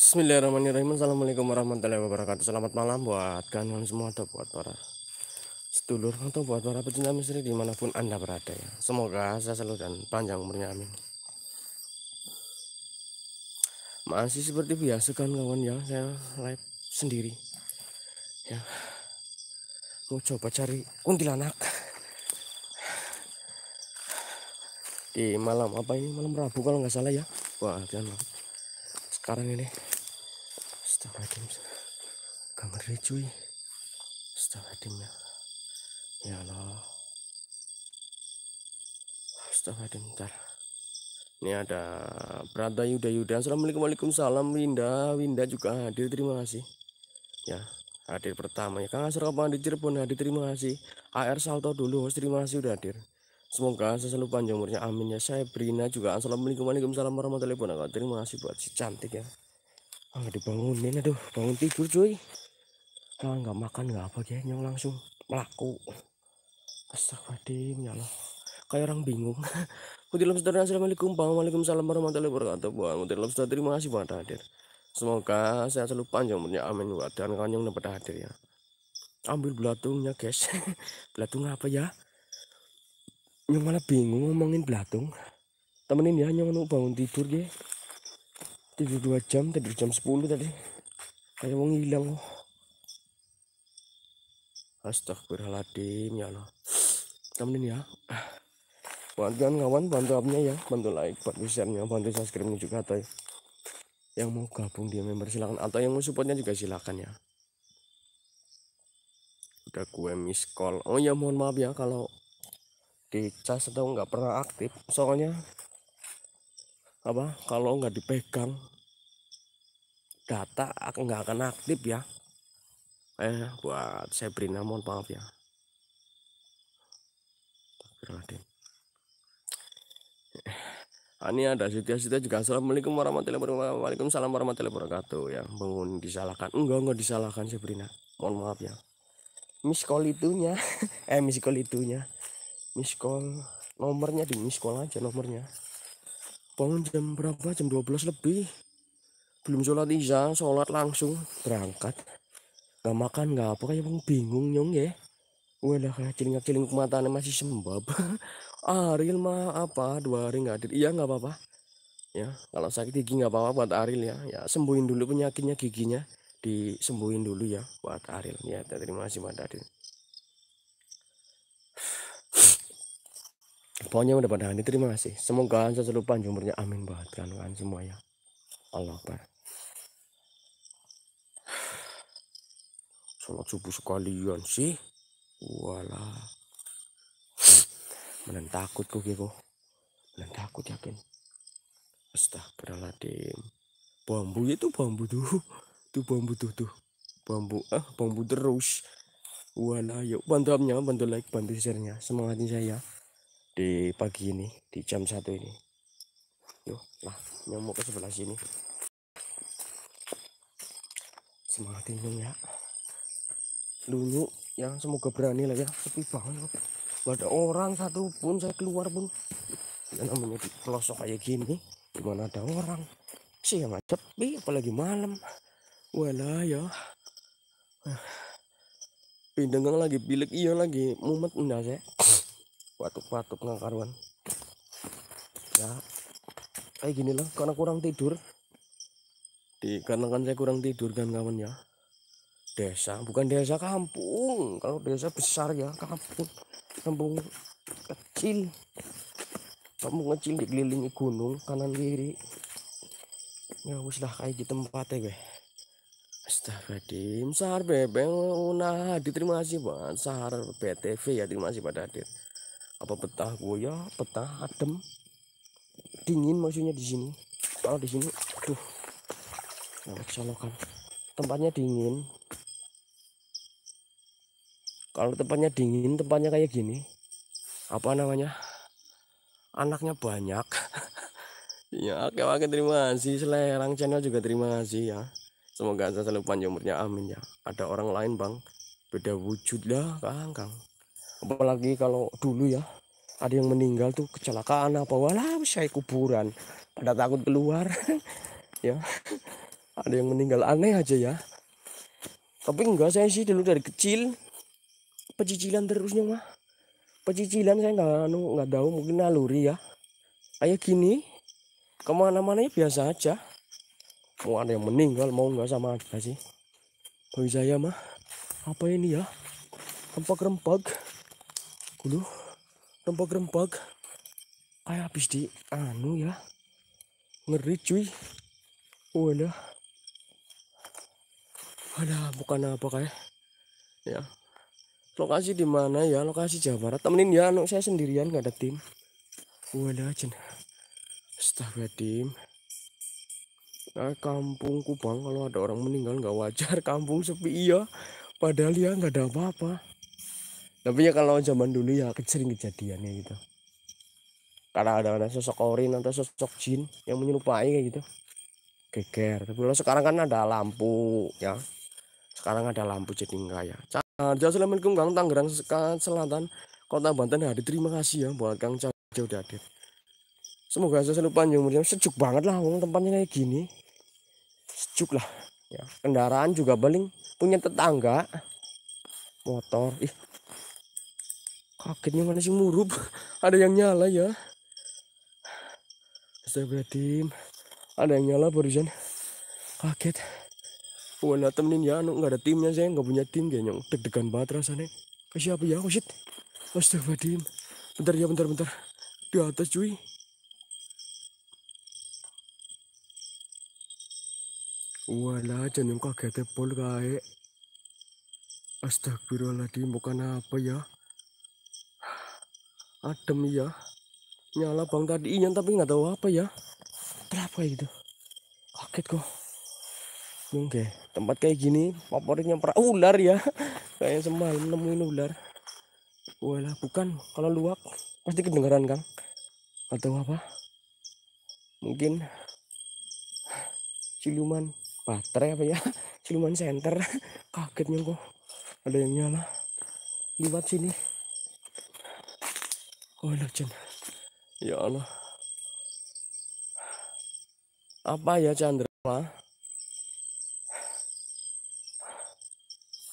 Bismillahirrahmanirrahim Assalamualaikum warahmatullahi wabarakatuh Selamat malam buat kalian semua atau buat para sedulur atau buat para pecinta misteri dimanapun anda berada ya Semoga saya selalu dan panjang umurnya amin Masih seperti biasa kan kawan ya saya live sendiri Ya Mau coba cari kuntilanak Di malam apa ini malam Rabu kalau nggak salah ya Wah kalian sekarang ini Adim gak ngeri cuy Ustaz Adimnya ya Allah Ustaz Adim ntar ini ada Prata Yuda Yuda Assalamualaikum Waalaikumsalam Winda Winda juga hadir terima kasih ya hadir pertama ya Kang Asur kapan di Cirebon hadir terima kasih AR Salto dulu host terima kasih udah hadir Semoga selalu panjang umurnya. Amin ya. Saya Brina juga. Assalamualaikum Waalaikumsalam warahmatullahi wabarakatuh. Terima kasih buat si cantik ya ah dibangunin aduh bangun tidur cuy kalau ah, nggak makan nggak apa nyong langsung melaku astagfirullahaladzim ya Allah kayak orang bingung Kudilam saudara assalamualaikum Waalaikumsalam warahmatullahi wabarakatuh Buat dalam saudara terima kasih buat hadir Semoga saya selalu panjang punya amin buat ya dan yang dapat hadir ya ambil belatungnya guys belatung apa ya nyong malah bingung ngomongin belatung temenin ya nyong bangun tidur ya tidur dua jam tidur jam 10 tadi kayak mau hilang loh astagfirullahaladzim ya Allah temenin ya bantuan kawan bantu abnya ya bantu like bantu share nya bantu subscribe nya juga atau yang mau gabung dia member silahkan atau yang mau supportnya juga silahkan ya udah gue miss call oh ya mohon maaf ya kalau di dicas atau nggak pernah aktif soalnya apa kalau nggak dipegang data nggak akan aktif ya eh buat saya beri mohon maaf ya eh, ini ada Siti Siti juga Assalamualaikum warahmatullahi wabarakatuh Waalaikumsalam warahmatullahi wabarakatuh ya bangun disalahkan enggak enggak disalahkan Sabrina mohon maaf ya miss call itunya eh miss call itunya miss call nomornya di miss call aja nomornya bangun jam berapa jam 12 lebih belum sholat isya sholat langsung berangkat nggak makan nggak apa kayak bingung nyong ya Wadah kayak ciling ciling kematannya masih sembab Aril mah apa dua hari nggak hadir iya nggak apa-apa ya kalau sakit gigi nggak apa-apa buat Aril ya ya sembuhin dulu penyakitnya giginya disembuhin dulu ya buat Aril ya terima kasih buat Aril pokoknya udah pada ini terima kasih semoga selalu panjang umurnya amin buat kandungan semua ya Allah Akbar sholat subuh sekalian sih wala menen takut kok gitu menen takut yakin astagfirullahaladzim bambu itu ya, bambu tuh tuh bambu tuh tuh bambu ah bambu terus wala yuk bantu bantu like bantu share-nya semangatin saya ya di pagi ini di jam satu ini yuk lah nyamuk ke sebelah sini semangat dong ya dulu ya semoga berani lah ya sepi banget gak ada orang satu pun saya keluar pun ya namanya di pelosok kayak gini gimana ada orang siang aja sepi apalagi malam wala ya ah. pindenggang lagi pilek iya lagi mumet enggak saya batuk-batuk nang karuan ya kayak gini lah karena kurang tidur di karena kan saya kurang tidur kan kawan ya desa bukan desa kampung kalau desa besar ya kampung kampung kecil kampung kecil dikelilingi gunung kanan kiri ya wis lah kayak di gitu tempat ya Astagfirullahaladzim Sahar Bebeng Una Diterima kasih banget, Sahar BTV ya Terima kasih pada hadir apa betah gue ya betah adem dingin maksudnya di sini kalau di sini tuh lo kan tempatnya dingin kalau tempatnya dingin tempatnya kayak gini apa namanya anaknya banyak ya oke oke terima kasih selerang channel juga terima kasih ya semoga saya selalu panjang umurnya amin ya ada orang lain bang beda wujud lah kang kang apalagi kalau dulu ya ada yang meninggal tuh kecelakaan apa walah saya kuburan pada takut keluar ya ada yang meninggal aneh aja ya tapi enggak saya sih dulu dari kecil pecicilan terusnya mah pecicilan saya enggak anu nggak tahu mungkin naluri ya ayo gini kemana-mana ya biasa aja mau ada yang meninggal mau enggak sama aja sih bagi saya mah apa ini ya rempak-rempak Ulu, rempok-rempok. Kayak habis di anu ya. Ngeri cuy. Wadah. Ada bukan apa kayak. Ya. Lokasi di mana ya? Lokasi Jawa Barat. Temenin ya, Anu, saya sendirian nggak ada tim. Wadah aja. ya tim. Nah, kampung Kubang kalau ada orang meninggal nggak wajar. Kampung sepi iya. Padahal ya nggak ada apa-apa tapi ya kalau zaman dulu ya sering kejadiannya gitu karena ada ada sosok orin atau sosok jin yang menyerupai kayak gitu geger tapi kalau sekarang kan ada lampu ya sekarang ada lampu jadi enggak ya assalamualaikum kang Tangerang Selatan kota Banten hari terima kasih ya buat kang jauh hadir semoga selalu panjang umurnya sejuk banget lah wong tempatnya kayak gini sejuk lah ya kendaraan juga paling punya tetangga motor ih kagetnya mana sih murup ada yang nyala ya Astagfirullahaladzim ada yang nyala barusan kaget Wala temenin ya anu nggak ada timnya saya nggak punya tim kayaknya deg-degan banget rasanya ke siapa ya wasit Astagfirullahaladzim bentar ya bentar bentar di atas cuy Wala jangan kagetnya pol kaya Astagfirullahaladzim bukan apa ya adem ya nyala bang tadi Ian tapi nggak tahu apa ya berapa itu kaget kok oke tempat kayak gini favoritnya para ular ya kayak semalam nemuin ular walah bukan kalau luak pasti kedengaran kang atau apa mungkin siluman baterai apa ya siluman center kagetnya kok ada yang nyala lewat sini Oh Jen. Ya Allah. Apa ya Chandra?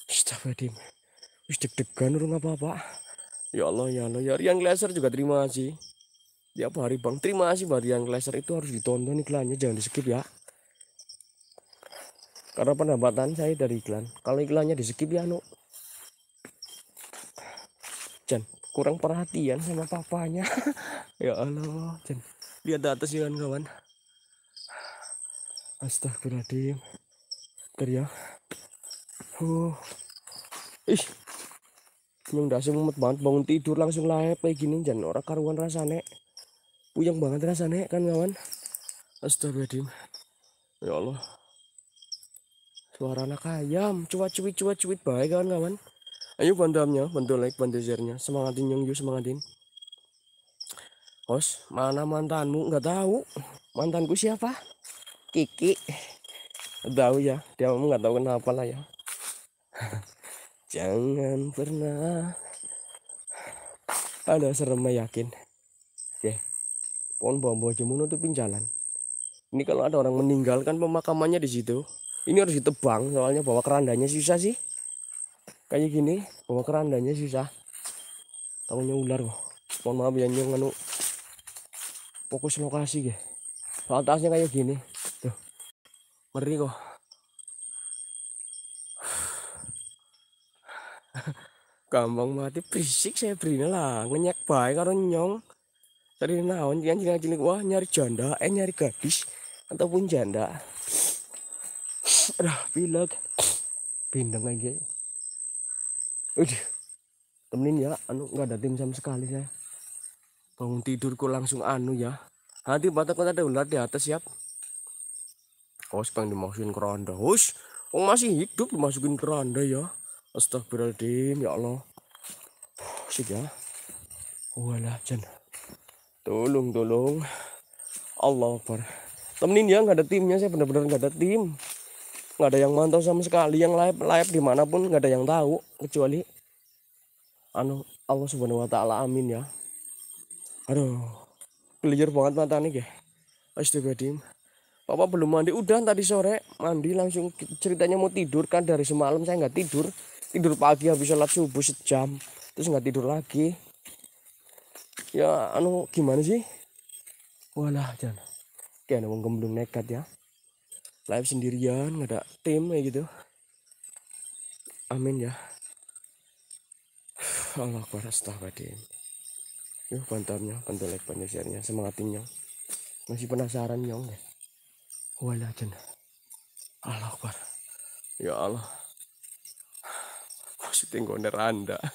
Astagfirullahaladzim. Wis deg-degan urung apa-apa. Ya Allah, ya Allah, ya Rian Glaser juga terima kasih. Tiap hari Bang, terima kasih buat Rian Glaser itu harus ditonton iklannya, jangan di skip ya. Karena pendapatan saya dari iklan. Kalau iklannya di skip ya, no. Jangan kurang perhatian sama papanya ya Allah Jen. lihat di atas jalan kawan astagfirullahaladzim ya huh. ih yang dasi mumet banget bangun tidur langsung laep kayak gini jangan orang karuan rasane puyeng banget rasane kan kawan astagfirullahaladzim ya Allah suara anak ayam cuat cuit cuat cuit baik kawan kawan ayo bantu amnya bantu like bantu share-nya semangatin you, semangatin Bos, mana mantanmu nggak tahu mantanku siapa Kiki tahu ya dia kamu nggak tahu kenapa lah ya jangan pernah ada serem yakin Oke. Ya. pohon bambu aja untuk pinjalan. ini kalau ada orang meninggalkan pemakamannya di situ ini harus ditebang soalnya bawa kerandanya susah sih kayak gini bawa kerandanya susah tahunya ular kok mohon maaf ya nyong anu fokus lokasi ya tasnya kayak gini tuh meri kok gampang mati berisik saya beri lah ngenyek baik karo nyong cari naon jangan jangan cilik wah nyari janda eh nyari gadis ataupun janda aduh pilek pindang aja Udah, temenin ya anu nggak ada tim sama sekali saya bangun tidurku langsung anu ya nanti batakku ada ular di atas siap Kos oh, pengen dimasukin keranda hus oh masih hidup dimasukin keranda ya astagfirullahaladzim ya Allah sih ya walah oh, jan tolong tolong Allah bar temenin ya nggak ada timnya saya benar-benar nggak ada tim nggak ada yang mantau sama sekali yang live live dimanapun nggak ada yang tahu kecuali anu Allah subhanahu wa taala amin ya aduh clear banget mata nih ya astagfirullahaladzim Papa belum mandi udah tadi sore mandi langsung ceritanya mau tidur kan dari semalam saya nggak tidur tidur pagi habis sholat subuh sejam terus nggak tidur lagi ya anu gimana sih walah jangan kayak ada gemblung nekat ya live sendirian nggak ada tim kayak gitu amin ya Allah akbar astagfirullahaladzim yuk pantarnya pantai like pantai share-nya semangat timnya masih penasaran nyong deh wala jana Allah akbar ya Allah masih tinggal neranda,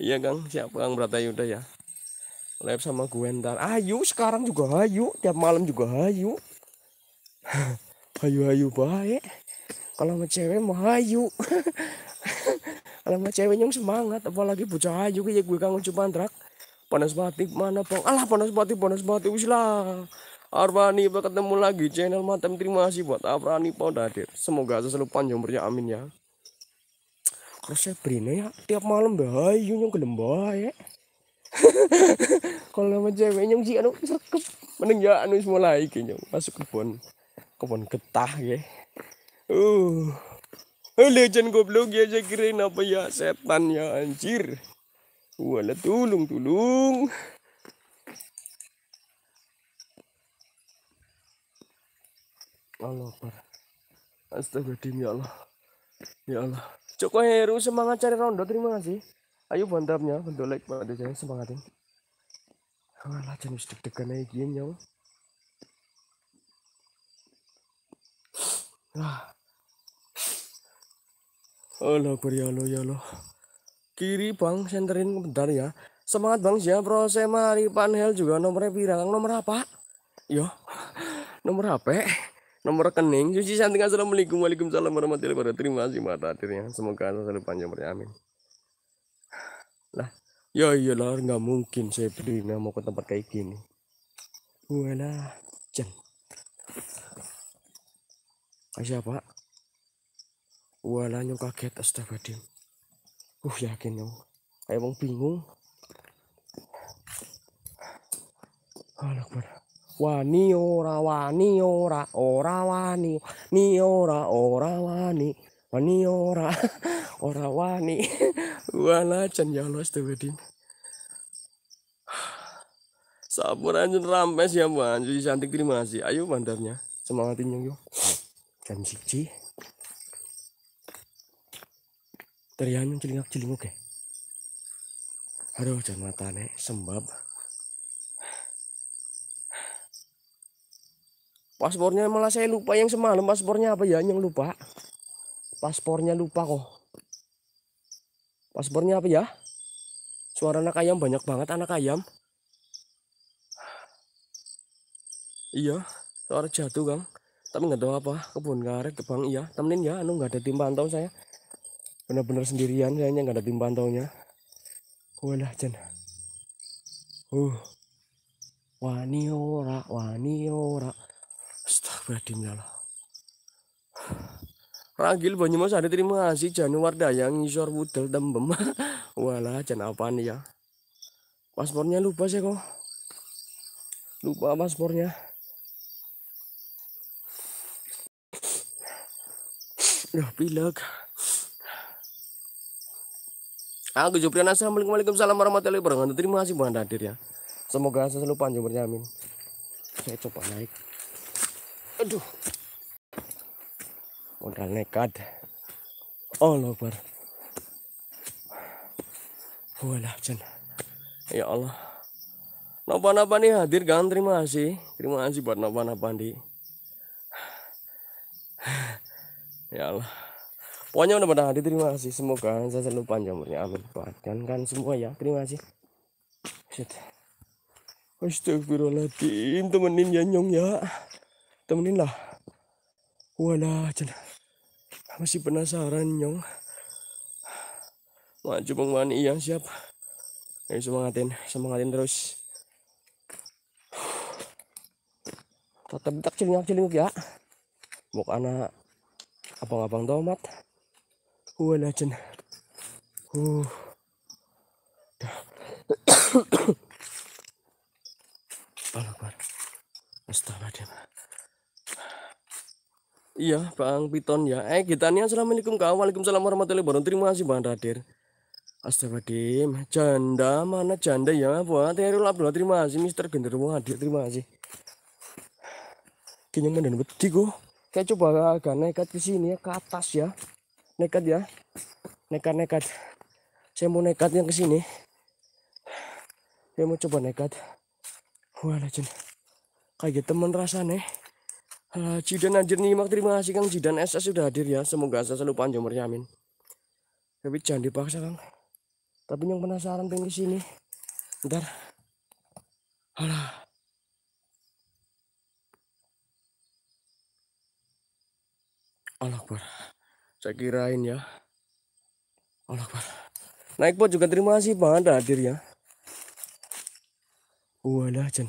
iya gang siapa kang yuda ya live sama gue ntar ayo sekarang juga ayo tiap malam juga ayo hayu-hayu baik kalau sama cewek mau hayu kalau sama cewek yang semangat apalagi bocah hayu kayak gue kangen cuma drak panas batik mana bang alah panas batik panas batik wis lah Arwani ketemu lagi channel matem terima kasih buat Arwani pun hadir semoga selalu panjang umurnya amin ya kalau berini ya tiap malam bahayu yang kelembah ya kalau sama cewek yang sih anu serkep mending ya anu mulai lagi masuk kebun kebun getah ya uh eh, legend goblok ya saya kirain apa ya setan ya anjir wala tulung tulung Allah Astaga Astagfirullahaladzim ya Allah Ya Allah Joko Heru semangat cari rondo terima kasih Ayo bantapnya bentuk like pada saya semangatin Alah jenis deg-degan aja gini Allah Akbar ya Allah ya lo Kiri Bang, senterin bentar ya. Semangat Bang siapa Sema, mari panhel juga nomornya pirang. Nomor apa? Yo. Nomor HP, nomor rekening. Cuci santing Assalamualaikum Waalaikumsalam warahmatullahi wabarakatuh. Terima kasih Mbak Tatirnya. Semoga selalu panjang umur. Amin. Lah, ya iyalah nggak mungkin saya beli mau ke tempat kayak gini. Walah, jen siapa pak. Wala nyong kaget astagfirullahaladzim. Uh yakin nyong. Emang bingung. Alakbar. Wani ora wani ora ora wani ni ora ora wani wani ora ora wani wala can ya Allah astagfirullahaladzim Sampun anjun rampes ya Mbak jadi cantik terima kasih ayo bandarnya. semangatin yang yuk jam siji terianyu celingak celinguk ya aduh jan matane sembab paspornya malah saya lupa yang semalam paspornya apa ya yang lupa paspornya lupa kok paspornya apa ya suara anak ayam banyak banget anak ayam iya suara jatuh kang tapi nggak tahu apa kebun karet kebang iya temenin ya anu nggak ada tim pantau saya benar-benar sendirian saya nggak ada tim nya walah jen uh wani ora wani ora astagfirullahaladzim Ragil mas ada terima kasih janu yang ngisor wudel tembem. Walah apa nih ya? Paspornya lupa sih kok. Lupa paspornya. pilek. Aku Jupriana. Assalamualaikum warahmatullahi wabarakatuh. Terima kasih buat hadir ya. Semoga selalu panjang berjamin. Saya coba naik. Aduh. Modal nekat. Oh, All over. Walah, Jan. Ya Allah. Napa-napa nih hadir kan? Terima kasih. Terima kasih buat napa-napa nih. ya Allah pokoknya mudah hadir Terima kasih semoga saya selalu panjang umurnya amin kuatkan kan semua ya terima kasih Shit. Astagfirullahaladzim temenin ya nyong ya temenin lah walah cina masih penasaran nyong maju pengumuman yang siap ayo semangatin semangatin terus tetap tak celing-celing ya bukan anak abang-abang tomat wah legend uh Akbar Iya Bang Piton ya Eh kita nih Assalamualaikum kawan Waalaikumsalam warahmatullahi wabarakatuh Terima kasih Bang Astaga Astagfirullahaladzim Janda mana janda ya Buat Terul Abdullah Terima kasih Mister Gender hadir Terima kasih Kayaknya dan beti kok Kayak coba agak nekat ke sini ya, ke atas ya. Nekat ya. Nekat-nekat. Saya mau nekat yang ke sini. Saya mau coba nekat. Wah, legend. Kaget teman rasanya. Halo, Jidan Anjir Mak terima kasih Kang Jidan SS sudah hadir ya. Semoga saya selalu panjang umurnya, amin. Tapi jangan dipaksa, Kang. Tapi yang penasaran pengen ke sini. Ntar. Halah. Allah Akbar. Saya kirain ya. Allah Akbar. Naik pot juga terima kasih Bang hadir ya. Walah jen.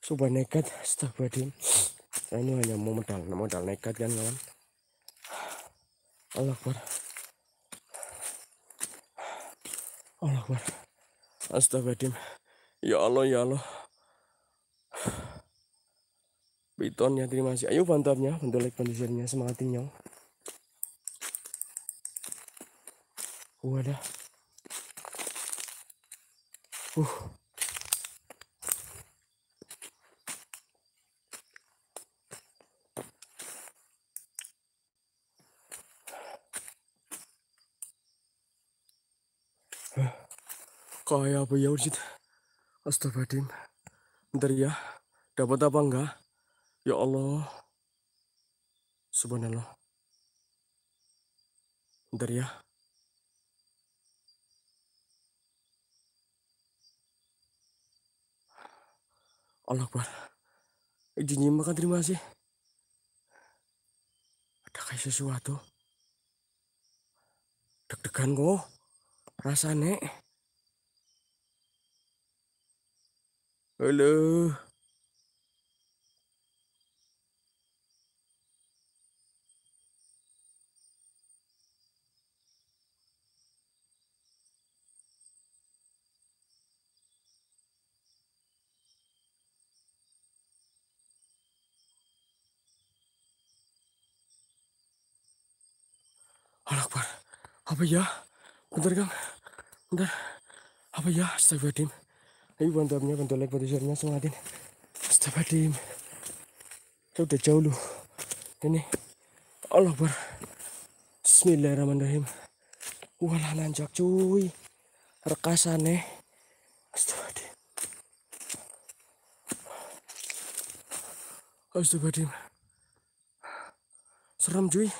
Coba nekat astagfirullahaladzim. Saya ini hanya mau modal, modal nekat kan kawan. Allah Akbar. Allah Akbar. Astagfirullahaladzim. Ya Allah, ya Allah. Piton ya terima kasih. Ayo bantuannya, bantu like, bantu share nyong. Wadah. Uh. Kayak apa ya Astagfirullahaladzim Ntar ya Dapat apa enggak Ya Allah. Subhanallah. Bentar ya. Allah Akbar. Izinnya makan terima kasih. Ada kayak sesuatu. Deg-degan kok. Rasanya. Halo. Allah Alakbar. Apa ya? Bentar Kang. Bentar. Apa ya? Astagfirullahaladzim. Ayo bantu abnya, bantu like, bantu share-nya. Semangatin. Astagfirullahaladzim. Kita udah jauh loh. Ini. Alakbar. Bismillahirrahmanirrahim. Walah nanjak cuy. Rekasane. Astagfirullahaladzim. Astagfirullahaladzim. Serem cuy.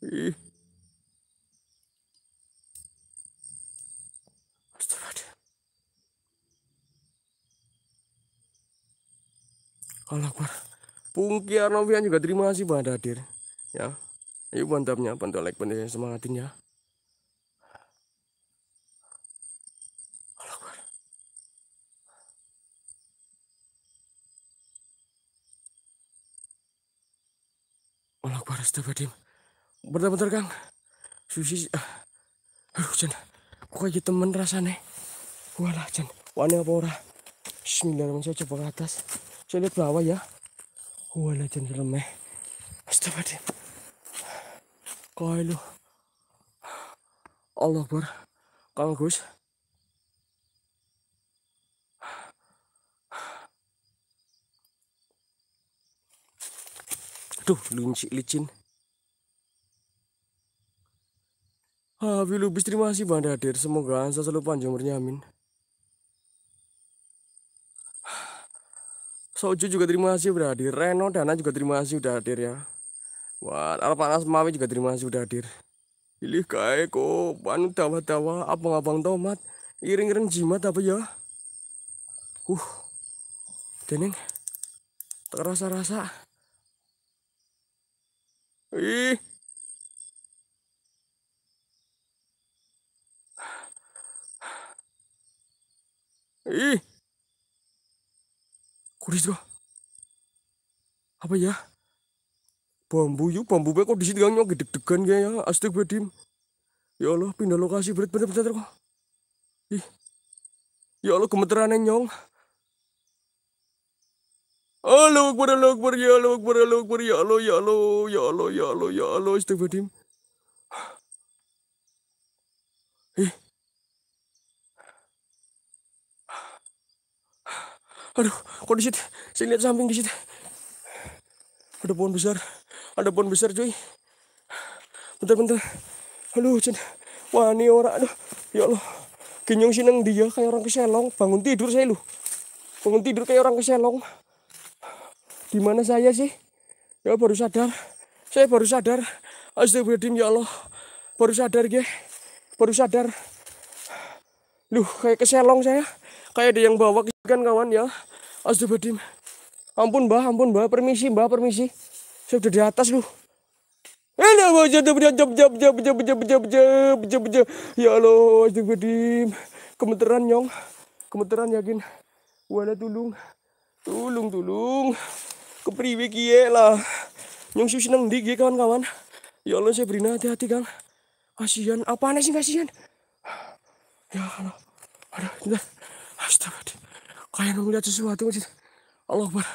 Hmm. Allah Akbar. Pungki Arnovian juga terima kasih Bang hadir. Ya. Ayo mantapnya, bantu like, bantu semangatin ya. Allah Akbar. Allah Akbar, astagfirullahaladzim bener-bener kang susi ah. aduh jen kok kayak temen rasanya walah jen wani apa ora bismillahirrahmanirrahim saya coba ke atas saya lihat bawah ya walah jen remeh kau lu Allah bar kang Gus Aduh, licin, licin. Habil ah, lubis terima kasih Bang Dadir. Semoga ansa selalu panjang umurnya amin. Soju juga terima kasih udah hadir. Reno Dana juga terima kasih udah hadir ya. Wah, Alpanas Mawi juga terima kasih udah hadir. Pilih kae ko panu tawa-tawa abang-abang tomat iring-iring jimat apa ya? Uh. Deneng. Terasa-rasa. Ih, Ih. Kuris gua. Apa ya? Bambu yuk, bambu kok di sini gangnya gede-degan ya, astik bedim. Ya Allah, pindah lokasi berat bener-bener kok. Ih. Ya Allah, gemeteran nyong. Allah Akbar, Allah Akbar, ya Allah Akbar, ya Allah Akbar, ya Allah, ya Allah, ya Allah, ya Allah, ya Allah, astagfirullahaladzim. ih aduh kok di situ saya lihat samping di situ ada pohon besar ada pohon besar cuy bentar bentar aduh cen wani ora aduh ya Allah sih neng dia kayak orang keselong bangun tidur saya lu bangun tidur kayak orang keselong di mana saya sih ya baru sadar saya baru sadar astagfirullahaladzim ya Allah baru sadar gue baru sadar Duh, kayak keselong saya. Kayak ada yang bawa ke kan kawan ya. Astagfirullahaladzim. Ampun mbah, ampun mbah. Permisi mbah, permisi. Saya sudah di atas lu loh. Ya Allah, astagfirullahaladzim. Kementeran nyong. Kementeran yakin. Wala tulung. Tulung, tulung. Kepriwi kie lah. Nyong susi nang digi kawan-kawan. Ya Allah, saya beri hati-hati kang. Kasihan, apaan sih kasihan? Ya Allah. Aduh, Astaga, astagfirullah. Kayak melihat sesuatu masjid. Allah Akbar.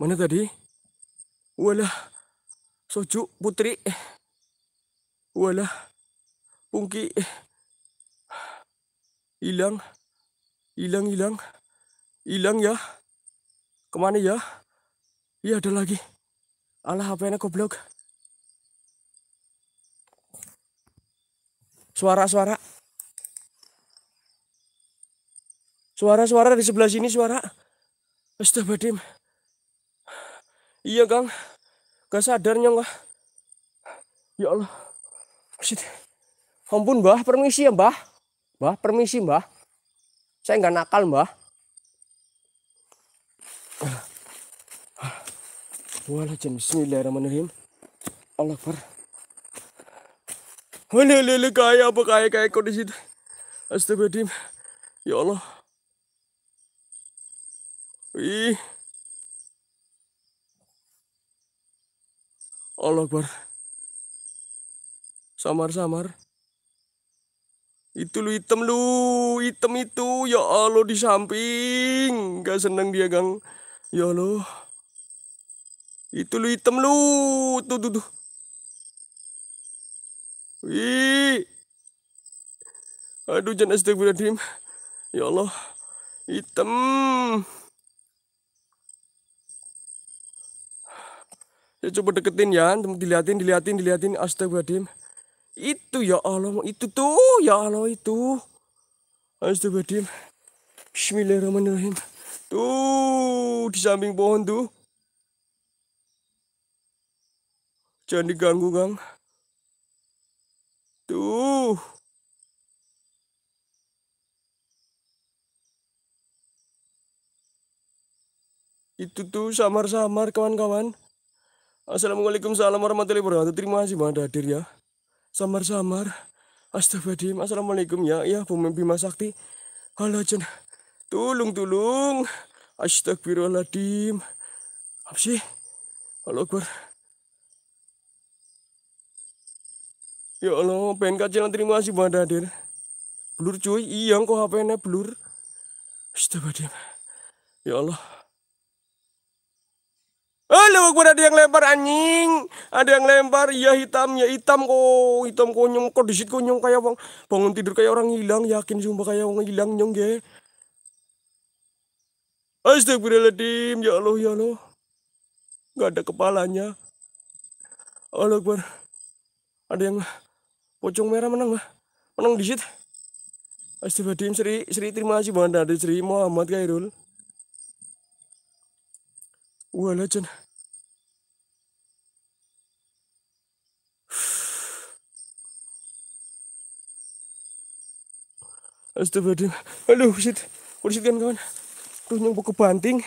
Mana tadi? Walah. Soju putri. Walah. Pungki. Hilang. Hilang, hilang. Hilang ya. Kemana ya? Iya ada lagi. Alah apa ini goblok. Suara-suara. Suara-suara di sebelah sini suara. Astagfirullahaladzim. Iya, Kang. Gak sadarnya, Kang. Ya Allah. Shit. Ampun, Mbah. Permisi ya, Mbah. Mbah, permisi, Mbah. Saya nggak nakal, Mbah. Waalaikumsalam. Bismillahirrahmanirrahim. Allah Akbar. Lele, lele, kaya apa? Kayak, kayak kondisi. Astagfirullahaladzim. Ya Allah. Wih, Allah Akbar. Samar-samar. Itu lu hitam lu, hitam itu. Ya Allah di samping. Gak seneng dia, Gang. Ya Allah. Itu lu hitam lu. Tuh tuh tuh. Wih. Aduh jangan astagfirullahaladzim. Ya Allah. Hitam. ya coba deketin ya diliatin diliatin diliatin astagfirullahaladzim itu ya Allah itu tuh ya Allah itu astagfirullahaladzim bismillahirrahmanirrahim tuh di samping pohon tuh jangan diganggu kang tuh itu tuh samar-samar kawan-kawan Assalamualaikum salam warahmatullahi wabarakatuh. Terima kasih Bang hadir ya. Samar-samar. Astagfirullahaladzim. Assalamualaikum ya. Ya Bumi Bima Sakti. Jen Tulung tulung. Astagfirullahaladzim. Apa sih? Halo Akbar. Ya Allah, BNKC lan terima kasih Bang hadir. Blur cuy, iya kok hp blur. Astagfirullahaladzim. Ya Allah. Halo, eh, gue ada yang lempar anjing. Ada yang lempar, ya hitam, ya hitam kok. Hitam konyong, kok disit konyong kayak bang. Bangun tidur kayak orang hilang, yakin sumpah kayak orang hilang nyong ya. Astagfirullahaladzim, ya Allah, ya Allah. Gak ada kepalanya. Allah gue ada yang pocong merah menang lah, Menang disit. Astagfirullahaladzim, Sri, Sri terima kasih banget ada Sri Muhammad Kairul ou à la jan. Astagfirullahaladzim. Aduh, shit. Udah shit kan kawan. Tuh nyembuh banting,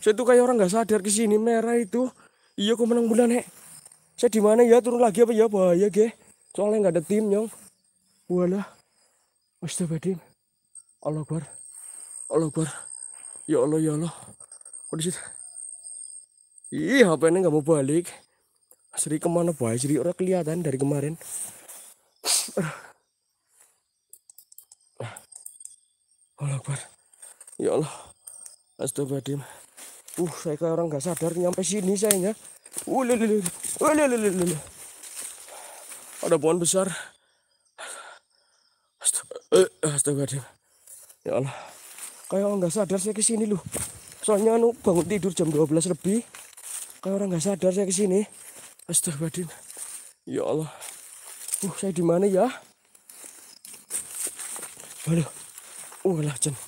Saya tuh kayak orang nggak sadar ke sini merah itu. Iya kok menang bulan he, Saya di mana ya turun lagi apa ya bahaya ge. Soalnya nggak ada tim nyong. Walah. Astagfirullahaladzim. Allah Akbar. Allah Akbar. Ya Allah ya Allah. Udah shit ih HP ini nggak mau balik Sri kemana boy Sri orang kelihatan dari kemarin Allah ah. Akbar ya Allah Astagfirullahaladzim uh saya kayak orang nggak sadar nyampe sini saya. ya. Uh, eh, ada pohon besar eh, eh, Astagfirullahaladzim Ya Allah Kayak orang nggak sadar saya kesini loh Soalnya anu bangun tidur jam 12 lebih kayak orang nggak sadar saya kesini astagfirullahaladzim ya Allah uh saya di mana ya waduh uh lah Jen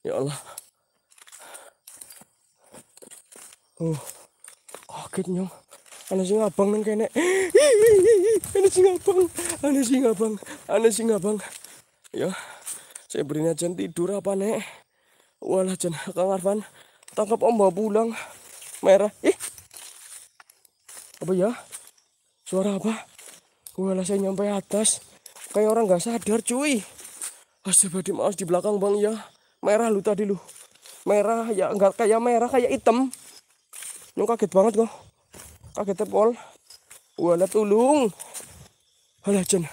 ya Allah uh kaget nyong ana sing abang nang kene ana sing abang ana sing abang ana sing abang ya saya beri jan tidur apa nek walah jen Kang Arfan tangkap ombak pulang merah ih apa ya suara apa gua saya nyampe atas kayak orang nggak sadar cuy astagfirullahaladzim di belakang bang ya merah lu tadi lu merah ya nggak kayak merah kayak hitam Nung kaget banget kok kaget terpol walat ulung halah jen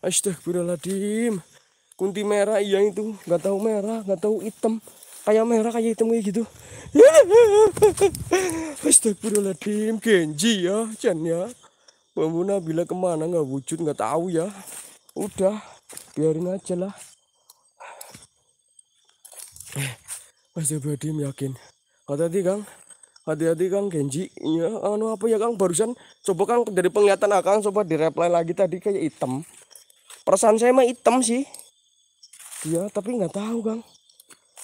astagfirullahaladzim kunti merah iya itu nggak tahu merah nggak tahu hitam kayak merah kayak hitam kayak gitu Astagfirullahaladzim Genji ya Chan ya Bambu Nabila kemana nggak wujud nggak tahu ya udah biarin aja lah Mas eh, Ibrahim yakin hati-hati Kang hati-hati Kang Genji ya anu apa ya Kang barusan coba Kang dari penglihatan Akang ah, coba direply lagi tadi kayak hitam perasaan saya mah hitam sih iya tapi nggak tahu Kang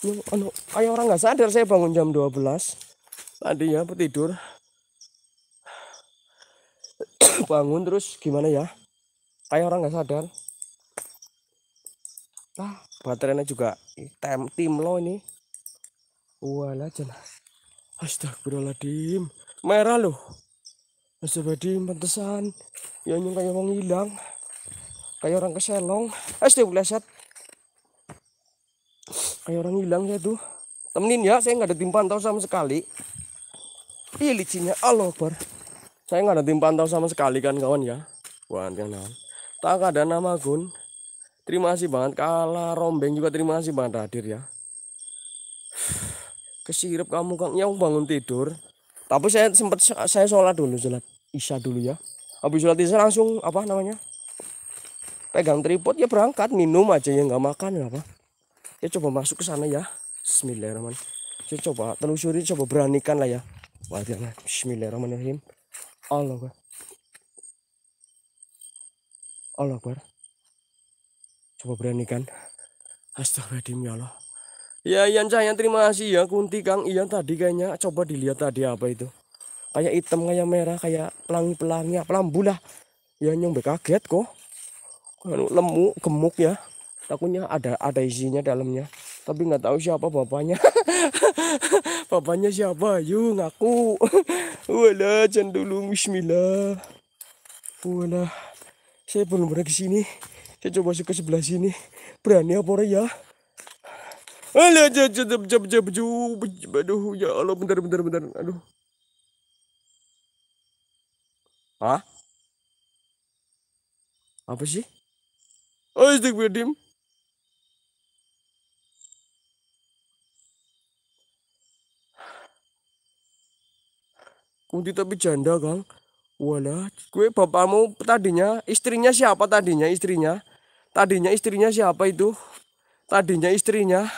anu, kayak orang nggak sadar saya bangun jam 12 tadi ya tidur bangun terus gimana ya kayak orang nggak sadar ah baterainya juga tem tim lo ini wala jenah astagfirullahaladzim merah loh astagfirullahaladzim pantesan ya nyung kayak orang hilang kayak orang keselong astagfirullahaladzim kayak orang hilang ya tuh temenin ya saya nggak ada tim pantau sama sekali iya licinnya Allah bar saya nggak ada tim pantau sama sekali kan kawan ya Buat yang kan tak ada nama Gun terima kasih banget kalah rombeng juga terima kasih banget hadir ya Kesirup kamu kang yang bangun tidur tapi saya sempat saya sholat dulu sholat isya dulu ya habis sholat isya langsung apa namanya pegang tripod ya berangkat minum aja ya nggak makan ya apa Ya coba masuk ke sana ya. Bismillahirrahmanirrahim. Saya coba telusuri, coba beranikan lah ya. lah, Bismillahirrahmanirrahim. Allah Akbar. Allah Akbar. Coba beranikan. Astagfirullahaladzim ya Allah. Ya Ian Cahyan terima kasih ya Kunti Kang Ian tadi kayaknya coba dilihat tadi apa itu kayak hitam kayak merah kayak pelangi pelangi apa lambu lah ya nyong kaget kok anu, lemu gemuk ya takutnya ada ada isinya dalamnya tapi nggak tahu siapa bapaknya bapaknya siapa yuk ngaku wala jandulung bismillah wala saya belum pernah ke sini saya coba masuk ke sebelah sini berani apa ya Alah, jap, jap, jap, jap, jap, aduh, ya Allah, bentar, bentar, bentar, aduh. Hah? Apa sih? Oh, dim Kunti tapi janda Kang. Walah, gue bapakmu tadinya istrinya siapa tadinya istrinya? Tadinya istrinya siapa itu? Tadinya istrinya.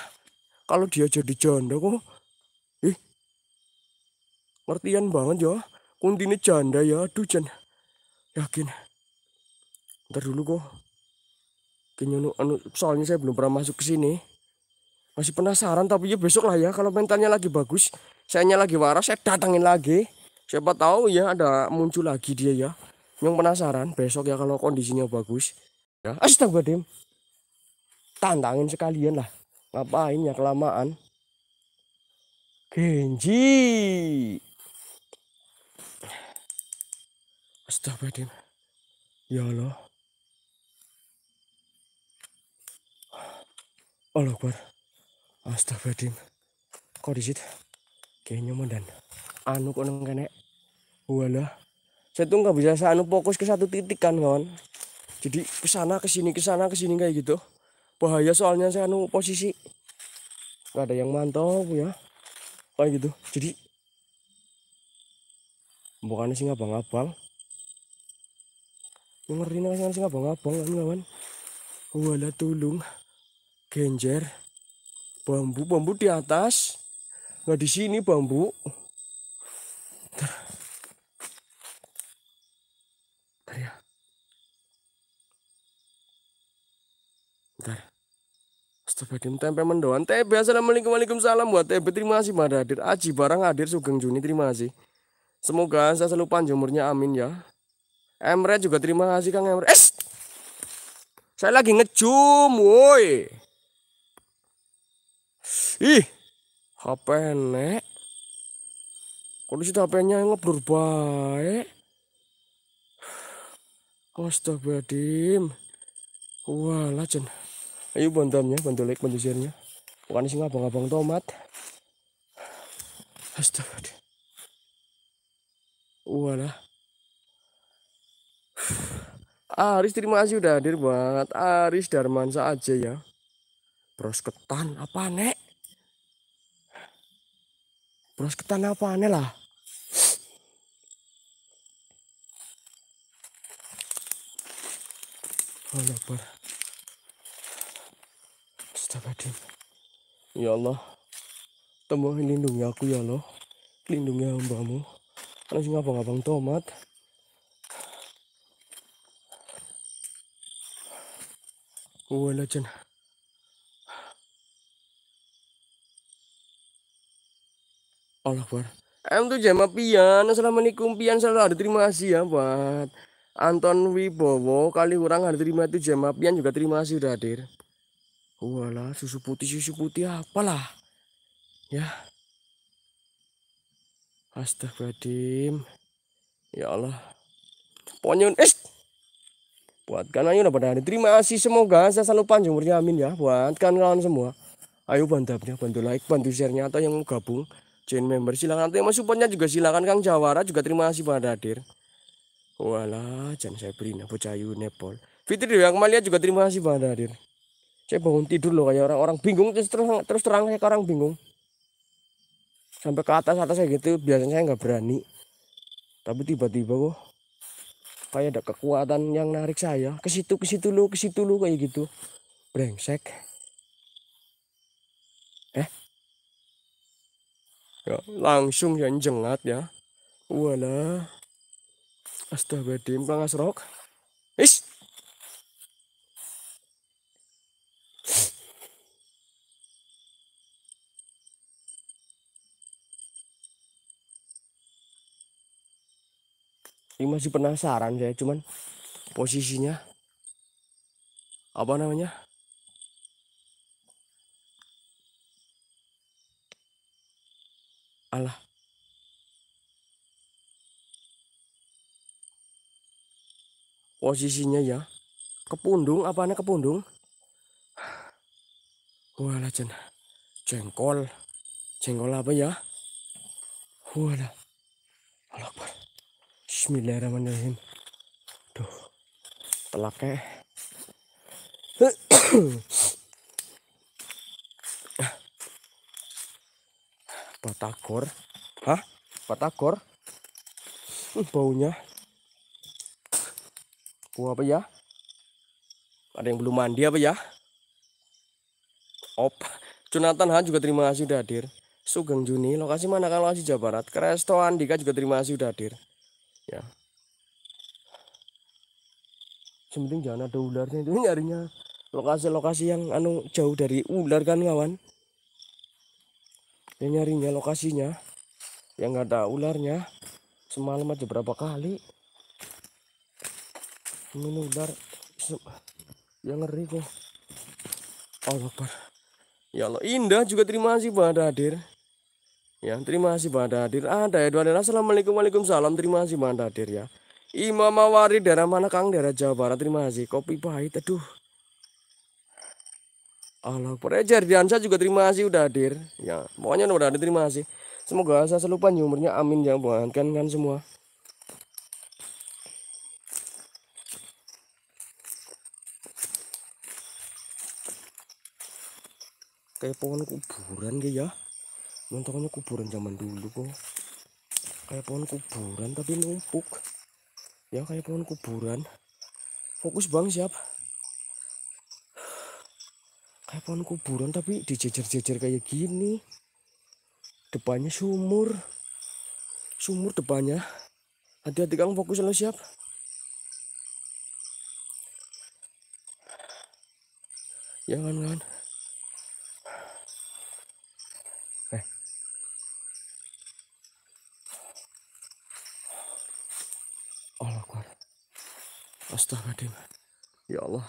Kalau dia jadi janda kok. Ih. Eh, ngertian banget ya. Kunti ini janda ya. Aduh janda. Yakin. Ntar dulu kok. Kayaknya anu, soalnya saya belum pernah masuk ke sini. Masih penasaran tapi ya besok lah ya. Kalau mentalnya lagi bagus. saya lagi waras saya datangin lagi siapa tahu ya ada muncul lagi dia ya yang penasaran besok ya kalau kondisinya bagus ya astagfirullahaladzim tantangin sekalian lah ngapain ya kelamaan Genji astagfirullahaladzim ya Allah Allah Akbar astagfirullahaladzim kok disit kayaknya mandan anu kok neng kene wala saya tuh nggak bisa anu fokus ke satu titik kan kawan jadi kesana kesini kesana kesini kayak gitu bahaya soalnya saya anu posisi nggak ada yang mantau ya kayak gitu jadi bukannya sih ngabang-ngabang ngeri nih kan sih ngabang abang kan kawan wala tulung genjer bambu bambu di atas nggak di sini bambu Bentar ya. Bentar. Astagfirullahaladzim, tempe mendoan. Tebe, assalamualaikum waalaikumsalam buat Tebe. Terima kasih pada hadir. Aji barang hadir, Sugeng Juni. Terima kasih. Semoga saya selalu panjang umurnya. Amin ya. Emre juga terima kasih Kang Emre. Es! Eh, saya lagi ngejum, woi. Ih, HP nek kondisi HP-nya ngeblur baik Astagfirullahaladzim wah lajen ayo bantamnya bantu like bantu share-nya bukan sih ngabang-abang tomat Astagfirullahaladzim walah Aris terima kasih udah hadir buat Aris Darmansa aja ya bros ketan apa nek bros ketan apa aneh lah Allah Akbar. Astagfirullahaladzim. Ya Allah, temuin lindungi aku ya Allah. Lindungi hambamu. Anak ngabang-abang tomat. Wala dyan. Allah Akbar. Em tuh jema pian. Assalamualaikum pian selalu ada terima kasih ya buat Anton Wibowo kali kurang hari terima itu Jam Apian juga terima kasih sudah hadir. Wala susu putih susu putih apalah. Ya. Astagfirullahaladzim. Ya Allah. Ponyun is. Buatkan ayo pada hari. Terima kasih semoga saya selalu panjang umurnya amin ya. Buatkan kawan semua. Ayo bantapnya bantu like, bantu share-nya atau yang gabung chain member silahkan. atau yang mau juga silahkan Kang Jawara juga terima kasih pada hadir. Walah, jangan saya beli nabo cayu nepol. Fitri yang kemarin juga terima kasih banget hadir. Saya bangun tidur loh kayak orang-orang bingung terus terang, terus terang kayak orang bingung. Sampai ke atas atas saya gitu biasanya saya nggak berani. Tapi tiba-tiba kok kayak ada kekuatan yang narik saya ke situ ke situ lo, ke situ lo kayak gitu. Brengsek. Eh. Ya, langsung yang jengat ya. Walah. Astaga, dimplang asrok. Is. Ini masih penasaran saya, cuman posisinya apa namanya? Allah. posisinya ya kepundung apa anak kepundung wala jen jengkol jengkol apa ya wala Allah Bismillahirrahmanirrahim tuh telaknya eh. batagor hah batagor baunya Buah apa ya? Ada yang belum mandi apa ya? Op. Jonathan Han juga terima kasih udah hadir. Sugeng Juni, lokasi mana kalau lokasi Jawa Barat. Kresto Andika juga terima kasih udah hadir. Ya. Sementing penting jangan ada ularnya itu nyarinya lokasi-lokasi yang anu jauh dari ular kan kawan. Yang nyarinya lokasinya yang nggak ada ularnya. Semalam aja berapa kali menular yang ngeri kok Allah oh, Akbar ya Allah indah juga terima kasih pada hadir ya terima kasih pada hadir ada ya doa assalamualaikum waalaikumsalam terima kasih pada hadir ya Imam Mawari daerah mana Kang daerah Jawa Barat terima kasih kopi pahit aduh Allah Akbar ya juga terima kasih udah hadir ya pokoknya udah hadir terima kasih semoga saya selupan umurnya amin ya bukan kan semua kayak pohon kuburan kayak ya montongnya kuburan zaman dulu kok kayak pohon kuburan tapi numpuk ya kayak pohon kuburan fokus bang siap kayak pohon kuburan tapi dijejer-jejer kayak gini depannya sumur sumur depannya hati-hati kang fokus lo siap jangan ya, kan Astagfirullahaladzim. Ya Allah.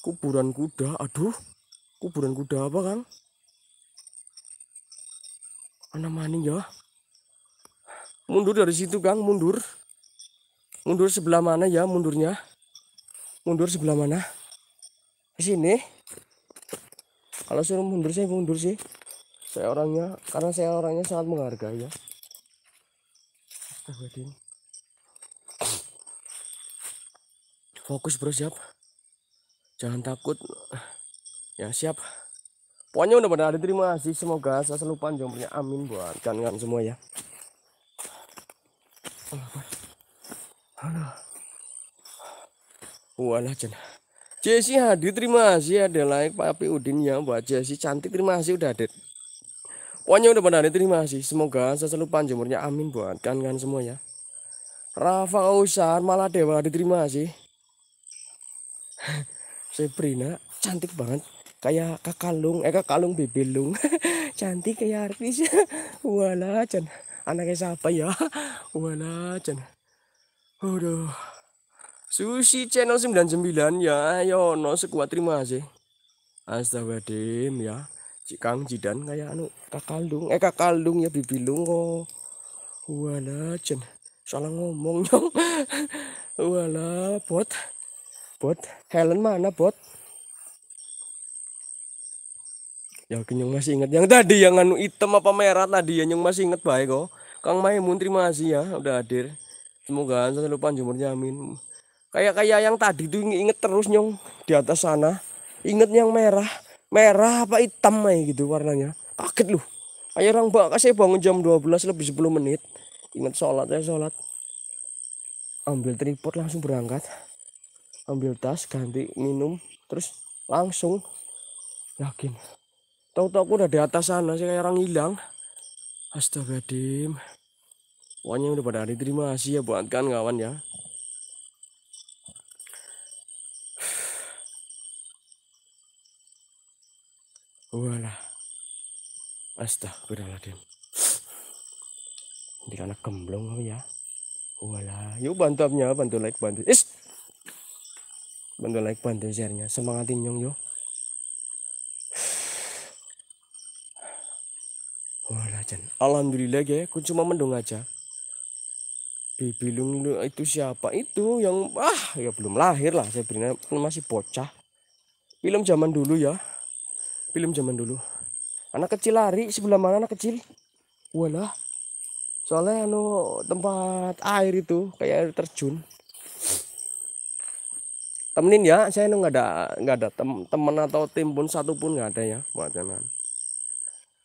Kuburan kuda. Aduh. Kuburan kuda apa kan? mana maning ya. Mundur dari situ Kang, mundur. Mundur sebelah mana ya mundurnya? Mundur sebelah mana? Di Sini. Kalau suruh mundur saya mundur sih. Saya orangnya karena saya orangnya sangat menghargai ya. Astagfirullahaladzim. Fokus bro siap. Jangan takut. Ya siap. Pokoknya udah benar terima kasih Semoga saya selalu panjang punya amin buat kalian semua ya. halo wala jen. Jesse hadir terima kasih ada like pak Api Udin ya buat Jesse cantik terima kasih udah ada. Pokoknya udah benar terima kasih. Semoga saya selalu panjang umurnya amin buat kalian semua ya. Rafa Usar malah dewa diterima kasih. Sabrina cantik banget kayak kakalung eh kakalung bibilung, cantik kayak artis wala cen anaknya siapa ya wala cen aduh sushi channel 99 ya ayo ya no sekuat terima sih dem ya Cikang Jidan kayak anu kakalung eh kakalung ya bibilung kok oh. wala jen salah ngomong nyong wala pot bot Helen mana bot yakin yang masih ingat yang tadi yang anu hitam apa merah tadi yang masih ingat baik kok Kang Maimun terima kasih ya udah hadir semoga selalu panjang jamin kayak kayak yang tadi tuh inget terus nyong di atas sana inget yang merah merah apa hitam Mai eh, gitu warnanya kaget lu ayo orang bawa kasih bangun jam 12 lebih 10 menit inget sholat ya sholat ambil tripod langsung berangkat ambil tas ganti minum terus langsung yakin tau tau aku udah di atas sana sih kayak orang hilang astaga dim pokoknya udah pada hari terima kasih ya buat kan kawan ya walah astagfirullahaladzim ini karena gemblong ya walah yuk bantu abnya, bantu like bantu is bantu like bantu share nya semangatin nyong yo Walah jen, Alhamdulillah ya, aku cuma mendung aja. lung itu siapa itu yang ah ya belum lahir lah saya benar kan masih bocah. Film zaman dulu ya. Film zaman dulu. Anak kecil lari sebelah mana anak kecil? Walah. Soalnya anu tempat air itu kayak air terjun temenin ya saya ini nggak ada nggak ada tem temen atau tim pun satu pun nggak ada ya wajanan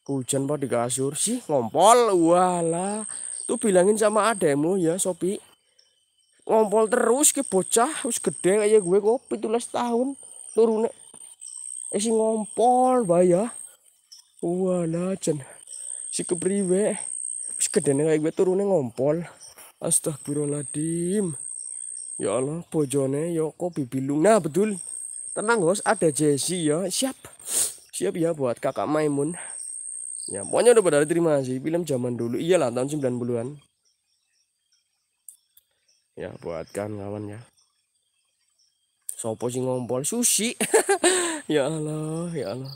hujan pak di kasur sih ngompol walah tuh bilangin sama ademu ya sopi ngompol terus ke bocah harus gede kayak gue kopi tulis tahun turun eh si ngompol ya walah jen si kepriwe harus gede kayak gue turunnya ngompol astagfirullahaladzim Ya Allah, bojone Yoko ya Bibilung. Nah, betul. Tenang, Bos, ada Jesse ya. Siap. Siap ya buat Kakak Maimun. Ya, pokoknya udah pada terima sih film zaman dulu. Iyalah tahun 90-an. Ya, buatkan kawan-kawan ya. Sopo sih ngompol sushi. ya Allah, ya Allah.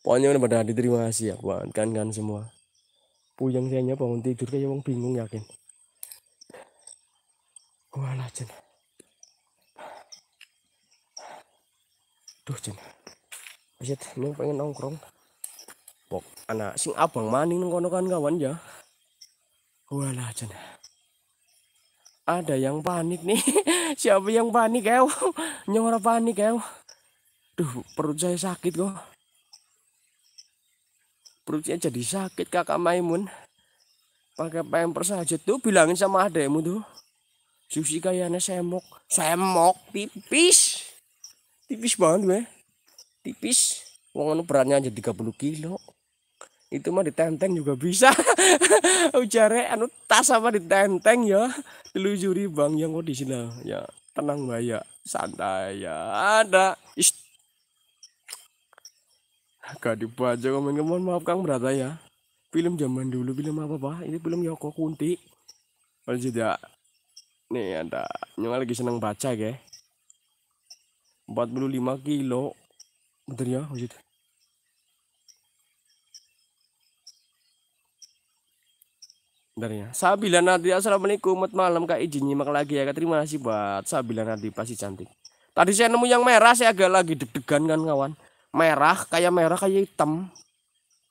Pokoknya udah pada diterima sih ya buatkan kan kan semua. Puyeng saya bangun tidur kayak wong bingung yakin. Walah Jin. Duh Jin. Asyik lu pengen nongkrong. Bok anak sing abang maning nang kono kan kawan ya. Wala Jin. Ada yang panik nih. Siapa yang panik Nyong ora panik kau. Duh, perut saya sakit kok. Perutnya jadi sakit kakak Maimun. Pakai pampers aja tuh bilangin sama adekmu tuh. Susi kayaknya semok, semok tipis. Tipis banget gue. Tipis. Wong anu beratnya aja 30 kilo. Itu mah ditenteng juga bisa. Ujare anu tas sama ditenteng ya. Telusuri Bang yang kok di sini ya. Tenang Mbak ya. Santai ya. Ada. Ist. Gak dibaca komen kemon maaf Kang berat ya. Film zaman dulu film apa Pak? Ini film Yoko Kunti. Kalau tidak ya. Nih ada nyawa lagi seneng baca ya 45 kilo Bentar ya wujud Bentar ya Sabila nanti Assalamualaikum Mat malam Kak izin nyimak lagi ya Kak terima kasih buat Sabila nanti pasti cantik Tadi saya nemu yang merah saya agak lagi deg-degan kan kawan Merah kayak merah kayak hitam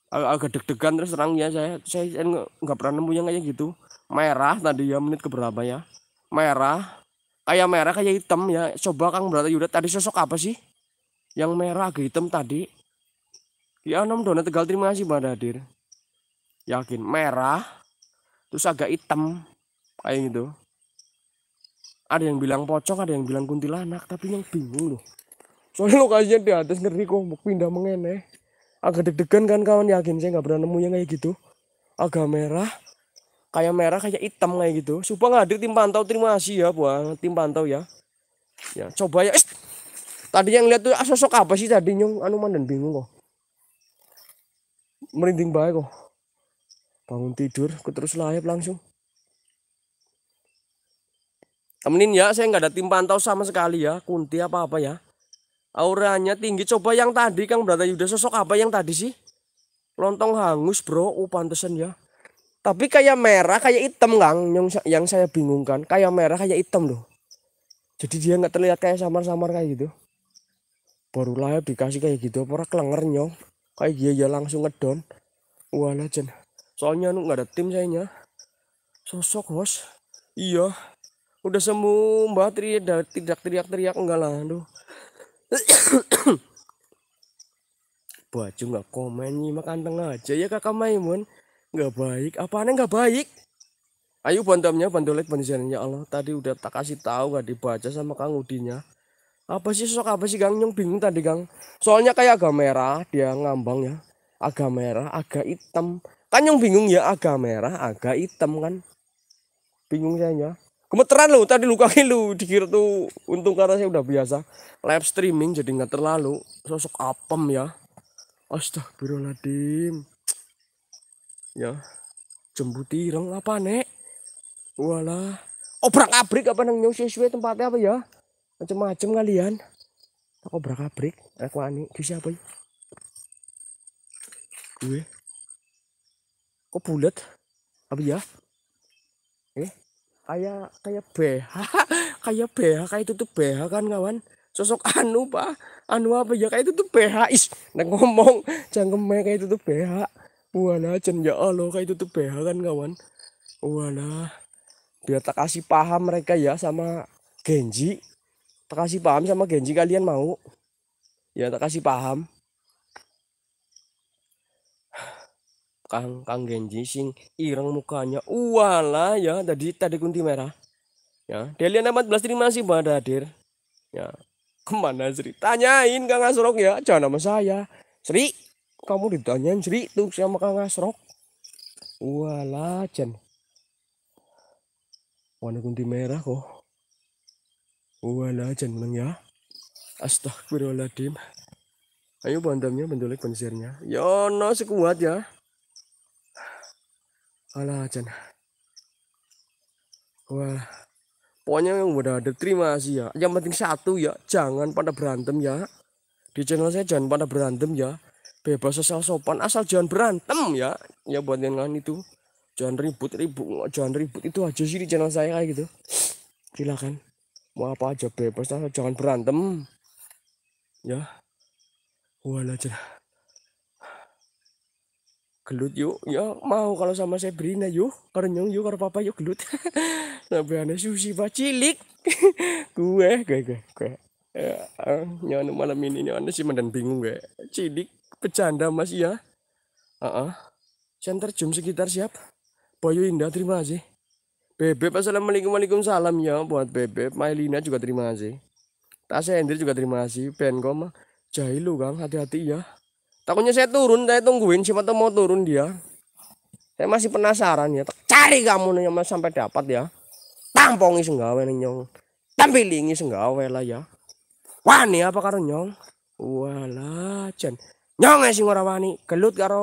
Ag agak deg-degan terus ya saya saya nggak pernah nemu yang kayak gitu merah tadi ya menit keberapa ya merah kayak merah kayak hitam ya coba Kang berarti Yuda tadi sosok apa sih yang merah agak hitam tadi ya nom donat tegal terima kasih Mbak Hadir yakin merah terus agak hitam kayak gitu ada yang bilang pocong ada yang bilang kuntilanak tapi yang bingung loh soalnya lokasinya di atas ngeri kok mau pindah mengeneh agak deg-degan kan kawan yakin saya nggak pernah nemu kayak gitu agak merah kayak merah kayak hitam kayak gitu supaya nggak ada tim pantau terima kasih ya buat tim pantau ya ya coba ya Ist! tadi yang lihat tuh ah, sosok apa sih tadi nyung anu mandan bingung kok merinding baik kok bangun tidur ke terus layap langsung temenin ya saya nggak ada tim pantau sama sekali ya kunti apa apa ya auranya tinggi coba yang tadi kang berarti yuda sosok apa yang tadi sih lontong hangus bro oh pantesan ya tapi kayak merah kayak hitam Kang yang yang saya bingungkan. Kayak merah kayak hitam loh. Jadi dia nggak terlihat kayak samar-samar kayak gitu. Baru lah dikasih kayak gitu para kelenger nyong. Kayak dia ya langsung ngedon. Wah legend. Soalnya nu nggak ada tim sayanya. Sosok host. Iya. Udah sembuh Mbak Tri tidak teriak-teriak enggak lah aduh. Baju nggak komen makan tengah aja ya kakak Maimun nggak baik apa aneh nggak baik ayo bantamnya bandolet banjaran ya Allah tadi udah tak kasih tahu nggak dibaca sama Kang Udinya apa sih sosok apa sih Gang Nyong bingung tadi Gang soalnya kayak agak merah dia ngambang ya agak merah agak hitam kan Nyong bingung ya agak merah agak hitam kan bingung saya ya gemeteran lo tadi luka lu dikira tuh untung karena saya udah biasa live streaming jadi nggak terlalu sosok apem ya Astagfirullahaladzim ya jembut tirang apa nek walah obrak abrik apa neng nyong sesuai tempatnya apa ya macem-macem kalian tak obrak abrik aku ani di siapa ya gue kok bulat apa ya eh kayak kayak beha kayak beha kayak itu tuh beha kan kawan sosok anu pak anu apa ya kayak itu tuh beha is ngomong jangan kayak itu tuh beha Walah, ya Allah, kayak itu tuh beha kan kawan. Walah, biar tak kasih paham mereka ya sama Genji. Tak kasih paham sama Genji kalian mau. Ya tak kasih paham. Kang Kang Genji sing ireng mukanya. Walah ya tadi tadi kunti merah. Ya, Delian amat belas terima kasih pada hadir. Ya, kemana Sri? Tanyain Kang Asrok ya, jangan sama saya. Sri, kamu ditanyain itu sama Kang Asrok walah jan warna kunti merah kok walah jan menang ya astagfirullahaladzim ayo bantamnya mendulik yo, yono ya, sekuat ya alah jan wah pokoknya yang udah ada terima kasih ya yang penting satu ya jangan pada berantem ya di channel saya jangan pada berantem ya bebas asal sopan asal jangan berantem ya ya buat yang lain itu jangan ribut ribut jangan ribut itu aja sih di channel saya kayak gitu silakan mau apa aja bebas asal jangan berantem ya wala aja gelut yuk ya mau kalau sama saya berina yuk karenyong yuk karena papa yuk gelut tapi aneh susi pak cilik gue gue gue gue ya, eh, malam ini nih sih mandan bingung gue cilik bercanda mas ya uh -uh. center sekitar siap Bayu Indah terima kasih Bebep Assalamualaikum salam ya buat Bebep Mailina juga terima kasih Tas Hendri juga terima kasih Benkom Jahilu Kang hati-hati ya takutnya saya turun saya tungguin siapa tuh mau turun dia saya masih penasaran ya cari kamu nih sampai dapat ya tampongi senggawe nih nyong tampilingi senggawe lah ya Wah nih apa karena nyong walah jen nyong sing ora wani gelut karo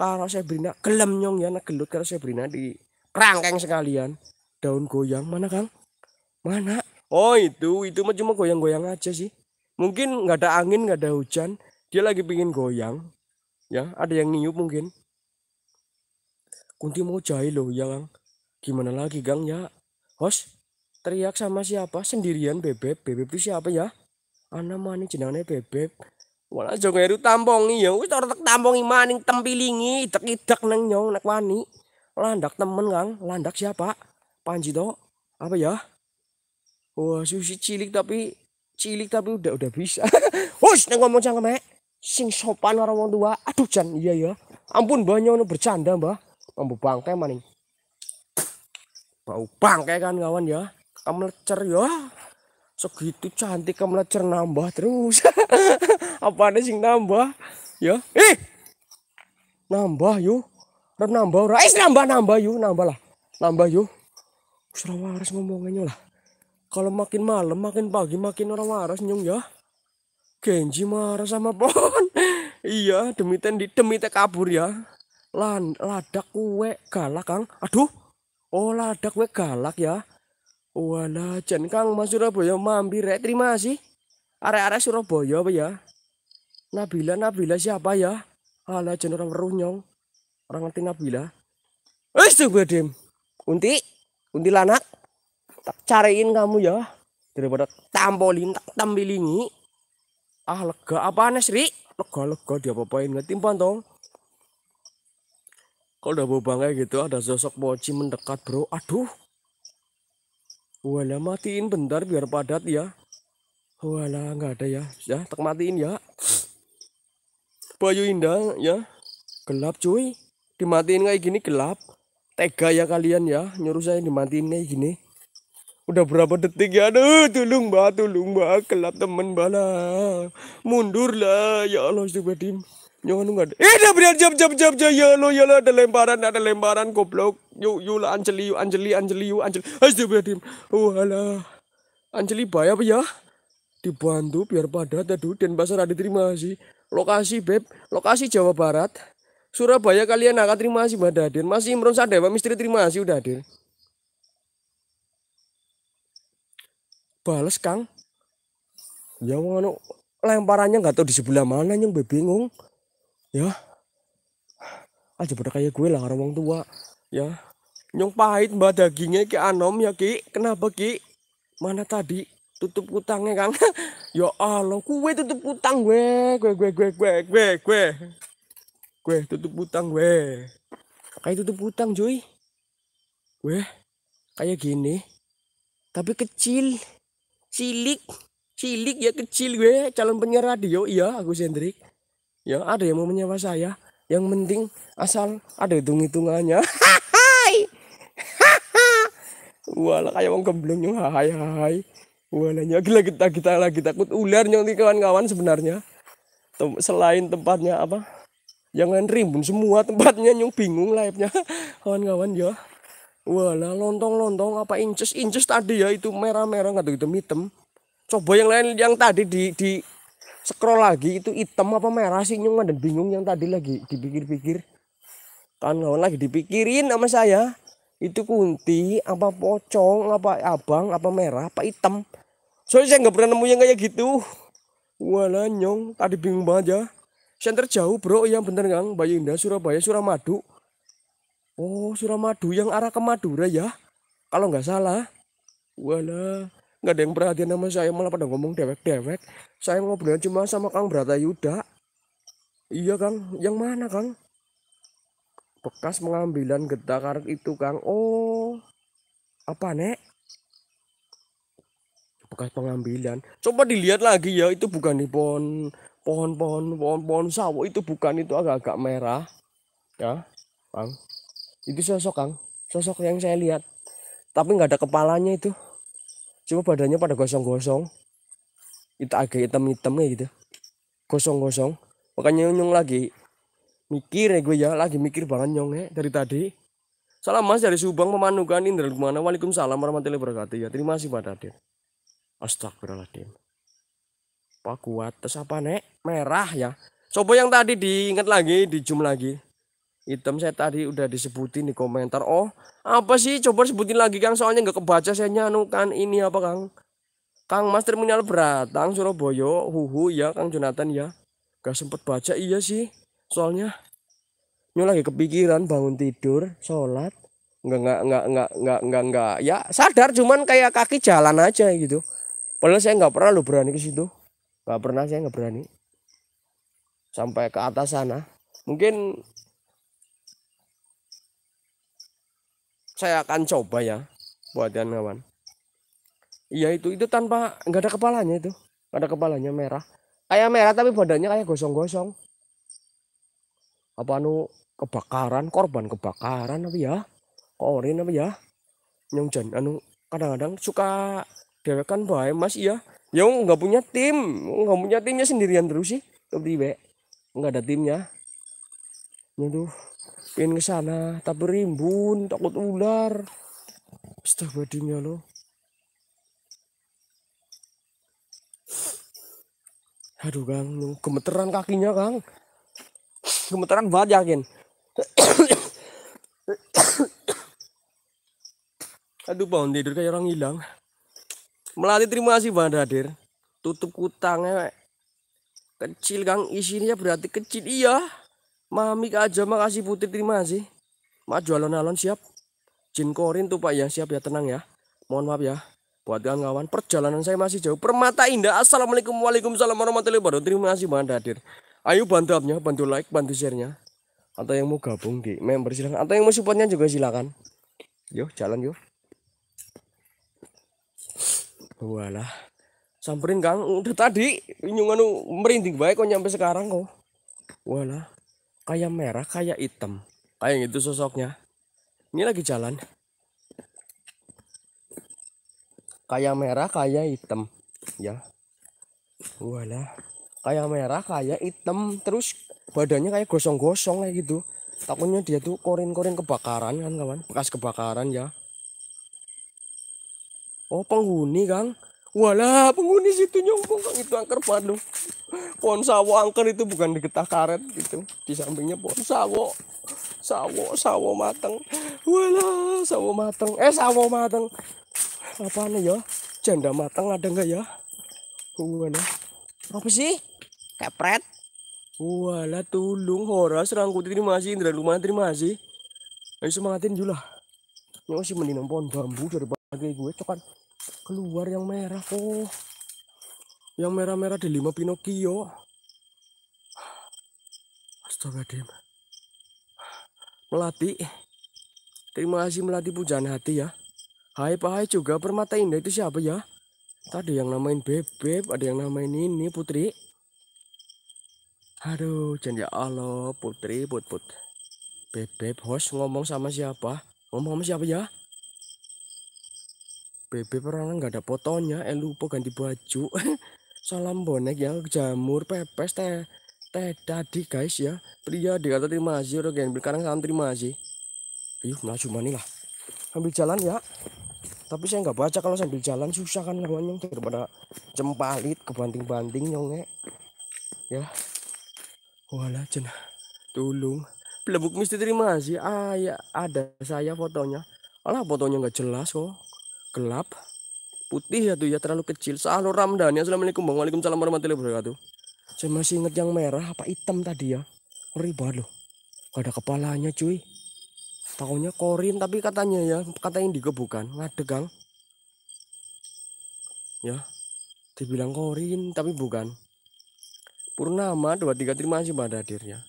karo Sabrina gelem nyong ya gelut karo Sabrina di kerangkeng sekalian daun goyang mana Kang mana oh itu itu mah cuma goyang-goyang aja sih mungkin nggak ada angin nggak ada hujan dia lagi pingin goyang ya ada yang niup mungkin kunti mau jahil loh ya Kang gimana lagi gang ya host teriak sama siapa sendirian bebek bebek itu siapa ya anak mana jenangnya bebek Wala aja ya, ngeru tampongi ya wis ora tek tampongi maning tempilingi tek idek nang nyong nek wani. Landak temen Kang, landak siapa? Panji to. Apa ya? Wah, susi cilik tapi cilik tapi udah udah bisa. Wes nek ngomong mek. sing sopan karo wong tua. Aduh Jan, iya ya. Ampun Mbah nyono bercanda Mbah. Mambu bangkai maning. Bau bangkai kan kawan ya. Kamu lecer ya segitu cantik kamu melecer nambah terus apa sing nambah ya ih eh! nambah yuk Rep nambah ora eh, nambah nambah yuk nambah lah nambah yuk Usra waras ngomongnya lah kalau makin malam makin pagi makin orang waras nyung ya Genji marah sama pohon iya demi tendi demi te kabur ya lan ladak kue galak kang aduh oh ladak kue galak ya Wala jen Kang Mas Surabaya mampir rek terima sih. Are-are Surabaya apa ya? Nabila Nabila siapa ya? Ala jen orang runyong. Orang ngerti Nabila. Wis gue dim. Unti, unti lanak. Tak cariin kamu ya. Daripada tampolin tak tambilingi. Ah lega apa Sri? Lega-lega dia apa-apain ngetimpan tong. Kalau udah bau gitu ada sosok mochi mendekat bro. Aduh, Wala matiin bentar biar padat ya. Wala nggak ada ya. Ya, tak matiin ya. Bayu Indah ya. Gelap cuy. Dimatiin kayak gini gelap. Tega ya kalian ya. Nyuruh saya dimatiin kayak gini. Udah berapa detik ya? Aduh, tolong mbak, tolong mbak. Gelap temen mbak lah. Mundur lah. Ya Allah, sudah dim. Yo, anu nggak ada. Eh, beri jam jam jam jam ya lo ya lo ada lembaran ada lembaran goblok. Yo yo lah Anjeli yo Anjeli Anjeli yo Anjeli. Astagfirullahaladzim. Oh alah. Anjeli bayar apa ya? Dibantu biar padat aduh dan pasar ada terima sih. Lokasi beb, lokasi Jawa Barat. Surabaya kalian akan terima kasih Mbak Dadir. Masih Imron Sadewa Misteri terima kasih udah hadir. Bales Kang. Ya wong anu lemparannya nggak tahu di sebelah mana yang bingung ya aja ah, pada kayak gue lah orang tua ya nyong pahit mbak dagingnya ki anom ya ki kenapa ki mana tadi tutup utangnya kang ya Allah gue tutup utang gue gue gue gue gue gue gue gue tutup utang gue kayak tutup utang cuy gue kayak gini tapi kecil cilik cilik ya kecil gue calon penyiar radio iya aku Hendrik ya ada yang mau menyewa saya yang penting asal ada hitung hitungannya wala kayak wong gemblong yang hai hai walanya gila kita kita lagi takut ular nih kawan-kawan sebenarnya Tem selain tempatnya apa jangan rimbun semua tempatnya nyung bingung live kawan-kawan ya wala lontong-lontong apa inces inces tadi ya itu merah-merah nggak tuh hitam hitam coba yang lain yang tadi di di scroll lagi itu hitam apa merah sih nyung dan bingung yang tadi lagi dipikir-pikir kawan-kawan lagi dipikirin sama saya itu kunti apa pocong apa abang apa merah apa hitam soalnya saya nggak pernah nemu yang kayak gitu wala nyong tadi bingung banget ya center jauh bro yang bener nggak Bayu Indah Surabaya Suramadu oh Suramadu yang arah ke Madura ya kalau nggak salah wala nggak ada yang perhatian sama saya malah pada ngomong dewek-dewek saya ngobrolnya cuma sama Kang Brata yuda iya Kang yang mana Kang bekas pengambilan getah karet itu Kang oh apa Nek bekas pengambilan coba dilihat lagi ya itu bukan di pohon pohon-pohon pohon-pohon sawo itu bukan itu agak-agak merah ya Kang itu sosok Kang sosok yang saya lihat tapi nggak ada kepalanya itu cuma badannya pada gosong-gosong kita agak hitam-hitam ya gitu gosong-gosong makanya nyong lagi mikir ya gue ya lagi mikir banget nyong ya dari tadi salam mas dari Subang memanukan Indra Lukmana Waalaikumsalam warahmatullahi wabarakatuh ya terima kasih pada Adin Astagfirullahaladzim Pak kuat terus apa nek merah ya coba yang tadi diingat lagi zoom lagi item saya tadi udah disebutin di komentar oh apa sih? Coba sebutin lagi Kang soalnya nggak kebaca saya nyanu kan ini apa Kang? Kang Mas Terminal Beratang Surabaya. Huhu ya Kang Jonathan ya. Gak sempet baca iya sih. Soalnya nyu lagi kepikiran bangun tidur, sholat nggak nggak nggak nggak nggak nggak nggak ya sadar cuman kayak kaki jalan aja gitu padahal saya nggak pernah lo berani ke situ nggak pernah saya nggak berani sampai ke atas sana mungkin saya akan coba ya buat yang kawan iya itu itu tanpa nggak ada kepalanya itu nggak ada kepalanya merah kayak merah tapi badannya kayak gosong-gosong apa nu kebakaran korban kebakaran apa ya korin apa ya yang anu kadang-kadang suka dewekan bahaya mas iya yang nggak punya tim nggak punya timnya sendirian terus sih Tapi baik nggak ada timnya itu pengen ke sana tapi rimbun takut ular badinya loh aduh kang gemeteran kakinya kang gemeteran banget yakin aduh bangun tidur kayak orang hilang melati terima kasih banget hadir tutup kutangnya kecil kang isinya berarti kecil iya Mami aja makasih putih terima kasih. Mak jualan alon siap. Jin Korin tuh Pak ya siap ya tenang ya. Mohon maaf ya. Buat kawan-kawan perjalanan saya masih jauh. Permata indah. Assalamualaikum waalaikumsalam warahmatullahi wabarakatuh. Terima kasih banget hadir. Ayo bantu abnya, bantu like, bantu share-nya. Atau yang mau gabung di member silahkan. Atau yang mau supportnya juga silakan. Yuk jalan yuk. Walah. Samperin Kang, udah tadi nyungan merinding baik kok nyampe sekarang kok. Walah kayak merah, kayak hitam. Kayak gitu sosoknya. Ini lagi jalan. Kayak merah, kayak hitam. Ya. Walah. Kayak merah, kayak hitam. Terus badannya kayak gosong-gosong kayak gitu. Takutnya dia tuh korin-korin kebakaran kan kawan. Bekas kebakaran ya. Oh penghuni kang wala penghuni situ nyombong itu angker padu. Pohon sawo angker itu bukan di kita karet gitu. Di sampingnya pohon sawo. Sawo, sawo mateng. wala sawo mateng. Eh, sawo mateng. Apa nih ya? Janda mateng ada nggak ya? wala Apa sih? Kepret. wala tulung horas rangkut ini masih Indra lumayan terima kasih. Ayo semangatin jula ini masih mendingan pohon bambu dari daripada gue cokan keluar yang merah kok oh. yang merah-merah di lima Pinocchio astagfirullahaladzim melati terima kasih melati pujaan hati ya hai pak hai juga permata indah itu siapa ya tadi yang namain bebek ada yang namain ini putri aduh jangan ya Allah putri put put bebek host ngomong sama siapa ngomong sama siapa ya Beberapa perorangan nggak ada fotonya eh lupa ganti baju salam bonek ya jamur pepes teh teh tadi guys ya pria dikata terima kasih udah gen sekarang salam terima kasih yuk melaju manilah ambil jalan ya tapi saya nggak baca kalau sambil jalan susah kan namanya daripada cempalit kebanting-banting nyonge ya wala jenah, tulung belebuk mesti terima kasih ah ya, ada saya fotonya alah fotonya nggak jelas kok gelap putih ya tuh ya terlalu kecil sahur ramdhani assalamualaikum bang waalaikumsalam warahmatullahi wabarakatuh saya masih inget yang merah apa hitam tadi ya ngeri banget loh gak ada kepalanya cuy tahunya korin tapi katanya ya katanya indigo bukan ngadeg kang ya dibilang korin tapi bukan purnama 23 terima kasih pada hadirnya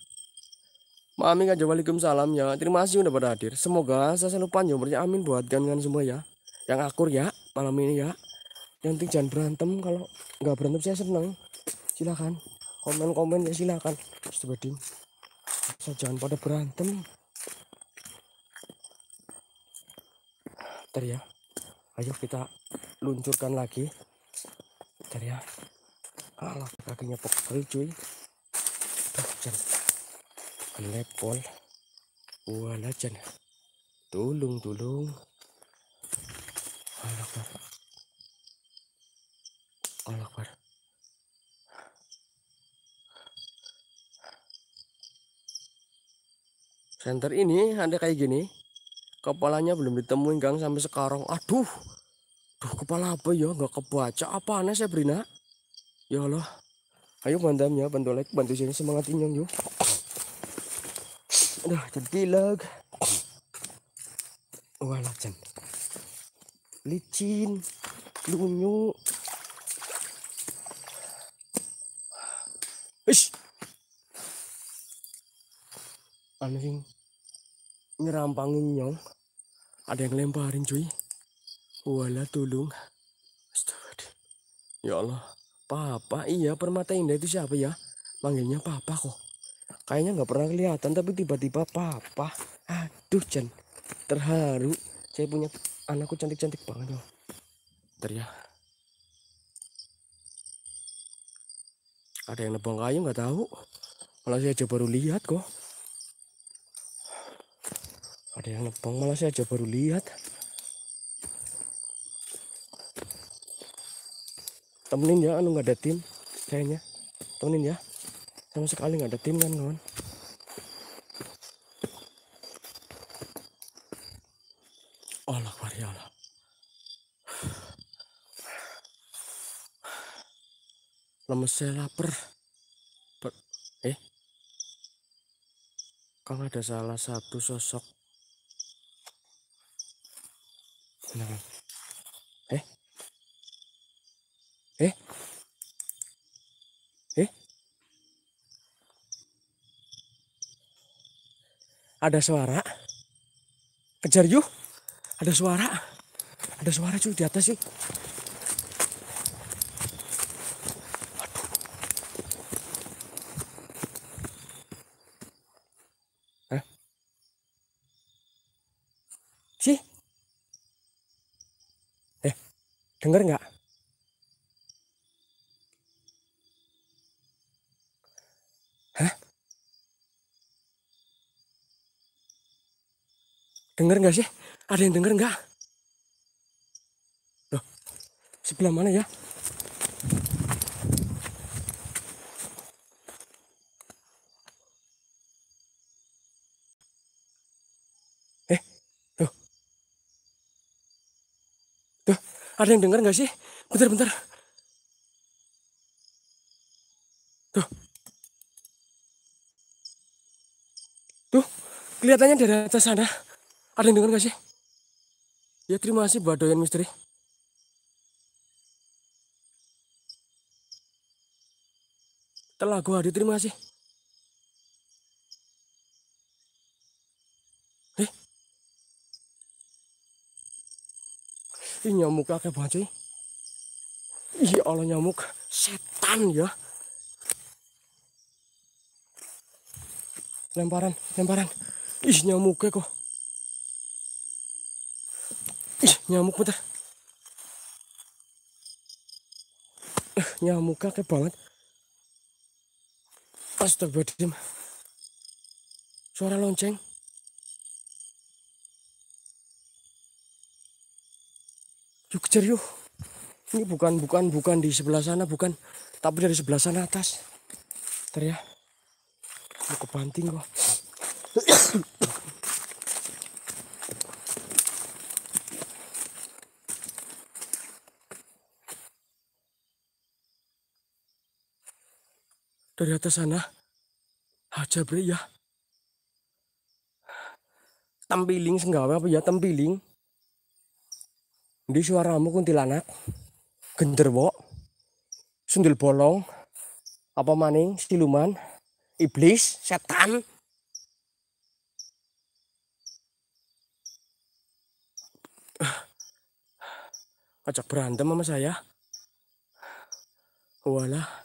Mami kan waalaikumsalam ya terima kasih udah pada hadir semoga saya selalu panjang umurnya amin buat kalian semua ya yang akur ya malam ini ya yang penting jangan berantem kalau nggak berantem saya seneng silakan komen komen ya silakan Astagfirullahaladzim saya jangan pada berantem teriak ya ayo kita luncurkan lagi teriak ya alah kakinya pegel cuy Duh, jangan lepol wala jangan tulung tulung Allah Akbar. Allah Akbar. Center ini ada kayak gini. Kepalanya belum ditemuin gang sampai sekarang. Aduh. Duh, kepala apa ya? Gak kebaca. Apa aneh Brina? Ya Allah. Ayo bandamnya, bantu like, bantu sini semangat inyong yuk. Aduh, jadi lag. Walah, jangan licin lunyu Ish. anjing nyerampangin nyong ada yang lemparin cuy wala tulung ya Allah papa iya permata indah itu siapa ya manggilnya papa kok kayaknya nggak pernah kelihatan tapi tiba-tiba papa aduh Jen terharu saya punya anakku cantik-cantik banget loh bentar ya ada yang nebang kayu nggak tahu malah saya aja baru lihat kok ada yang nebang malah saya aja baru lihat temenin ya anu nggak ada tim kayaknya temenin ya sama sekali nggak ada tim kan kawan Lama saya lapar. Per eh. kau ada salah satu sosok. Kenapa? Eh. Eh. Eh. Ada suara. Kejar yuk. Ada suara. Ada suara cuy di atas yuk. sebelah mana ya eh tuh tuh ada yang dengar nggak sih bentar-bentar tuh tuh kelihatannya dari atas sana ada yang dengar nggak sih ya terima kasih buat doyan misteri telah gua diterima sih eh ini nyamuk kakek banget sih ya Allah nyamuk setan ya lemparan lemparan ih nyamuknya kok ih nyamuk bentar eh, nyamuk kakek banget Astagfirullahaladzim. Suara lonceng. Yuk kejar yuk. Ini bukan, bukan, bukan di sebelah sana, bukan. Tapi dari sebelah sana atas. Ntar ya. Aku kebanting kok. dari atas sana. aja bre ya. Tempiling senggawa apa ya tempiling? Di suaramu kuntilanak. Genderwo. Sundul bolong. Apa maning siluman? Iblis, setan. Ajak berantem sama saya. Walah.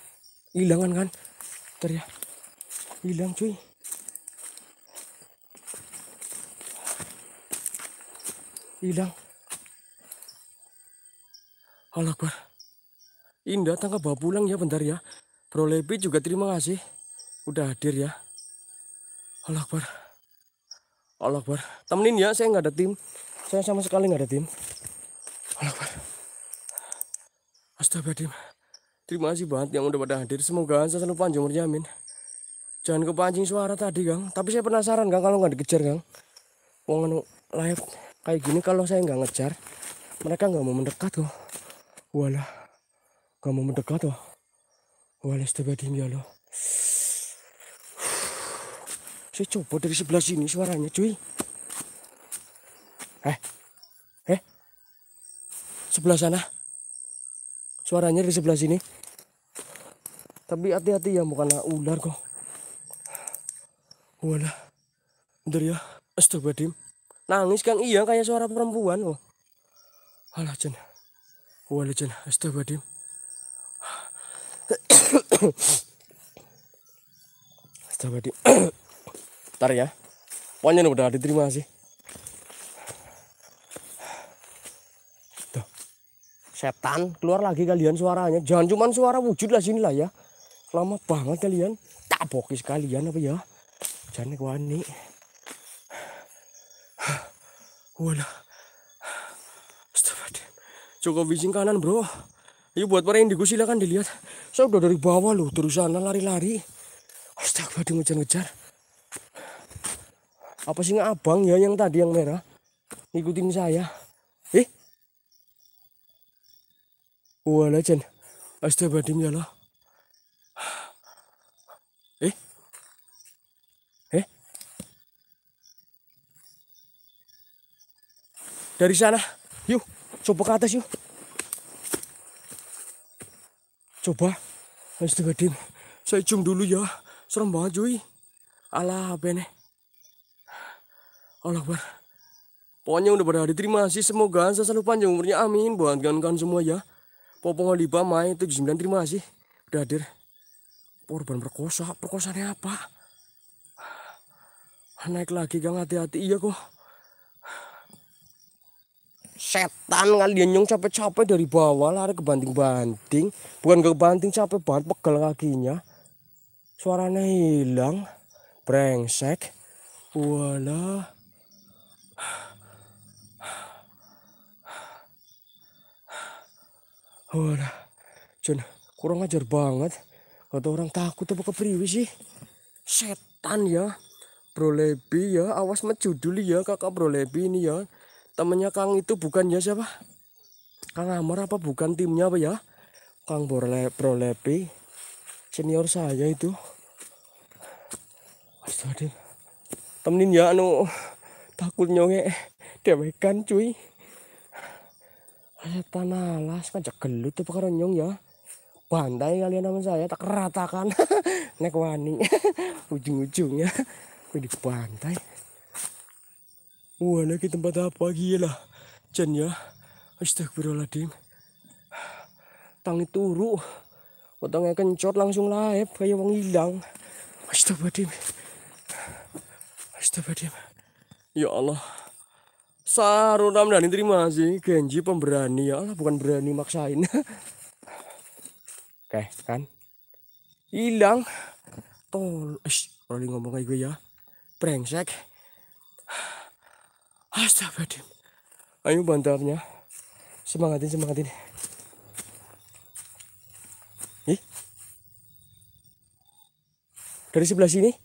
hilang kan, kan bentar ya hilang cuy hilang Alakbar indah tangkap bawa pulang ya bentar ya bro Lepi juga terima kasih udah hadir ya Allah Allah Alakbar temenin ya saya nggak ada tim saya sama sekali nggak ada tim Allah Astaga tim. Terima kasih banget yang udah pada hadir. Semoga saya selalu panjang umurnya amin. Jangan kepancing suara tadi, Kang. Tapi saya penasaran, Kang, kalau nggak dikejar, Kang. Wong anu live kayak gini kalau saya nggak ngejar, mereka nggak mau mendekat tuh. Walah. Nggak mau mendekat tuh. Walah, astagfirullahaladzim ya loh. Saya coba dari sebelah sini suaranya, cuy. Eh. Eh. Sebelah sana. Suaranya dari sebelah sini tapi hati-hati ya bukan ular kok wala bentar ya astagfirullahaladzim nangis kan iya kayak suara perempuan kok alah jen wala jen astagfirullahaladzim astagfirullahaladzim ntar ya pokoknya udah diterima sih setan keluar lagi kalian suaranya jangan cuman suara wujud lah sini lah ya lama banget kalian tak bokis kalian apa ya jangan kewani wala cukup bising kanan bro Ayo buat para indigo silahkan dilihat. Saya udah dari bawah loh, terus sana lari-lari. Astaga, di ngejar-ngejar. Apa sih nggak abang ya yang tadi yang merah? Ngikutin saya. Eh? wala jen Astaga, ya lah. dari sana. Yuk, coba ke atas yuk. Coba. Astagfirullahaladzim. Saya cium dulu ya. Serem banget cuy. Alah, bene. Allah bar. Pokoknya udah pada Terima sih. Semoga saya selalu panjang umurnya. Amin. Buat kawan-kawan semua ya. Popong itu Mai 79 terima kasih. Udah hadir. Korban perkosa. Perkosanya apa? Naik lagi gang hati-hati. Iya kok setan kali dia nyung capek-capek dari bawah lari ke banting banting bukan ke banting capek banget pegel kakinya suaranya hilang brengsek wala wala Cun, kurang ajar banget kata orang takut apa ke priwi sih setan ya Bro Lebi ya awas dulu ya kakak Bro Lebi ini ya temennya Kang itu bukan ya siapa Kang Amar apa bukan timnya apa ya Kang Borle Prolepi senior saya itu aduh, temenin ya anu takut nyonge dewekan cuy tanah alas kan gelut tuh perkara nyong ya bantai kalian sama saya tak ratakan nek wani ujung-ujungnya gue pantai Wah, lagi tempat apa gila? Jen ya. Astagfirullahaladzim. Tangi turu. Potongnya kencot langsung laep kayak wong hilang. Astagfirullahaladzim. Astagfirullahaladzim. Ya Allah. Saru dan terima kasih Genji pemberani ya Allah bukan berani maksain Oke kan hilang tol eh, kalau ngomong kayak gue ya brengsek Astaga, Dim. Ayo bantarnya. Semangatin, semangatin. Ih. Dari sebelah sini.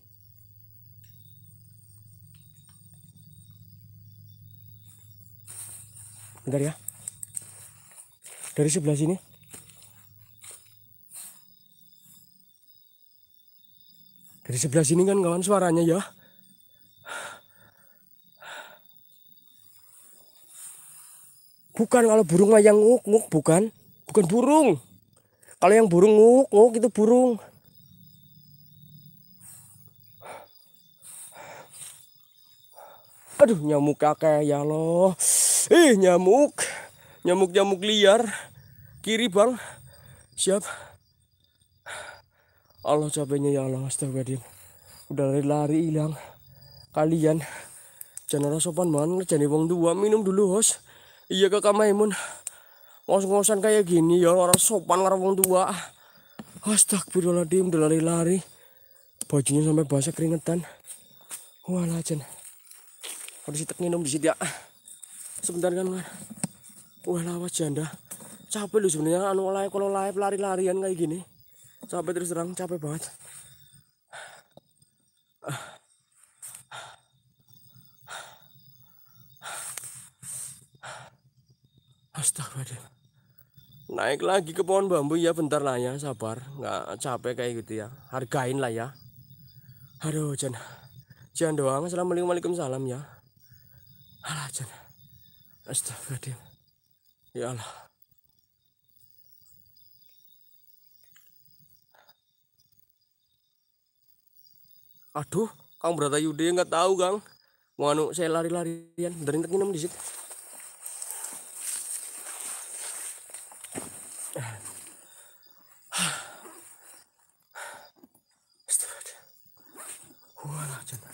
Bentar ya. Dari sebelah sini. Dari sebelah sini kan kawan suaranya ya. Bukan kalau burung mah yang nguk nguk bukan, bukan burung. Kalau yang burung nguk nguk itu burung. Aduh nyamuk kakek ya loh. Ih eh, nyamuk, nyamuk nyamuk liar. Kiri bang, siap. Allah capeknya ya Allah astagfirullahaladzim. Udah lari-lari hilang. Kalian jangan rasa sopan man, jadi wong dua minum dulu host iya kakak Maimun ngos-ngosan kayak gini ya orang sopan orang tua astagfirullahaladzim udah lari-lari bajunya sampai basah keringetan walah jen harus kita minum di sini ya sebentar kan kan wah lawas janda capek lu sebenarnya anu live kalau live lari-larian kayak gini capek terus terang capek banget ah. Astagfirullah. Naik lagi ke pohon bambu ya bentar lah ya, sabar. Nggak capek kayak gitu ya. Hargain lah ya. Aduh, Jan. Jan doang. Assalamualaikum salam ya. Alah, Jan. Astagfirullah. Ya Allah. Aduh, Kang Brata Yudi nggak tahu, Kang. Mau anu saya lari-larian, dari tekinem di situ. Walah, cendera.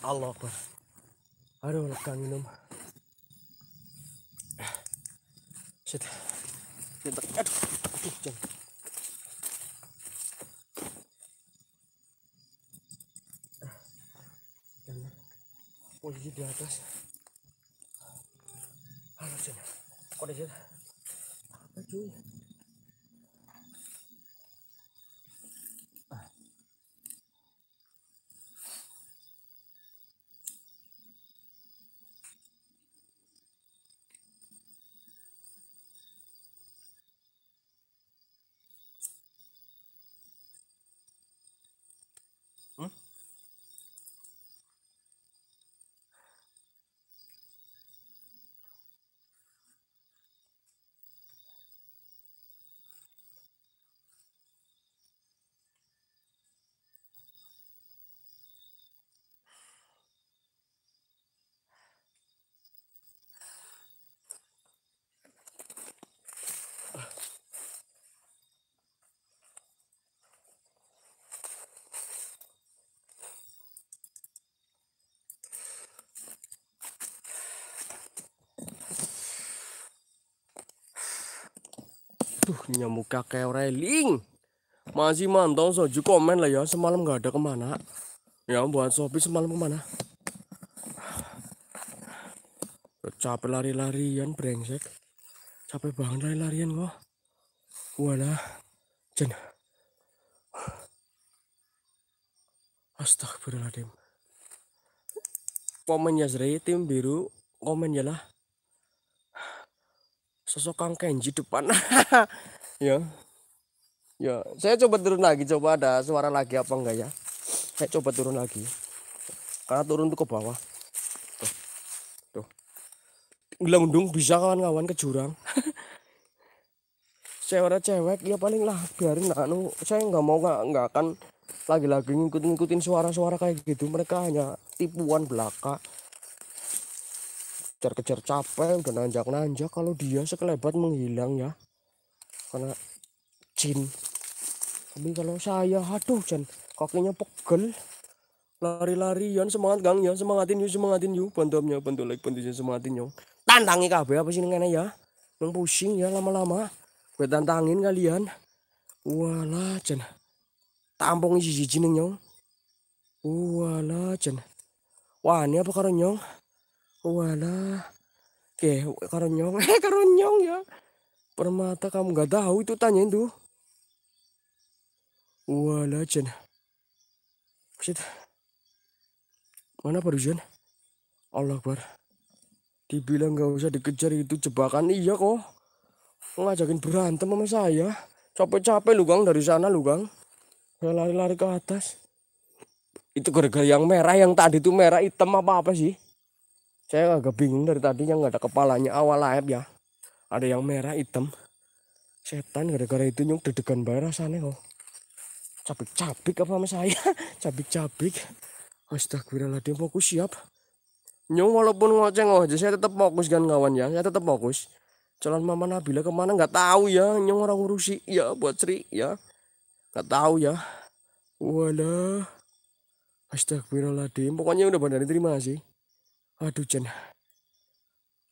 Allah Akbar. Aduh, lekang minum. Shit. Aduh, aduh, jangan. posisi di atas con đây chứ chú này Aduh, nyamuk kakek railing Masih mantau soju komen lah ya, semalam nggak ada kemana. Ya, buat Sopi semalam kemana? Capek lari-larian, brengsek. Capek banget lari-larian kok. Walah, jen. Astagfirullahaladzim. Komen ya, Sri, tim biru. Komen ya lah sosok Kang Kenji depan ya ya saya coba turun lagi coba ada suara lagi apa enggak ya saya coba turun lagi karena turun tuh ke bawah tuh tuh gelondong bisa kawan-kawan ke jurang cewek cewek ya paling lah biarin lah anu saya nggak mau nggak nggak akan lagi-lagi ngikut-ngikutin suara-suara kayak gitu mereka hanya tipuan belaka kejar-kejar capek udah nanjak-nanjak kalau dia sekelebat menghilang ya karena jin tapi kalau saya aduh jen kakinya pegel lari-larian semangat gang ya semangatin yuk semangatin yuk bantu amnya bantu like bantu semangatin yuk tantangi kabe apa sih ini ya yang pusing ya lama-lama gue tantangin kalian walah jen tampung isi jin nyong walah jen wah ini apa karena nyong wala ke karonyong eh karonyong ya permata kamu nggak tahu itu tanyain tuh wala jen shit mana barusan Allah bar. dibilang nggak usah dikejar itu jebakan iya kok ngajakin berantem sama saya capek-capek lu gang dari sana lu gang saya lari-lari ke atas itu gara-gara yang merah yang tadi tuh merah hitam apa apa sih saya agak bingung dari tadi yang nggak ada kepalanya awal live ya ada yang merah hitam setan gara-gara itu nyung dedegan bayar rasanya kok oh. cabik-cabik apa sama saya cabik-cabik astagfirullahaladzim fokus siap nyung walaupun ngoceng aja saya tetap fokus kan kawan ya saya tetap fokus jalan mama Nabila kemana nggak tahu ya nyung orang urusi ya buat Sri ya nggak tahu ya walah astagfirullahaladzim pokoknya udah benar terima kasih Aduh Jen.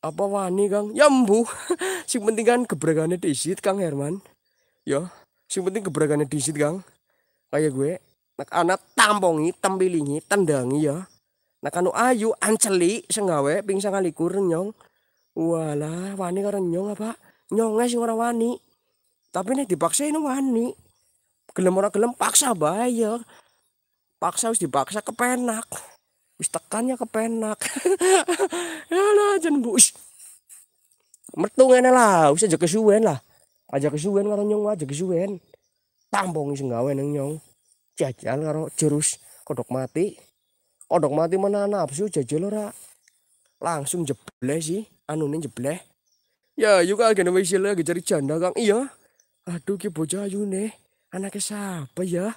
Apa wani Kang? Ya mbu. sing penting kan gebrakannya diisit Kang Herman. Yo, ya, sing penting gebrakannya diisit Kang. Kayak gue nak anak tampongi, tempilingi, tendangi ya. Nak anu ayu anceli sing gawe ping 29 nyong. Walah, wani karo nyong apa? Nyonge sing ora wani. Tapi nek dipaksa ini wani. Gelem ora gelem paksa bae ya. Paksa harus dipaksa kepenak wis tekannya kepenak ya lah jangan bu wis mertungene lah wis aja kesuwen lah aja kesuwen karo nyong aja kesuwen tampung sing gawe nang nyong jajal karo jerus kodok mati kodok mati mana nafsu jajal ora langsung jebleh sih anu nih jebleh ya juga kagak wis lagi cari janda kang iya aduh ki bocah ayune anaknya siapa ya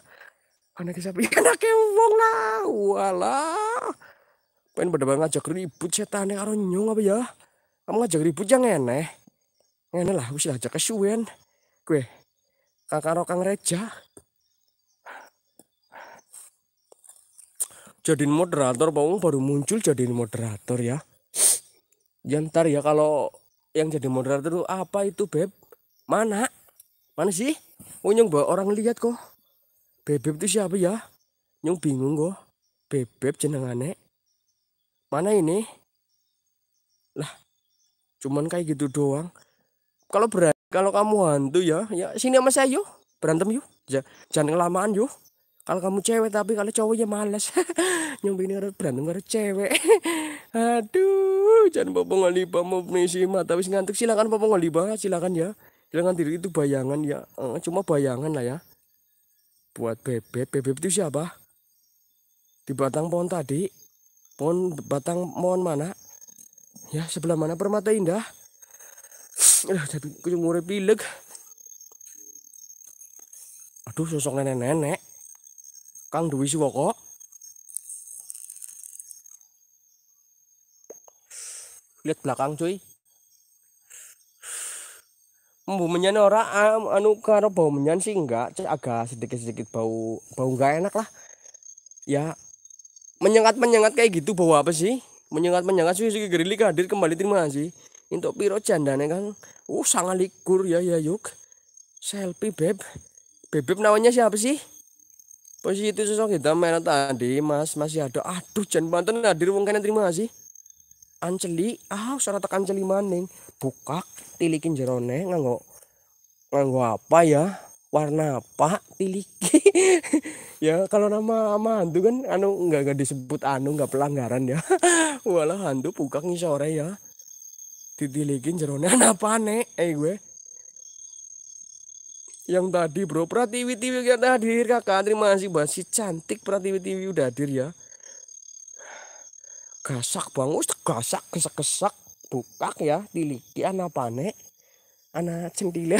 anaknya siapa anaknya wong lah walah pengen pada banget ngajak ribut setan karo nyong apa ya kamu ngajak ribut jangan eneh ngene lah wis ajak kesuwen gue karo Kang Reja jadiin moderator Pak baru muncul jadiin moderator ya jantar ya, ya kalau yang jadi moderator itu apa itu beb mana mana sih unyong oh, bawa orang lihat kok Bebep itu siapa ya? Nyong bingung kok. Bebep aneh. Mana ini? Lah, cuman kayak gitu doang. Kalau berani, kalau kamu hantu ya, ya sini sama saya yuk. Berantem yuk. J jangan kelamaan yuk. Kalau kamu cewek tapi kalau cowoknya malas, males. Nyong bini harus berantem harus cewek. Aduh, jangan bapak ngalibah mau misi mata tapi ngantuk. Silakan bapak ngalibah silakan ya. Silakan diri itu bayangan ya. Eh, cuma bayangan lah ya buat bebek. Bebek itu siapa? Di batang pohon tadi. Pohon batang pohon mana? Ya, sebelah mana permata indah? Aduh, tapi kecemurnya pilek. Aduh, sosok nenek-nenek. Kang Dwi Siwoko. Lihat belakang cuy menyan ora anu karo bau menyan sih enggak cek agak sedikit-sedikit bau bau enggak enak lah ya menyengat-menyengat kayak gitu bau apa sih menyengat-menyengat sih sih gerili hadir kembali terima kasih untuk piro jandane kan uh sangat likur ya ya yuk selfie beb bebek namanya siapa sih posisi itu sosok kita main tadi mas masih ada aduh jangan banten hadir wong terima kasih anceli ah suara tekan anceli maning bukak tilikin jerone nganggo nganggo apa ya warna apa tiliki ya kalau nama ama hantu kan anu nggak nggak disebut anu nggak pelanggaran ya walau hantu bukak nih sore ya ditilikin jerone apa nek eh gue yang tadi bro Pratiwi TV kita hadir kakak terima kasih masih cantik Pratiwi TV udah hadir ya gasak bang us gasak kesak kesak bukak ya diliki anak panek anak cendile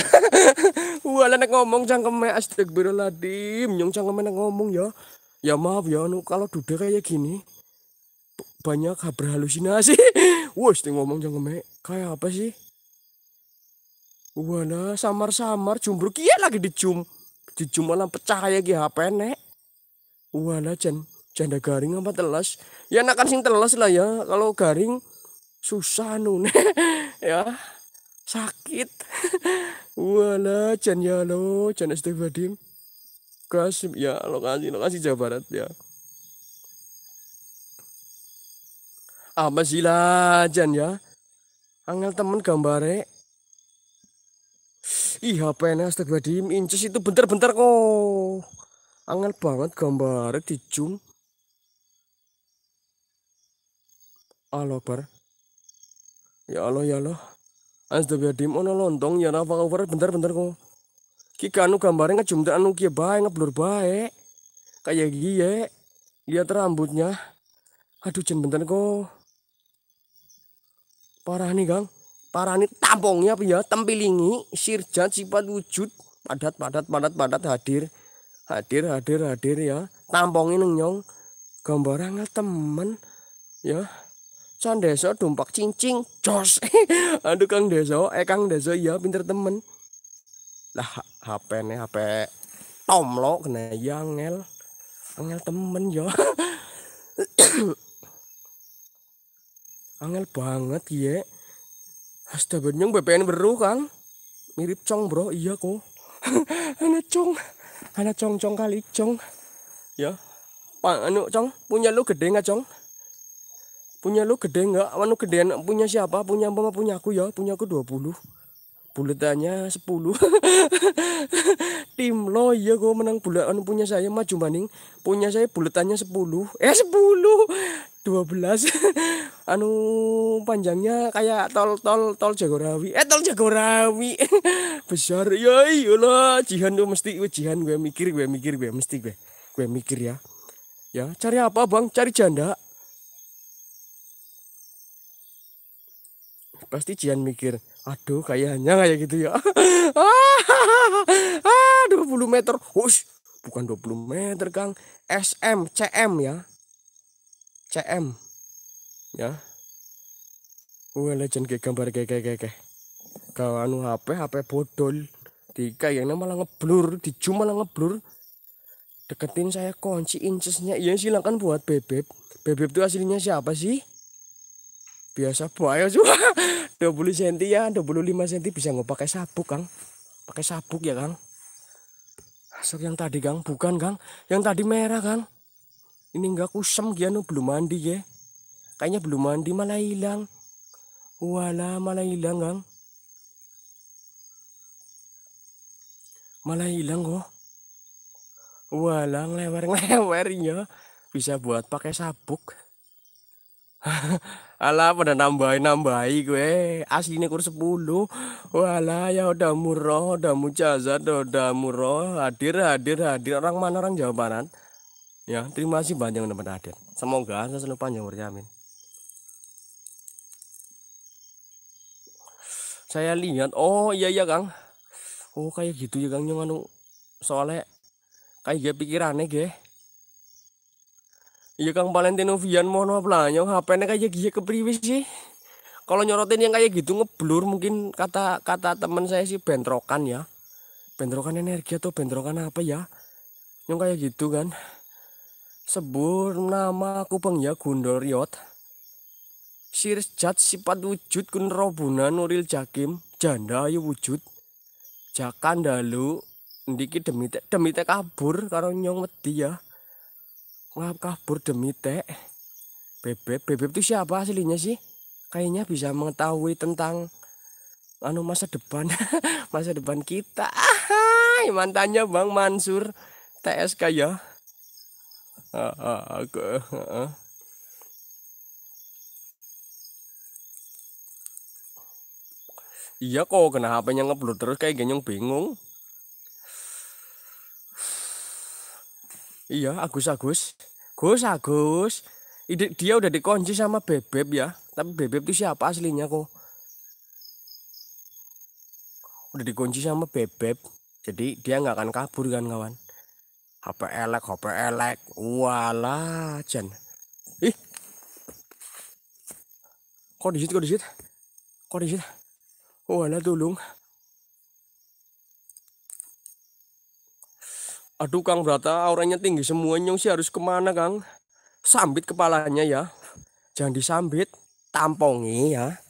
wala nak ngomong cangkeme astagfirullahaladzim nyong cangkeme nak ngomong ya ya maaf ya nu kalau duda kayak gini banyak berhalusinasi di ngomong cangkeme kayak apa sih wala samar-samar jumbruk iya lagi dijum dijum malam pecah ya gini HP nek wala jan janda garing apa telas ya nakan sing telas lah ya kalau garing susah nun ya sakit wala jan ya lo jan Badim kasih ya lokasi lokasi Jawa Barat ya apa sih jan ya angel temen gambare ih apa ini Badim inces itu bentar-bentar kok angel banget gambare di zoom Alobar. Ya Allah, ya Allah. dim ono oh, lontong ya napa over bentar bentar kok. Kika anu gambare ngejumtek anu kia ya, bae ngeblur bae. Kayak gigi ya. Lihat rambutnya. Aduh jen bentar kok. Parah nih Kang. Parah nih tampongnya ya? Tempilingi, sirjan, sifat wujud. Padat, padat, padat, padat hadir. Hadir, hadir, hadir ya. Tampongin nyong. Gambarnya temen ya. San Deso dumpak cincing, jos. Aduh Kang Deso, eh Kang Deso ya pinter temen. Lah HP nih HP lo kena yang angel. Angel temen ya. angel banget ya. Astaga, nyong BPN beru Kang. Mirip cong bro, iya kok. anak cong, anak cong cong kali cong. Ya, Pak, anu cong, punya lu gede nggak cong? punya lu gede nggak anu gedean punya siapa punya mama punya aku ya punya aku 20 bulatannya 10 tim lo ya gue menang bulat anu punya saya maju maning punya saya bulatannya 10 eh 10 12 anu panjangnya kayak tol tol tol Jagorawi eh tol Jagorawi besar ya iyalah jihan tuh mesti jihan gue mikir gue mikir gue mesti gue gue mikir ya ya cari apa bang cari janda pasti Jian mikir aduh kayaknya kayak gitu ya ah 20 meter Hush, bukan 20 meter Kang SM CM ya CM ya Wah legend kayak gambar kayak kayak kayak kalau anu HP HP bodol tiga yang malah ngeblur di cuma malah ngeblur deketin saya kunci incesnya ya silakan buat bebek bebek tuh aslinya siapa sih biasa bahaya cuma 20 cm ya 25 cm bisa nggak pakai sabuk Kang pakai sabuk ya Kang sok yang tadi Kang bukan Kang yang tadi merah Kang ini nggak kusam gianu oh, belum mandi ya kayaknya belum mandi malah hilang wala malah hilang Kang malah hilang kok wala ngelewer ngelewer ya bisa buat pakai sabuk Alah pada nambahin nambahi gue aslinya kur 10 Walah ya udah murah udah mujazat udah murah hadir hadir hadir orang mana orang Jawa Barat ya terima kasih banyak teman teman hadir semoga saya selalu panjang umurnya amin saya lihat oh iya iya Kang oh kayak gitu ya Kang yang anu soalnya kayak pikirannya gue Iya Kang Vian mohon maaf lah yang HP-nya kayak gini kepriwis sih. Kalau nyorotin yang kayak gitu ngeblur mungkin kata kata teman saya sih bentrokan ya. Bentrokan energi atau bentrokan apa ya? Yang kayak gitu kan. Sebut nama aku peng ya Gundor Riot. Jat sifat wujud kun nuril jakim janda ayu wujud. Jakan dalu ndiki demi demi kabur karo nyong mati ya ngap kabur demi teh bebek bebek itu siapa aslinya sih kayaknya bisa mengetahui tentang anu masa depan masa depan kita Ahai, mantannya bang Mansur TSK ya iya kok kenapa yang ngeblur terus kayak genyong bingung Iya, Agus Agus. Gus Agus. Ide, dia udah dikunci sama Bebeb ya. Tapi Bebeb itu siapa aslinya kok? Udah dikunci sama Bebeb. Jadi dia nggak akan kabur kan kawan? HP elek, HP elek. Walah, Jan. Ih. Kok di situ, kok di situ? Kok di situ? Oh, ada tulung. Aduh Kang Brata, auranya tinggi semuanya sih harus kemana Kang? Sambit kepalanya ya. Jangan disambit, tampongi ya.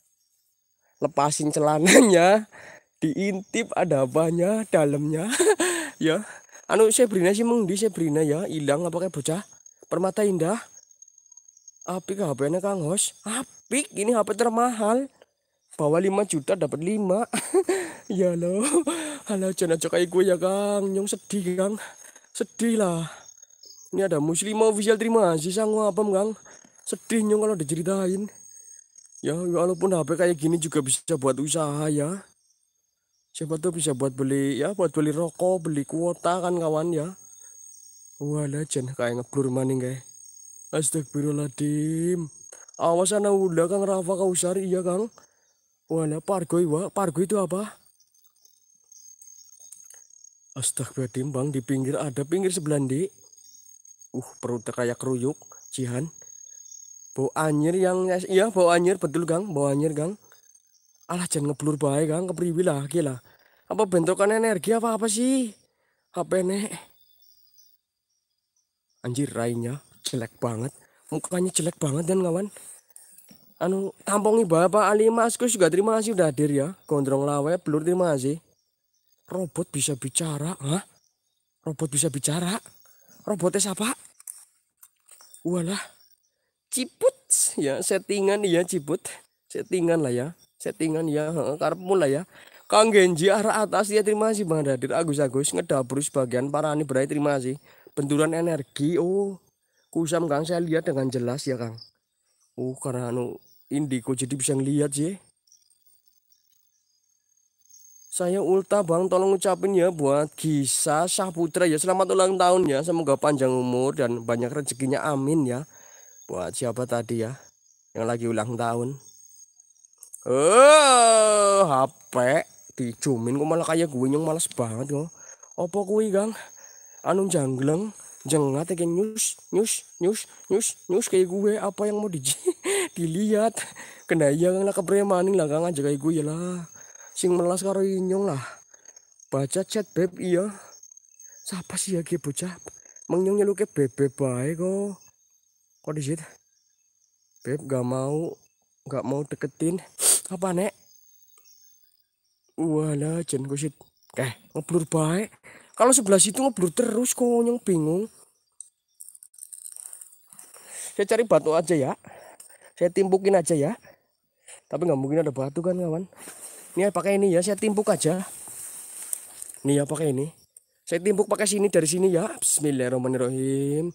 Lepasin celananya, diintip ada banyak dalamnya ya. Anu Sebrina sih mengdi Sebrina ya, hilang apa kayak bocah? Permata Indah. Apik HP-nya Kang Hos. Apik, ini HP termahal. Bawa 5 juta dapat 5. ya loh. Halo, jangan cokai gue ya Kang. Nyong sedih Kang sedih lah ini ada muslimah official terima sih sang apa kang sedihnya kalau diceritain ya, ya walaupun HP kayak gini juga bisa buat usaha ya siapa tuh bisa buat beli ya buat beli rokok beli kuota kan kawan ya wah jangan kayak ngeblur maning kayak astagfirullahaladzim awas anak udah kang Rafa kau usari iya kang wala pargoi wa pargoi itu apa Astagfirullahaladzim bang, di pinggir ada pinggir sebelah di. Uh, perut kayak keruyuk, Cihan. Bau anjir yang, ya, iya bau anjir betul gang, bau anjir gang. Alah jangan ngeblur baik gang, kepriwi lah, gila. Apa bentukan energi apa apa sih? HP nek? Anjir rainya jelek banget, mukanya jelek banget dan kawan. Anu tampongi bapak Ali Maskus juga terima kasih udah hadir ya. Gondrong lawe, blur terima kasih. Robot bisa bicara, hah? Robot bisa bicara? Robotnya siapa? Walah, ciput ya settingan ya ciput, settingan lah ya, settingan ya, Karena mulai ya. Kang Genji arah atas ya terima kasih Bang Dadir Agus Agus ngedabur sebagian para ini berarti terima kasih. Benturan energi oh kusam Kang saya lihat dengan jelas ya Kang. Oh karena anu indigo jadi bisa ngelihat sih. Saya Ulta Bang tolong ucapin ya buat Gisa Putra ya selamat ulang tahun ya semoga panjang umur dan banyak rezekinya amin ya buat siapa tadi ya yang lagi ulang tahun eh oh, HP dicumin kok malah kayak gue yang malas banget kok opo kui gang anu jangleng jengat kayak nyus nyus nyus nyus nyus kayak gue apa yang mau di dilihat kena iya kan lah kepremanin lah kang aja kayak gue ya lah sing melas karo inyong lah baca chat beb iya siapa sih ya gue bocah lu ke beb beb baik kok kok di situ beb gak mau gak mau deketin apa nek wala jen kusit eh ngeblur baik kalau sebelah situ ngeblur terus konyong bingung saya cari batu aja ya saya timbukin aja ya tapi nggak mungkin ada batu kan kawan ini ya pakai ini ya saya timpuk aja ini ya pakai ini saya timpuk pakai sini dari sini ya Bismillahirrahmanirrahim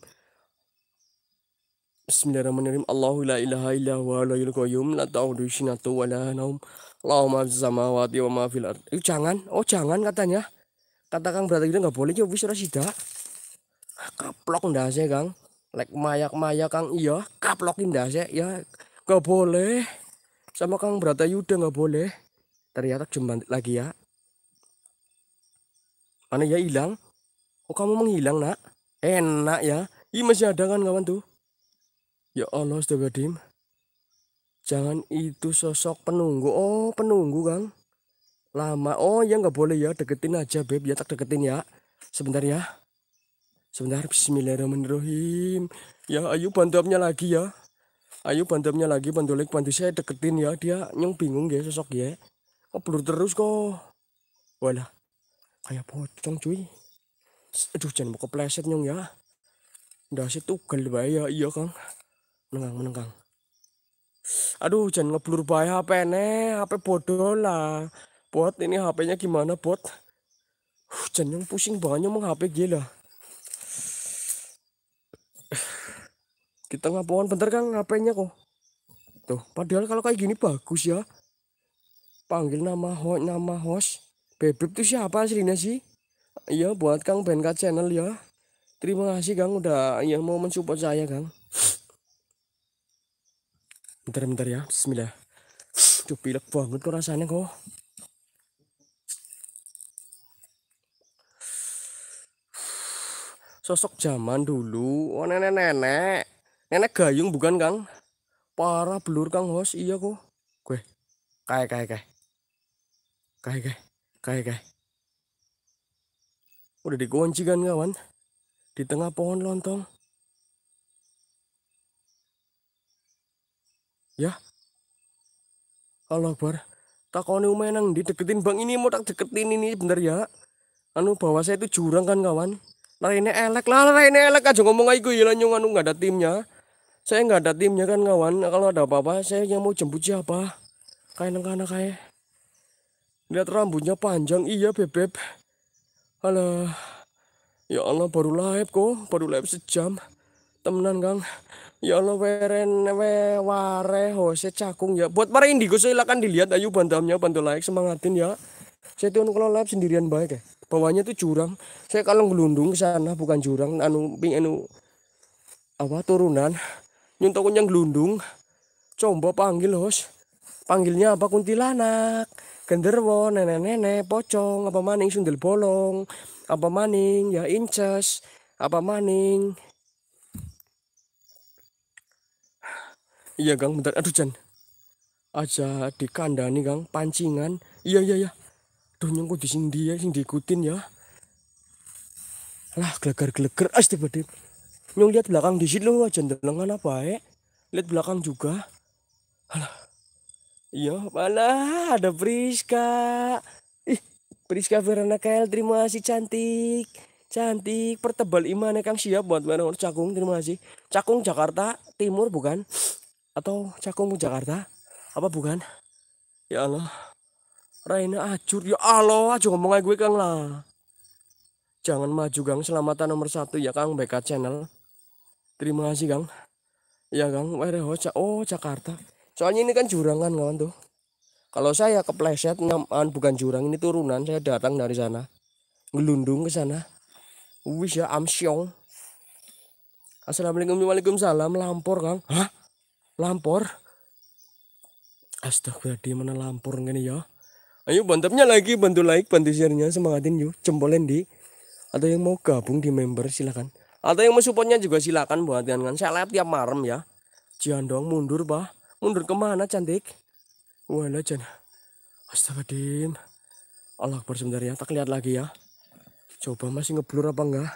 Bismillahirrahmanirrahim Allahu la ilaha illa huwa hayyul qayyum la ta'udu sinatu wa la naum Allahumma samawati wa ma fil eh, jangan oh jangan katanya kata Kang Brata nggak boleh ya wis ora sida ah, kaplok saya, Kang lek mayak-mayak Kang iya kaplok saya, ya nggak boleh sama Kang Brata Yuda nggak boleh Ternyata jumpa lagi ya. Mana ya hilang? Oh kamu menghilang nak? Enak ya. Ih masih ada kan kawan tuh? Ya Allah sudah astagfirullahaladzim. Jangan itu sosok penunggu. Oh penunggu kang. Lama. Oh ya nggak boleh ya. Deketin aja beb. Ya tak deketin ya. Sebentar ya. Sebentar. Bismillahirrahmanirrahim. Ya ayo bantu upnya lagi ya. Ayo bantu upnya lagi. Bantu lagi Bantu saya deketin ya. Dia nyung bingung ya sosok ya kok blur terus kok wala kayak pocong cuy aduh jangan mau kepleset nyong ya udah sih tugel bahaya iya kang menengang menengang aduh jangan ngeblur bahaya HP ne HP bodoh lah buat ini HP-nya gimana bot uh, jangan yang pusing banget nyong HP gila kita ngapain bentar kan HP-nya kok tuh padahal kalau kayak gini bagus ya panggil nama host nama host Bebep tuh siapa aslinya sih Iya buat Kang Benka channel ya terima kasih Kang udah yang mau mensupport saya Kang bentar bentar ya Bismillah tuh pilek banget kok rasanya kok sosok zaman dulu oh nenek nenek nenek gayung bukan kang parah blur kang host, iya kok gue kayak kayak kayak Kai kai, kai kai. Udah dikunci kan kawan? Di tengah pohon lontong. Ya. Allah takonium menang, di deketin bang ini mau tak deketin ini bener ya. Anu bawa saya itu jurang kan kawan. ini elek lah, ini elek aja ngomong aku ya nyong anu nggak ada timnya. Saya nggak ada timnya kan kawan. Kalau ada apa-apa saya yang mau jemput siapa? Kayak nengkana kayak. Lihat rambutnya panjang, iya bebek. Halo. ya Allah baru live kok, baru live sejam. Temenan Kang. Ya Allah weren we ware hose cakung ya. Buat para indigo silakan dilihat ayo bantamnya bantu like semangatin ya. Saya tuh kalau live sendirian baik ya. Bawahnya tuh jurang. Saya kalau ngelundung ke sana bukan jurang anu ping anu apa turunan. Nyuntuk yang gelundung. Coba panggil hos. Panggilnya apa kuntilanak genderwo nenek-nenek pocong apa maning sundel bolong apa maning ya inces apa maning iya gang bentar aduh Jan aja di nih gang pancingan iya iya iya aduh nyungku di sini dia sini diikutin ya lah gelegar-gelegar astagfirullah nyong lihat belakang di situ aja ndelengan apa ya lihat belakang juga alah Iya, mana ada Priska. Ih, Priska Verona Kael, terima kasih cantik. Cantik, pertebal iman Kang siap buat mana Cakung, terima kasih. Cakung Jakarta Timur bukan? Atau Cakung Jakarta? Apa bukan? Ya Allah. Raina Acur ya Allah, aja ngomong gue Kang lah. Jangan maju Kang, selamatan nomor satu ya Kang BK Channel. Terima kasih Kang. Ya Kang, oh Jakarta soalnya ini kan jurangan kawan tuh kalau saya kepleset nyaman bukan jurang ini turunan saya datang dari sana ngelundung ke sana wis ya amsyong assalamualaikum waalaikumsalam lampor kang hah lampor astaga di mana lampor ini ya ayo bantapnya lagi bantu like bantu share-nya semangatin yuk jempolin di atau yang mau gabung di member silahkan atau yang mau supportnya juga silahkan buat kan, kan. saya lihat tiap malam ya jangan dong mundur bah Mundur kemana cantik? Wala Jan. Astagfirullahaladzim. Allah Akbar sebentar ya. Tak lihat lagi ya. Coba masih ngeblur apa enggak?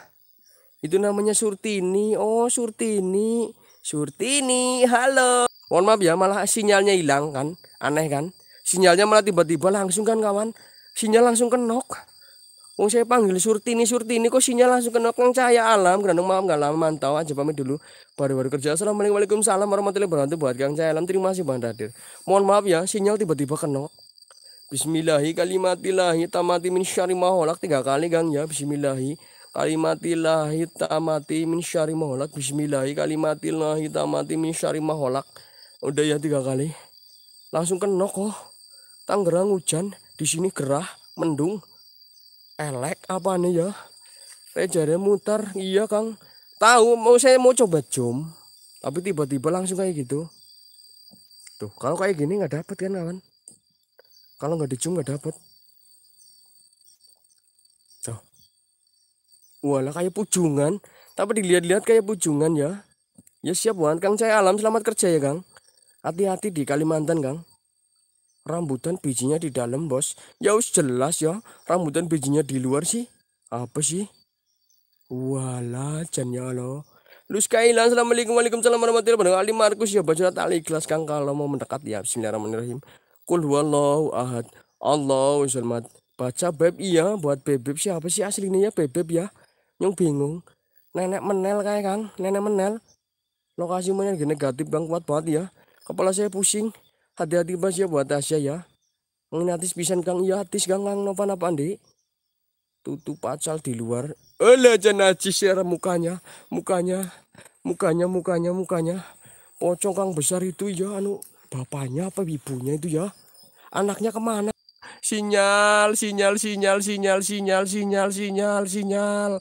Itu namanya Surtini. Oh Surtini. Surtini. Halo. Mohon maaf ya malah sinyalnya hilang kan. Aneh kan. Sinyalnya malah tiba-tiba langsung kan kawan. Sinyal langsung kenok. Wong saya panggil surti ini surti ini kok sinyal langsung kena kang cahaya alam. Kerandung maaf nggak lama mantau aja pamit dulu. Baru-baru kerja. Assalamualaikum salam warahmatullahi wabarakatuh buat kang cahaya alam. Terima kasih bang Dadir. Mohon maaf ya sinyal tiba-tiba kena. Bismillahi kalimatilahi tamati min syari maholak tiga kali gang ya. Bismillahi kalimatilahi tamati min syari maholak. Bismillahi kalimatilahi tamati min syari maholak. Udah ya tiga kali. Langsung kena kok. Tangerang hujan, di sini gerah, mendung, elek apa nih ya saya jadi muter iya kang tahu mau saya mau coba jom tapi tiba-tiba langsung kayak gitu tuh kalau kayak gini nggak dapet kan kawan kalau nggak dijum nggak dapet tuh wala kayak pujungan tapi dilihat-lihat kayak pujungan ya ya siap buat kang saya alam selamat kerja ya kang hati-hati di Kalimantan kang Rambutan bijinya di dalam, bos. Ya us jelas ya, rambutan bijinya di luar sih. Apa sih? Wala jan ya lo. Lu lah assalamualaikum warahmatullahi wabarakatuh. Ali Markus ya, baca tali ikhlas Kang kalau mau mendekat ya. Bismillahirrahmanirrahim. Kul huwallahu ahad. Allahu insyaAllah. Baca beb iya buat beb siapa sih aslinya ya beb ya? nyung bingung. Nenek menel kayak Kang, nenek menel lokasi mana negatif bang kuat banget ya kepala saya pusing Hati-hati mas ya buat Tasya ya. bisa pisan Kang Iyatis Kang Kang nopan apa Andi? Tutup pacal di luar. Elah eh, jenajis ya mukanya, mukanya, mukanya, mukanya, mukanya. Pocong Kang besar itu ya anu bapaknya apa ibunya itu ya. Anaknya kemana? Sinyal, sinyal, sinyal, sinyal, sinyal, sinyal, sinyal, sinyal.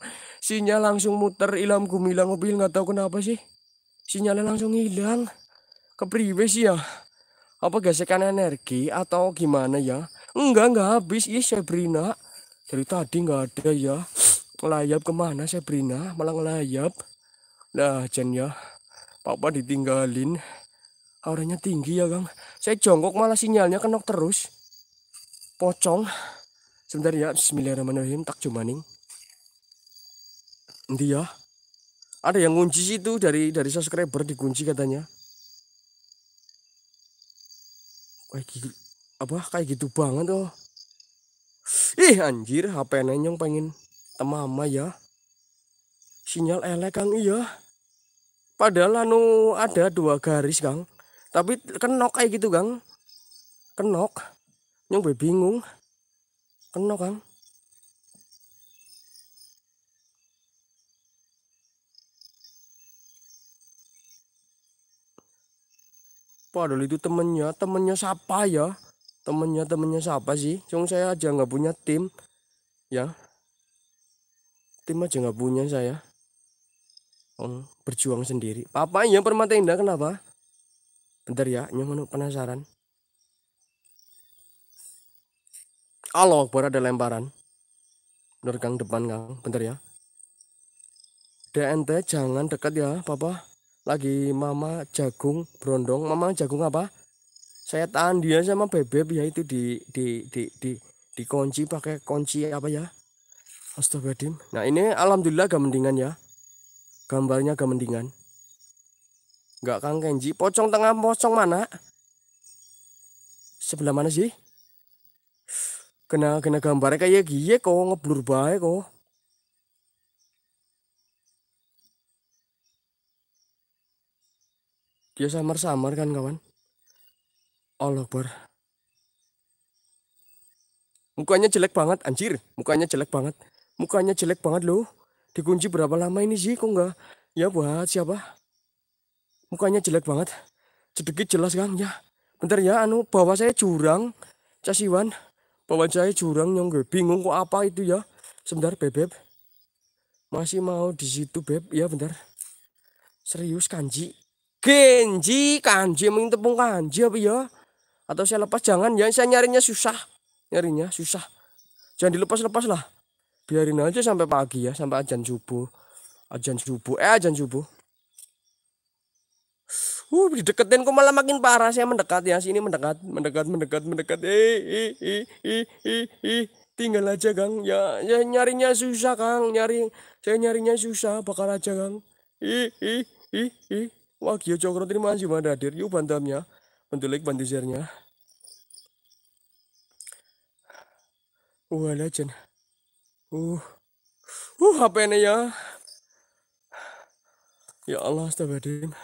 Sinyal langsung muter ilam gumilang mobil nggak tahu kenapa sih. Sinyalnya langsung hilang. Kepriwe sih ya apa gesekan energi atau gimana ya enggak enggak habis ya Sabrina dari tadi enggak ada ya layap kemana Sabrina malah ngelayap nah Jen ya papa ditinggalin auranya tinggi ya Kang saya jongkok malah sinyalnya kenok terus pocong sebentar ya Bismillahirrahmanirrahim tak nih nanti ya ada yang ngunci situ dari dari subscriber dikunci katanya kayak gitu apa kayak gitu banget oh ih anjir HP nenyong pengen temama ya sinyal elek kang iya padahal anu ada dua garis kang tapi kenok kayak gitu kang kenok nyong bingung kenok kang padahal itu temennya temennya siapa ya temennya temennya siapa sih cuma saya aja nggak punya tim ya tim aja nggak punya saya om berjuang sendiri papa yang permata indah kenapa bentar ya nyaman penasaran Allah Akbar ada lemparan bener depan kang bentar ya DNT jangan dekat ya papa lagi mama jagung brondong mama jagung apa saya tahan dia sama bebek ya itu di di di di dikunci pakai kunci apa ya Astagfirullahaladzim nah ini alhamdulillah gak mendingan ya gambarnya gak mendingan nggak Kang Kenji pocong tengah pocong mana sebelah mana sih kena kena gambarnya kayak gie kok ngeblur baik kok Dia samar-samar kan kawan? Allah oh, bar, Mukanya jelek banget anjir. Mukanya jelek banget. Mukanya jelek banget loh. Dikunci berapa lama ini sih kok nggak? Ya buat siapa? Mukanya jelek banget. Sedikit jelas kan ya. Bentar ya anu bawa saya jurang. Casiwan. Bawa saya jurang yang gue bingung kok apa itu ya. Sebentar bebek. Masih mau di situ beb. Ya bentar. Serius kanji. Genji, kanji, mending tepung kanji apa ya? Atau saya lepas jangan ya, saya nyarinya susah. Nyarinya susah. Jangan dilepas-lepas lah. Biarin aja sampai pagi ya, sampai ajan subuh. Ajan subuh, eh ajan subuh. Uh, dideketin kok malah makin parah. Saya mendekat ya, sini mendekat, mendekat, mendekat, mendekat. Eh, eh, eh, eh, eh, eh. Tinggal aja, Kang. Ya, ya nyarinya susah, Kang. Nyari saya nyarinya susah, bakal aja, Kang. Ih, ih, ih, ih. Wah Wagyu Cokro terima kasih pada hadir yuk bantamnya share bandizernya Wah legend Uh Uh apa ini ya Ya Allah astagfirullahaladzim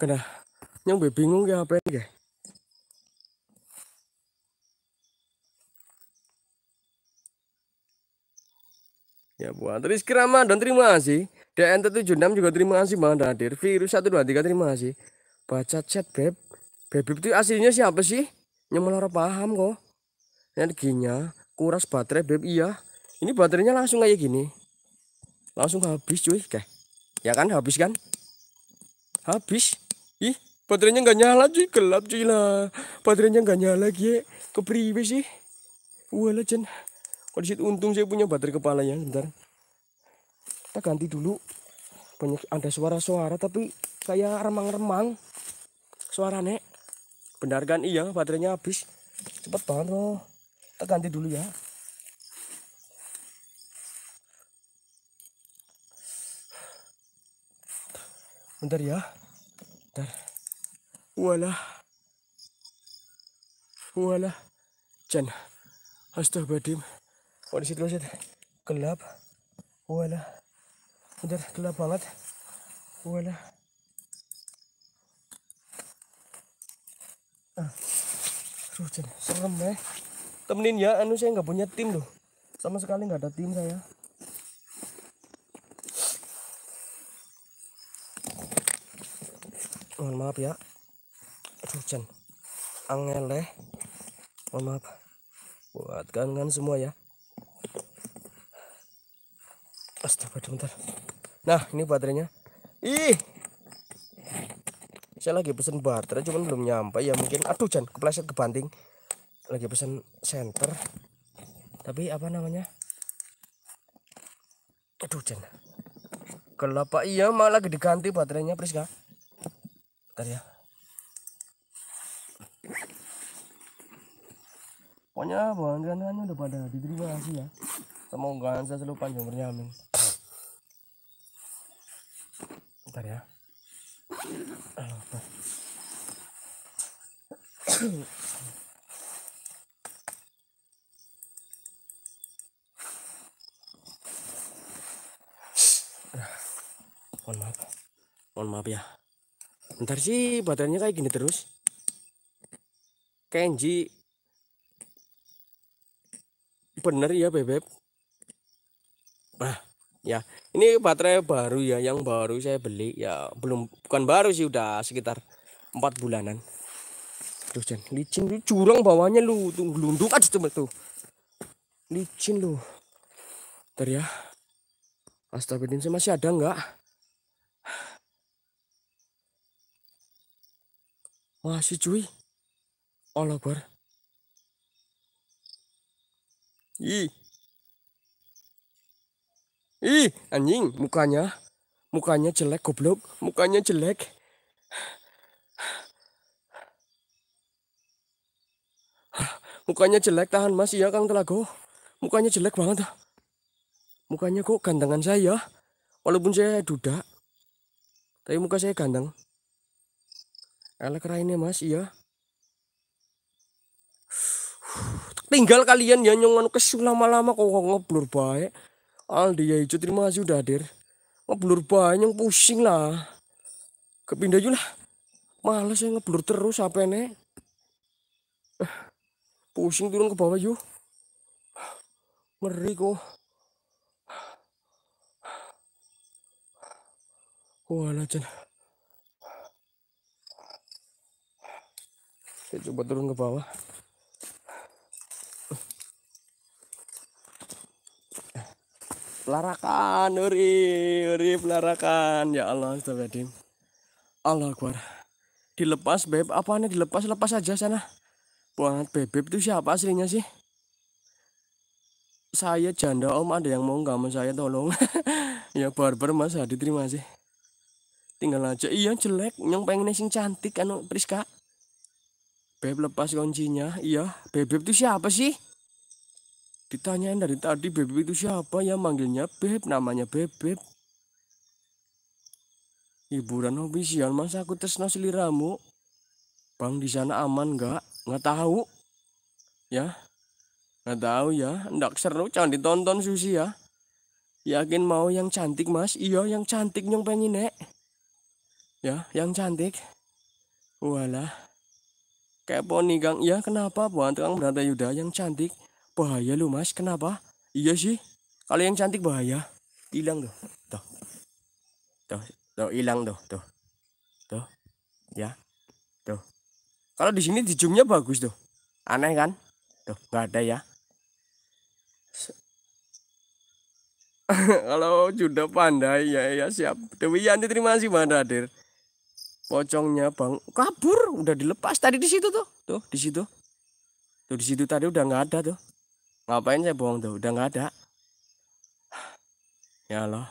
Kena Yang bingung ya apa ini Ya buat kira Rizky Ramadan terima kasih. DNT76 juga terima kasih banget hadir. Virus satu dua tiga terima kasih. Baca chat Beb. Beb itu aslinya siapa sih? Nyemelor paham kok. Energinya kuras baterai Beb iya. Ini baterainya langsung kayak gini. Langsung habis cuy, kayak Ya kan habis kan? Habis. Ih, baterainya nggak nyala cuy, gelap cuy lah. Baterainya nggak nyala lagi Kepriwe sih? wala legend kalau situ untung saya punya baterai kepala ya bentar kita ganti dulu banyak ada suara-suara tapi kayak remang-remang suara nek benar kan iya baterainya habis cepet banget loh kita ganti dulu ya bentar ya bentar walah walah jan astagfirullah Oh di situ lihat gelap. wala Udah gelap banget. wala Ah. Aduh, serem ya. Temenin ya, anu saya nggak punya tim loh. Sama sekali nggak ada tim saya. Mohon maaf ya. Rujan. angin Angeleh. Mohon maaf. Buat kan semua ya. Astaga, bentar. Nah, ini baterainya. Ih. Saya lagi pesen baterai cuman belum nyampe ya mungkin. Aduh, Jan, kepleset kebanting. Lagi pesen senter. Tapi apa namanya? Aduh, Jan. Kelapa iya malah lagi diganti baterainya, Priska. Bentar ya. pokoknya bahan-bahannya kan udah pada diterima kasih ya sama unggahan saya selalu panjang amin Ntar ya mohon maaf mohon maaf ya ntar sih baterainya kayak gini terus Kenji bener ya bebek nah ya ini baterai baru ya yang baru saya beli ya belum bukan baru sih udah sekitar empat bulanan tuh Jan licin lu curang bawahnya lu tuh lunduk aja tuh tuh licin lu ntar ya astagfirullahaladzim masih ada enggak masih cuy Allah bar Ih. Ih, anjing, mukanya. Mukanya jelek goblok, mukanya jelek. Mukanya jelek tahan Mas ya Kang Telago. Mukanya jelek banget. Mukanya kok gantengan saya. Ya? Walaupun saya duda. Tapi muka saya ganteng. Elek rainnya Mas iya. tinggal kalian ya nyongan kesu lama-lama kok ngeblur baik Aldi ya itu terima kasih udah hadir ngeblur banyak pusing lah kepindah juga lah males ya ngeblur terus apa nih eh, pusing turun ke bawah yuk ngeri kok wala jen saya coba turun ke bawah pelarakan uri uri pelarakan ya Allah astagfirullahaladzim Allah Akbar dilepas beb apa nih dilepas lepas aja sana buat beb itu siapa aslinya sih saya janda om ada yang mau nggak sama saya tolong ya barbar mas Hadi terima sih, tinggal aja iya jelek yang pengen sing cantik anu Priska beb lepas kuncinya iya beb beb itu siapa sih Ditanyain dari tadi Bebep itu siapa ya manggilnya Beb namanya Bebep. Hiburan hobi sian masa aku tersenang seliramu. Bang di sana aman nggak? Nggak tahu. Ya. Nggak tahu ya. Ndak seru jangan ditonton Susi ya. Yakin mau yang cantik mas? Iya yang cantik nyong pengin nek. Ya yang cantik. Walah. Kepo nih gang Ya kenapa buat Kang berada Yuda yang cantik? Bahaya lu mas, kenapa? Iya sih, kalau yang cantik bahaya. Hilang tuh, tuh, tuh, tuh hilang tuh, tuh, tuh, ya, tuh. Kalau di sini dijumnya bagus tuh, aneh kan? Tuh, nggak ada ya. kalau sudah pandai ya ya siap Dewi Yanti terima kasih Bang Radir pocongnya Bang kabur udah dilepas tadi di situ tuh tuh di situ tuh di situ tadi udah nggak ada tuh ngapain saya bohong tuh udah nggak ada ya lo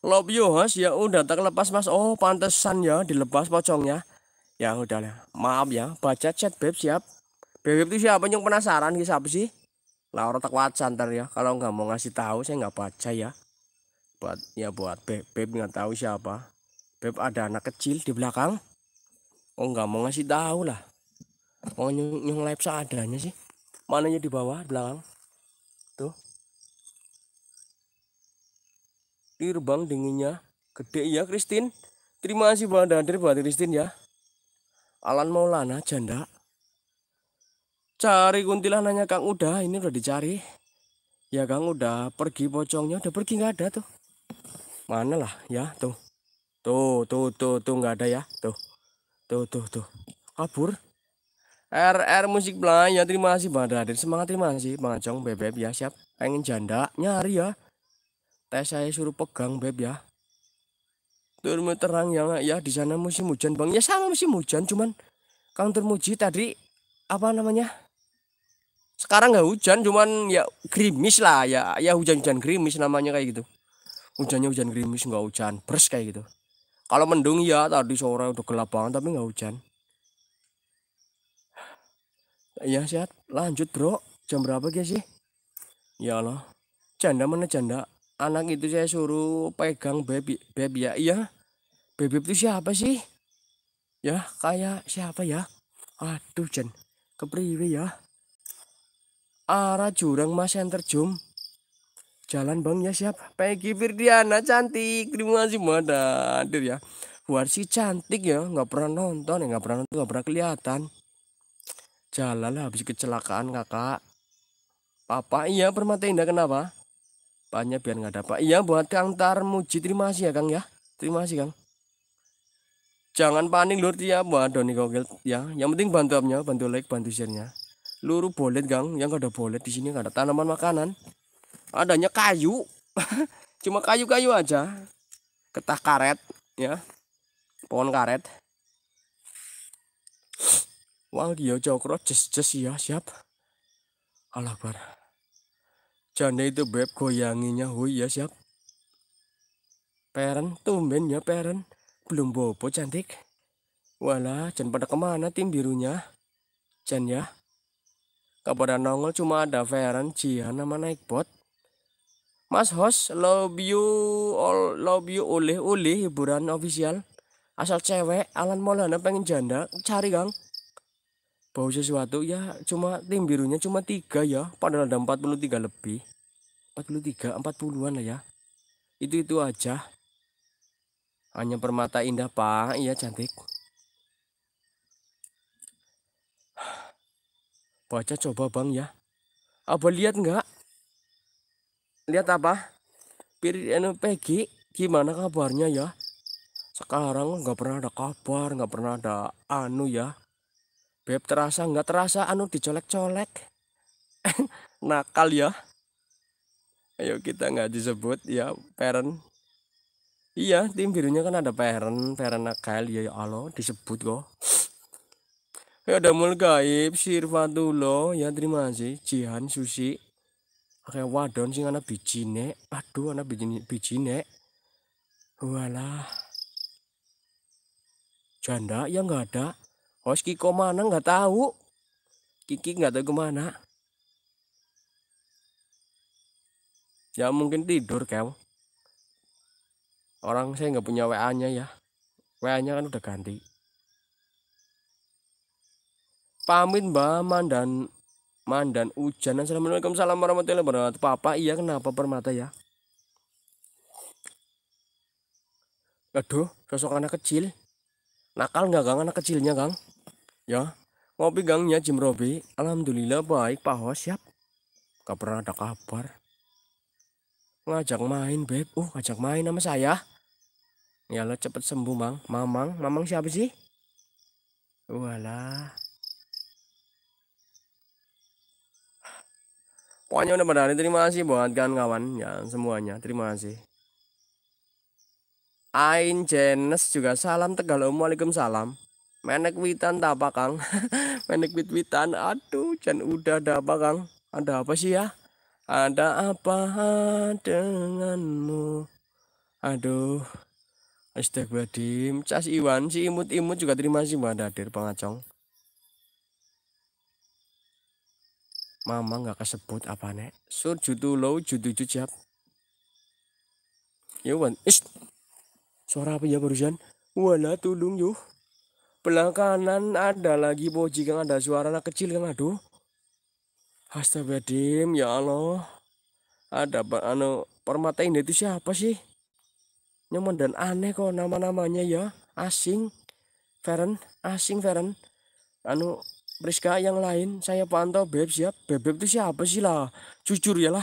love you host ya udah tak lepas mas oh pantesan ya dilepas pocongnya ya udah lah maaf ya baca chat beb siap beb itu siapa yang penasaran siapa sih Laura tak wacan santer ya kalau nggak mau ngasih tahu saya nggak baca ya buat ya buat beb beb nggak tahu siapa beb ada anak kecil di belakang Oh nggak mau ngasih tahu lah. Mau nyung, nyung live seadanya sih. Mananya di bawah belakang. Tuh. Tirbang dinginnya. Gede ya Kristin. Terima kasih buat hadir buat Kristin ya. Alan Maulana janda. Cari kuntilananya Kang Uda, ini udah dicari. Ya Kang udah pergi pocongnya, udah pergi nggak ada tuh. Mana lah ya tuh. Tuh, tuh, tuh, tuh nggak ada ya, tuh. Tuh, tuh, tuh. Kabur. RR Musik belanja terima kasih Bang Hadir. Semangat terima kasih Bang Ajong Beb ya siap. Pengen janda nyari ya. Tes saya suruh pegang Beb ya. Turun terang ya ya di sana musim hujan Bang. Ya sama musim hujan cuman Kang Turmuji tadi apa namanya? Sekarang nggak hujan cuman ya gerimis lah ya ya hujan-hujan gerimis namanya kayak gitu. Hujannya hujan gerimis nggak hujan pers kayak gitu. Kalau mendung ya tadi sore udah gelap banget tapi nggak hujan. Ya sehat. Lanjut bro. Jam berapa guys sih? Ya Allah. Janda mana janda? Anak itu saya suruh pegang baby baby ya. Iya. Baby itu siapa sih? Ya kayak siapa ya? Aduh Jen. Kepriwe ya. Arah jurang mas yang terjum. Jalan Bang ya siap. Peggy Firdiana cantik. Terima kasih Mada ya ya. si cantik ya, nggak pernah nonton ya, nggak pernah nonton, nggak pernah kelihatan. Jalan lah habis kecelakaan kakak. Papa iya permata indah kenapa? Banyak biar nggak dapat. Iya buat Kang Tarmuji terima kasih ya Kang ya. Terima kasih Kang. Jangan panik lur tiap buat Doni Gogel ya. Yang penting bantu upnya, bantu like, bantu share-nya. Luru bolet Kang, yang gak ada bolet di sini gak ada tanaman makanan adanya kayu cuma kayu-kayu aja ketah karet ya pohon karet wal dia cokro jes jes ya siap alakbar janda itu beb goyanginya hui ya siap peren tumben ya peren belum bobo cantik wala jen pada kemana tim birunya jen ya kepada nongol cuma ada peren Jihan nama naik bot Mas Hos, love you all, love you oleh-oleh hiburan official. Asal cewek, Alan Maulana pengen janda, cari Kang. Bau sesuatu ya cuma tim birunya cuma tiga ya, padahal ada 43 lebih. 43, 40-an lah ya. Itu-itu aja. Hanya permata indah, Pak. Iya, cantik. Baca coba, Bang ya. apa lihat nggak? lihat apa Pirin anu Peggy gimana kabarnya ya sekarang nggak pernah ada kabar nggak pernah ada anu ya beb terasa nggak terasa anu dicolek-colek nakal ya ayo kita nggak disebut ya Peren. iya tim birunya kan ada Peren, Peren nakal ya ya Allah disebut kok ya udah mulai gaib sirfatullah ya terima kasih Jihan Susi wadon sih, anak biji nek. aduh biji biji nek. walah janda ya nggak ada Hos oh, Kiko mana nggak tahu Kiki nggak tahu kemana ya mungkin tidur kau orang saya nggak punya WA nya ya WA nya kan udah ganti pamit Mbak Aman dan Mandan hujan. Assalamualaikum salam warahmatullahi wabarakatuh. Papa, iya kenapa permata ya? Aduh, sosok anak kecil. Nakal nggak gang anak kecilnya Kang? Ya. Ngopi gangnya Jim Robi. Alhamdulillah baik Pak Hos siap. Gak pernah ada kabar. Ngajak main Beb. Uh, ngajak main sama saya. Ya lo cepet sembuh mang, Mamang, Mamang siapa sih? Walah. Pokoknya udah pada hari terima kasih buat kawan-kawan ya semuanya. Terima kasih. Ain Jenes juga salam Assalamualaikum salam. Menek witan tak apa Kang? Menek wit witan. Aduh, Jan udah ada apa Kang? Ada apa sih ya? Ada apa denganmu? Aduh. Astagfirullahaladzim. Cas Iwan, si imut-imut juga terima kasih buat hadir pengacong. Mama nggak kesebut apa nek. Sur jutu low jutu jujap. Yowan, ya, is. Suara apa ya barusan? Wala tulung yuh. kanan ada lagi boji kang ada suara anak kecil kan aduh. Astagfirullahaladzim ya Allah. Ada anu permata ini itu siapa sih? Nyaman dan aneh kok nama-namanya ya. Asing. Feren, asing Feren. Anu Priska yang lain saya pantau beb siap bebek itu siapa sih lah jujur ya lah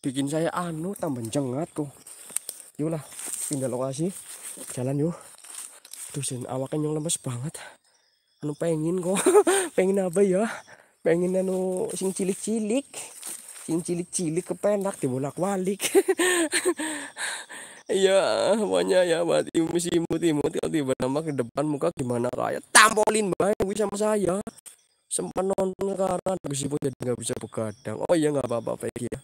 bikin saya anu tambah jengat kok yuk pindah lokasi jalan yuk awak awakan yang lemes banget anu pengen kok pengen apa ya pengen anu sing cilik-cilik sing cilik-cilik kepenak dibolak-balik Iya, semuanya ya buat imut imut imut kalau tiba nama ke depan muka gimana rakyat tampolin bisa sama saya. Sempat nonton sekarang habis itu jadi nggak bisa begadang. Oh iya nggak apa-apa Peggy ya.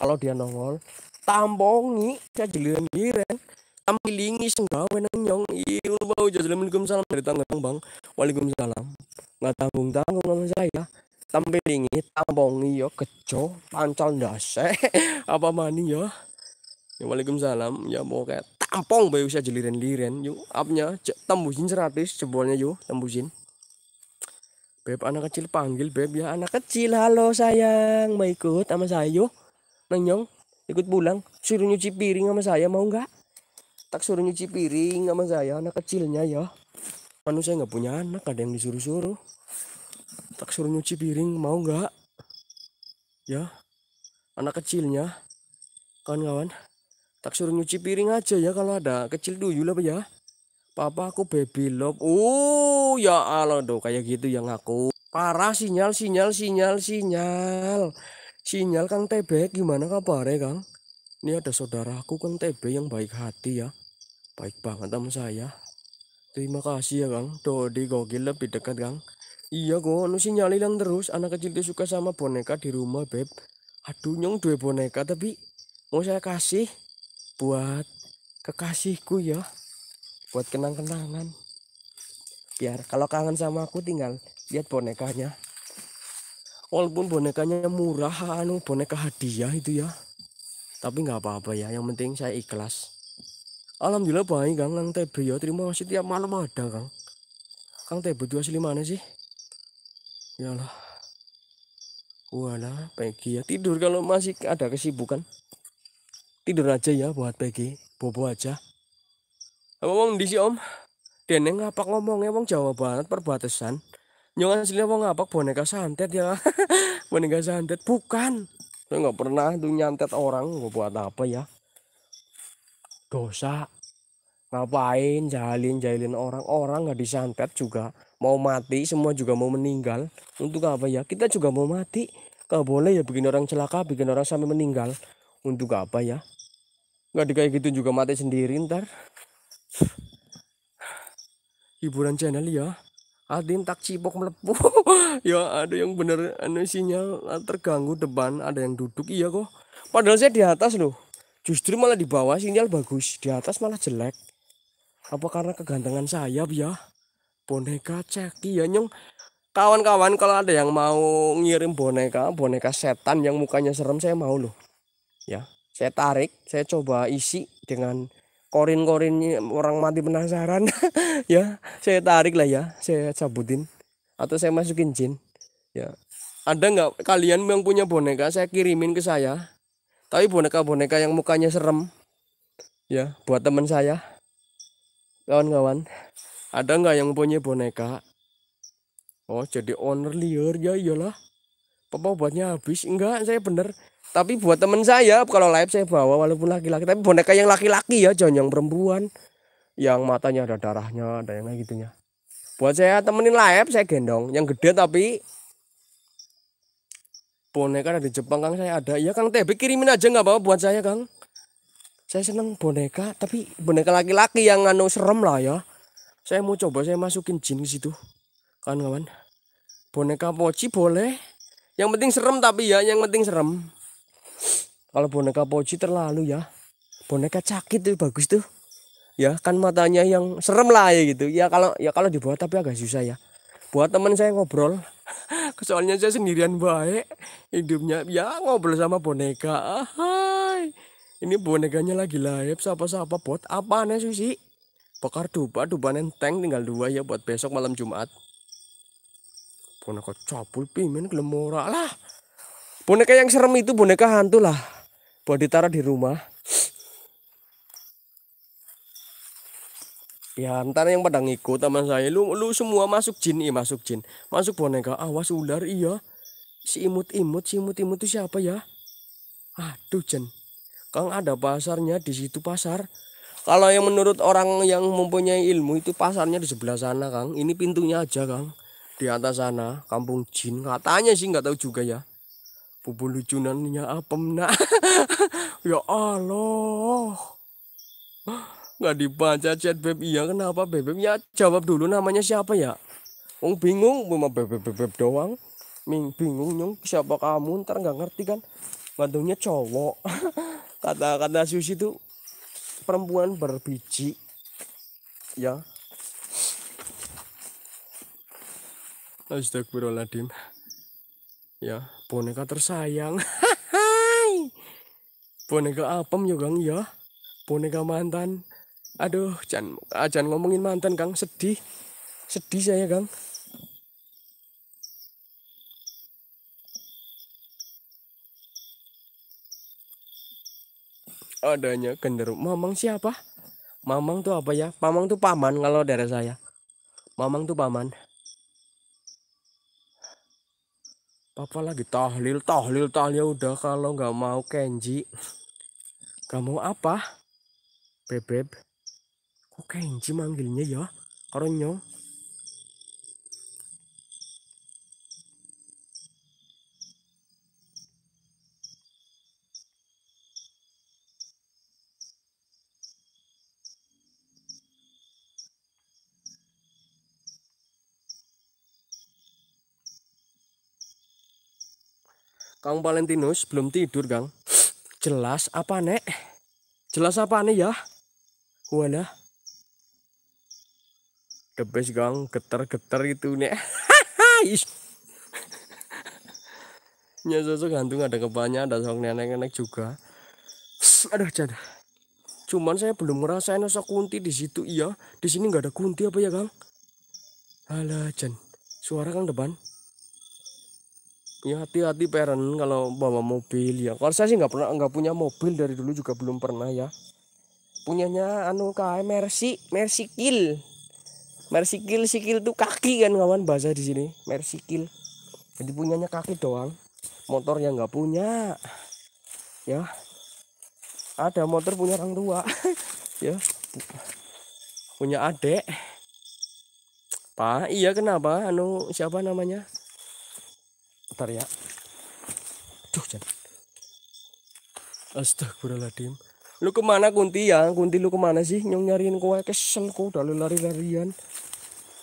Kalau dia nongol, tambongi saya jeliran jeliran tampilingi senggawe nanyong il iya, bau minum salam dari tanggung bang waalaikumsalam nggak tanggung tanggung sama saya tampilingi tambongi yo kejo pancal dase apa mani ya ya Waalaikumsalam ya mau kayak tampong bayu saya jeliren-liren yuk cek tembusin seratus jebolnya yuk tembusin beb anak kecil panggil beb ya anak kecil halo sayang mau ikut sama saya yuk nanyong ikut pulang suruh nyuci piring sama saya mau nggak tak suruh nyuci piring sama saya anak kecilnya ya manusia saya nggak punya anak ada yang disuruh-suruh tak suruh nyuci piring mau nggak ya anak kecilnya kawan-kawan tak suruh nyuci piring aja ya kalau ada kecil duyul apa ya papa aku baby love oh ya Allah do kayak gitu yang aku parah sinyal sinyal sinyal sinyal sinyal Kang TB gimana kabar ya Kang ini ada saudaraku Kang TB yang baik hati ya baik banget sama saya terima kasih ya Kang Dodi gokil lebih dekat Kang iya kok nu sinyal hilang terus anak kecil dia suka sama boneka di rumah beb aduh nyong dua boneka tapi mau saya kasih buat kekasihku ya buat kenang-kenangan biar kalau kangen sama aku tinggal lihat bonekanya walaupun bonekanya murah anu boneka hadiah itu ya tapi nggak apa-apa ya yang penting saya ikhlas alhamdulillah baik kang kang tebe ya terima kasih tiap malam ada kang kang tebe dua asli mana sih Ya lah. Wala, baik ya tidur kalau masih ada kesibukan Tidur aja ya buat Peggy, bobo aja. Ngomong di si om, Deneng ngapak ngomongnya wong Jawa banget perbatasan. Nyong aslinya wong ngapak boneka santet ya. boneka santet bukan. Saya nggak pernah tuh nyantet orang, nggak buat apa ya. Dosa. Ngapain jalin jalin orang orang nggak disantet juga mau mati semua juga mau meninggal untuk apa ya kita juga mau mati kalau boleh ya bikin orang celaka bikin orang sampai meninggal untuk apa ya nggak dikayak gitu juga mati sendiri ntar hiburan channel ya Adin tak cipok melepuh ya ada yang bener anu sinyal terganggu depan ada yang duduk iya kok padahal saya di atas loh justru malah di bawah sinyal bagus di atas malah jelek apa karena kegantengan sayap ya boneka ceki ya nyong kawan-kawan kalau ada yang mau ngirim boneka boneka setan yang mukanya serem saya mau loh ya saya tarik saya coba isi dengan korin-korin orang mati penasaran ya saya tarik lah ya saya cabutin atau saya masukin jin ya ada nggak kalian yang punya boneka saya kirimin ke saya tapi boneka-boneka yang mukanya serem ya buat teman saya kawan-kawan ada nggak yang punya boneka oh jadi owner liar ya iyalah papa obatnya habis enggak saya bener tapi buat temen saya kalau live saya bawa walaupun laki-laki tapi boneka yang laki-laki ya jangan yang perempuan yang matanya ada darahnya ada yang kayak gitunya buat saya temenin live saya gendong yang gede tapi boneka ada di Jepang kang saya ada ya kang Tebe kirimin aja nggak bawa buat saya kang saya seneng boneka tapi boneka laki-laki yang anu serem lah ya saya mau coba saya masukin jin ke situ kan kawan boneka poci boleh yang penting serem tapi ya yang penting serem kalau boneka poci terlalu ya. Boneka cakit tuh bagus tuh. Ya kan matanya yang serem lah ya gitu. Ya kalau ya kalau dibuat tapi agak susah ya. Buat teman saya ngobrol. Soalnya saya sendirian baik hidupnya ya ngobrol sama boneka. Hai. Ini bonekanya lagi live siapa-siapa buat apa nih Susi? Bakar dupa, dupa nenteng tinggal dua ya buat besok malam Jumat. Boneka cabul pimen gelemora lah boneka yang serem itu boneka hantu lah buat ditaruh di rumah ya ntar yang pada ngikut sama saya lu lu semua masuk jin iya masuk jin masuk boneka awas ular iya si imut imut si imut imut itu siapa ya aduh jen kang ada pasarnya di situ pasar kalau yang menurut orang yang mempunyai ilmu itu pasarnya di sebelah sana kang ini pintunya aja kang di atas sana kampung jin katanya sih nggak tahu juga ya pembulucunannya lucunannya apa nak? ya Allah. Nggak dibaca chat beb iya kenapa beb ya jawab dulu namanya siapa ya? Ung bingung cuma beb beb beb doang. Ming bingung nyung siapa kamu ntar nggak ngerti kan? Gantungnya cowok. Kata-kata Susi tuh perempuan berbiji ya Astagfirullahaladzim ya boneka tersayang boneka apem ya, kang ya boneka mantan aduh jangan ah, jangan ngomongin mantan kang sedih sedih saya kang adanya genderu. mamang siapa mamang tuh apa ya mamang tuh paman kalau dari saya mamang tuh paman apa apalagi tahlil tahlil tahlil ya udah kalau nggak mau Kenji kamu apa bebek kok Kenji manggilnya ya karena Kang Valentinus belum tidur, Kang. Jelas apa, Nek? Jelas apa nih ya? Wala. The best, Kang. getar geter itu, Nek. Hahaha. Nya sosok gantung ada kepalanya, ada sosok nenek-nenek juga. Aduh, jadah. Cuman saya belum ngerasain sosok kunti di situ, iya. Di sini nggak ada kunti apa ya, Kang? Halajen. Jan. Suara Kang depan ya hati-hati parent kalau bawa mobil ya kalau saya sih nggak pernah nggak punya mobil dari dulu juga belum pernah ya punyanya anu kayak mercy mercy kill mercy kill sikil tuh kaki kan kawan bahasa di sini mercy kill jadi punyanya kaki doang motor yang nggak punya ya ada motor punya orang tua ya punya adek pak iya kenapa anu siapa namanya Ntar ya. Duh, jangan. Astagfirullahaladzim. Lu kemana Kunti ya? Kunti lu kemana sih? Nyong nyariin kowe kesel kok udah lu lari-larian.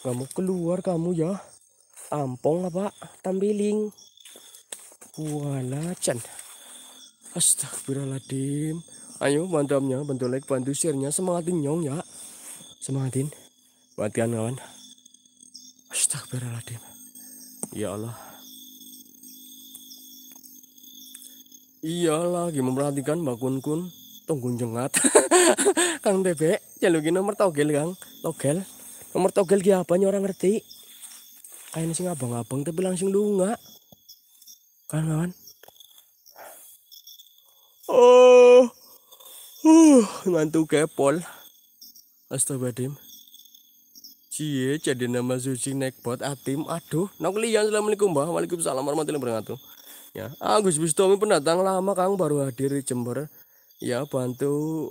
Gak mau keluar kamu ya. Ampong apa? Tampiling. Walah, can. Astagfirullahaladzim. Ayo bantamnya, bantu like, bantu share-nya. Semangatin nyong ya. Semangatin. Bantian kawan. Astagfirullahaladzim. Ya Allah. iyalah lagi memperhatikan Mbak Kun Kun tunggu jengat Kang Bebek jaluki nomor togel Kang togel nomor togel ki apa orang ngerti kayaknya sih abang-abang tapi langsung nggak, kan kawan oh uh ngantuk kepol astagfirullahaladzim cie jadi nama suci naik bot atim aduh nok liyan assalamualaikum mbah waalaikumsalam warahmatullahi wabarakatuh ya ah Gus Bustomi pendatang lama Kang baru hadir di Jember ya bantu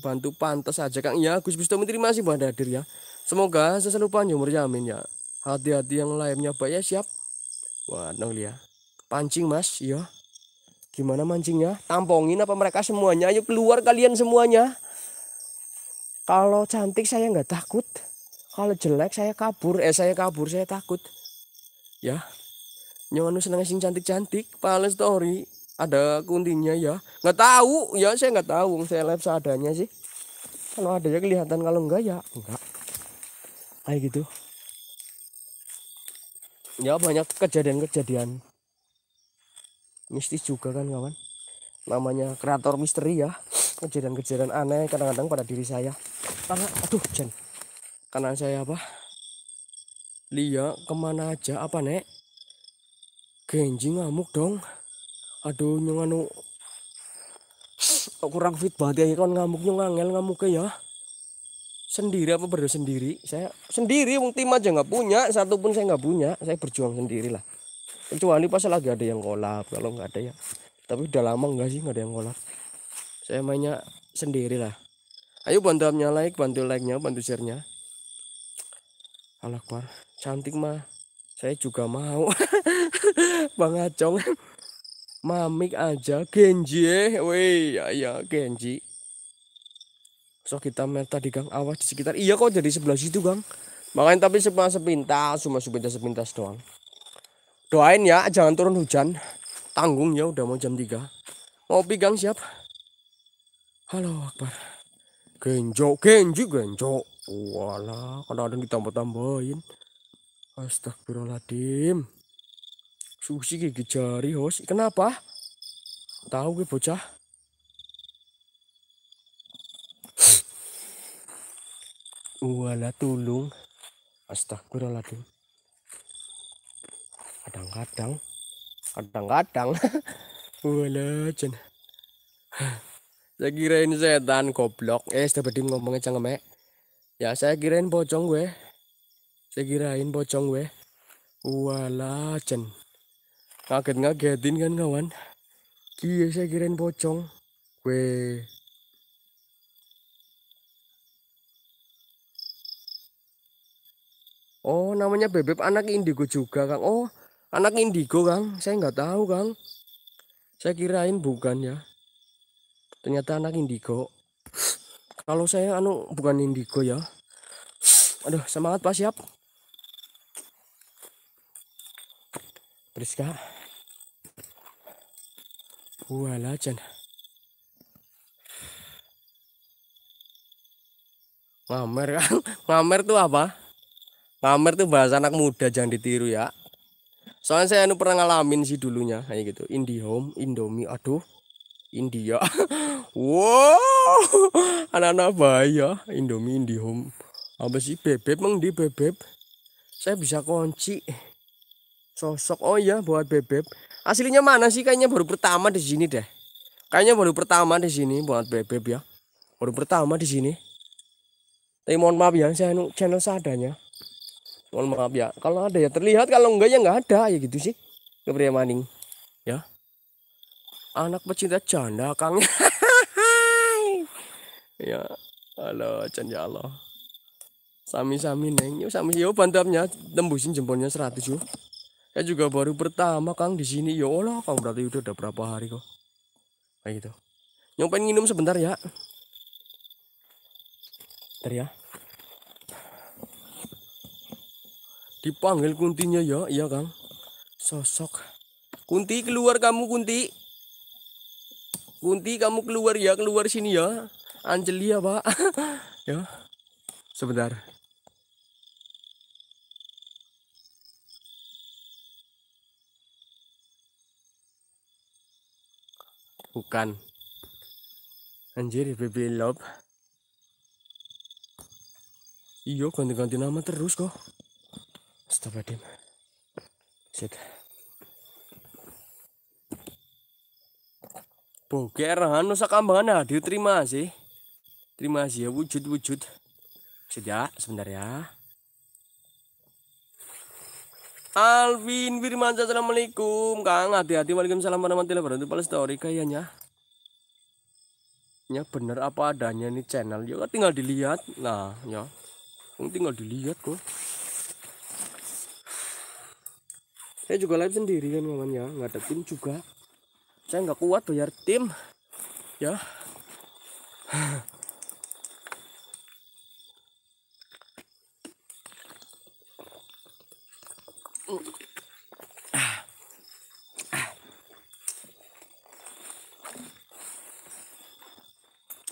bantu pantas aja Kang ya Agus Bustomi terima kasih buat hadir ya semoga selalu panjang ya, berjamin ya hati-hati yang lainnya Pak ya siap waduh ya pancing Mas ya gimana mancingnya tampongin apa mereka semuanya ayo keluar kalian semuanya kalau cantik saya nggak takut kalau jelek saya kabur eh saya kabur saya takut ya yang anu seneng sing cantik-cantik pale story ada kuntinya ya nggak tahu ya saya nggak tahu saya live seadanya sih kalau ada ya kelihatan kalau enggak ya enggak kayak gitu ya banyak kejadian-kejadian mistis juga kan kawan namanya kreator misteri ya kejadian-kejadian aneh kadang-kadang pada diri saya karena aduh Jen karena saya apa Lia kemana aja apa nek Genji ngamuk dong. Aduh nyong anu kurang fit banget ya kan ngamuk nyong angel ngamuk ya. Sendiri apa berdua sendiri? Saya sendiri wong tim aja nggak punya, satu pun saya nggak punya. Saya berjuang sendiri sendirilah. Kecuali pas lagi ada yang kolab, kalau nggak ada ya. Tapi udah lama nggak sih nggak ada yang kolab. Saya mainnya sendiri lah. Ayo bantu amnya like, bantu like-nya, bantu share-nya. Alakbar, cantik mah. Saya juga mau. Bang Acong. Mamik aja Genji eh. Weh, ya, ya Genji. So kita main tadi Gang awas di sekitar. Iya kok jadi sebelah situ Gang. Makanya tapi cuma sepintas, cuma sepintas sepintas doang. Doain ya, jangan turun hujan. Tanggung ya, udah mau jam 3. Mau pegang siap. Halo Akbar. Genjo, Genji, Genjo. Walah, kadang-kadang kan ditambah-tambahin. Astagfirullahaladzim. Susi gigi jari hos. Kenapa? Tahu gue bocah. Wala tulung. Astagfirullahaladzim. Kadang-kadang. Kadang-kadang. Wala jen. saya kirain setan goblok. Eh, sudah berdiri ngomongnya cangkem Ya, saya kirain pocong gue. Saya kirain pocong gue. Wala jen kaget ngagetin kan kawan iya saya kirain pocong gue oh namanya bebek anak indigo juga kang oh anak indigo kang saya nggak tahu kang saya kirain bukan ya ternyata anak indigo kalau saya anu bukan indigo ya aduh semangat pak siap Priska Kualajan. Ngamer kan? Ngamer tuh apa? Ngamer tuh bahasa anak muda jangan ditiru ya. Soalnya saya anu pernah ngalamin sih dulunya kayak gitu. home, Indomie, aduh. India. wow. Anak-anak bahaya Indomie, home, Apa sih bebek meng di bebek? Saya bisa kunci. Sosok oh ya buat bebek. Aslinya mana sih? Kayaknya baru pertama di sini deh. Kayaknya baru pertama di sini buat bebek ya. Baru pertama di sini. Tapi mohon maaf ya, saya channel seadanya. Mohon maaf ya. Kalau ada ya terlihat, kalau enggak ya enggak ada ya gitu sih. Kepriye maning. Ya. Anak pecinta janda Kang. ya. Halo, canda Allah. Sami-sami neng, yuk sami yo bantamnya tembusin jempolnya seratus. yuk saya kan juga baru pertama kang di sini ya Allah kang berarti udah ada berapa hari kok kayak gitu nyompen minum sebentar ya bentar ya dipanggil kuntinya ya iya kang sosok kunti keluar kamu kunti kunti kamu keluar ya keluar sini ya Angelia ya, pak ya sebentar bukan anjir baby love iyo ganti-ganti nama terus kok stop adem sit boker hanu sakambangan hadir terima sih terima sih ya wujud wujud sudah ya, sebentar ya Alvin Firmansyah Assalamualaikum Kang hati-hati Waalaikumsalam warahmatullahi wabarakatuh Pala story kayaknya Ya bener apa adanya nih channel Ya tinggal dilihat Nah ya Tinggal dilihat kok Saya juga live sendiri kan kawan ya Nggak ada tim juga Saya nggak kuat bayar tim Ya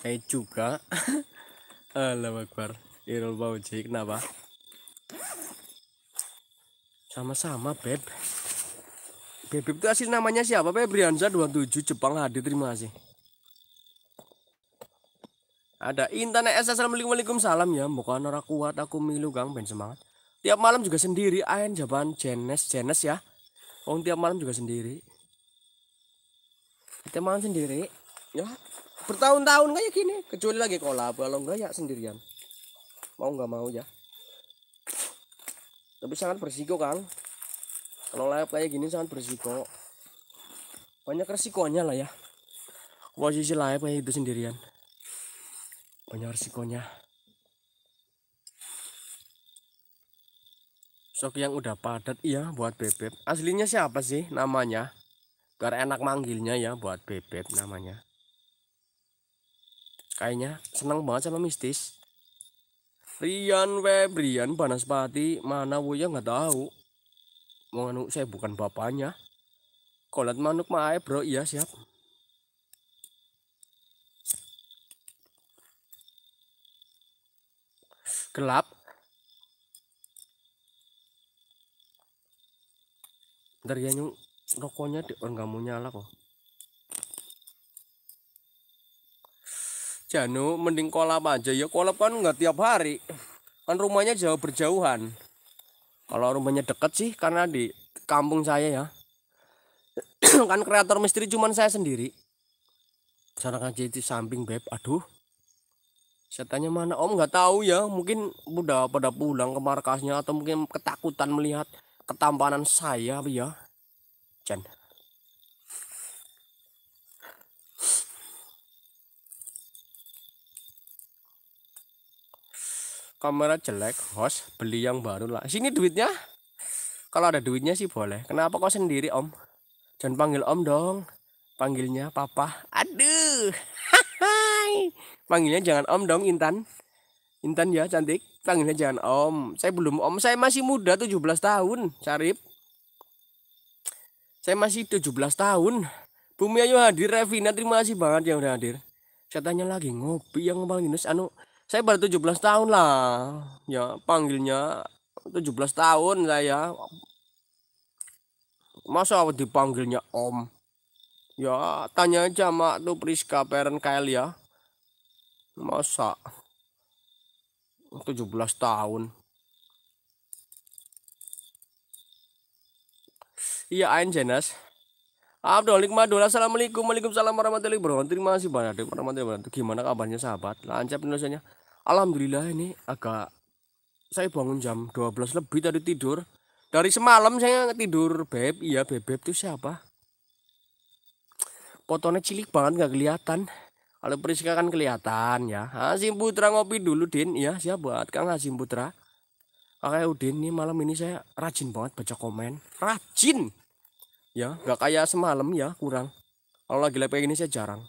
eh juga Allah Akbar Irul Bauji kenapa sama-sama beb beb itu asli namanya siapa beb Brianza 27 Jepang hadir terima kasih ada Intan SS Assalamualaikum salam ya bukan orang kuat aku milu Gang, ben semangat tiap malam juga sendiri Ain Japan Jenes Jenes ya Wong tiap malam juga sendiri tiap malam sendiri ya bertahun-tahun kayak gini kecuali lagi kolab kalau enggak ya sendirian mau nggak mau ya tapi sangat bersiko kang kalau layap kayak gini sangat bersiko banyak resikonya lah ya posisi layap kayak itu sendirian banyak resikonya sok yang udah padat iya buat bebek aslinya siapa sih namanya karena enak manggilnya ya buat bebek namanya kayaknya senang banget sama mistis Rian panas Banaspati mana Woya nggak tahu mau saya bukan bapaknya kolat manuk mae bro iya siap gelap ntar ya nyung rokoknya di, oh, nggak mau nyala kok Janu mending kolam aja ya kolam kan nggak tiap hari kan rumahnya jauh berjauhan kalau rumahnya deket sih karena di kampung saya ya kan kreator misteri cuman saya sendiri sana kan jadi samping beb aduh saya tanya mana om nggak tahu ya mungkin udah pada pulang ke markasnya atau mungkin ketakutan melihat ketampanan saya ya Jan kamera jelek host beli yang baru lah sini duitnya kalau ada duitnya sih boleh kenapa kau sendiri om jangan panggil om dong panggilnya papa aduh hai panggilnya jangan om dong Intan Intan ya cantik panggilnya jangan om saya belum om saya masih muda 17 tahun Syarif saya masih 17 tahun Bumi Ayu hadir Revina terima kasih banget yang udah hadir saya tanya lagi ngopi yang paling anu saya baru 17 tahun lah ya panggilnya 17 tahun saya masa dipanggilnya om ya tanya aja mak tuh Priska parent KL ya masa 17 tahun iya Ain Jenas Abdul Hikmahdul Assalamualaikum Waalaikumsalam warahmatullahi wabarakatuh Terima kasih banyak warahmatullahi wabarakatuh Gimana kabarnya sahabat Lancar penulisannya Alhamdulillah ini agak saya bangun jam 12 lebih tadi tidur. Dari semalam saya tidur, Beb. Iya, Beb, beb tuh siapa? Potongnya cilik banget nggak kelihatan. Kalau Priska kan kelihatan ya. Hasim ah, Putra ngopi dulu, Din. ya siap buat Kang Hasim Putra. Kakak Udin nih malam ini saya rajin banget baca komen. Rajin. Ya, nggak kayak semalam ya, kurang. Kalau lagi lepek ini saya jarang.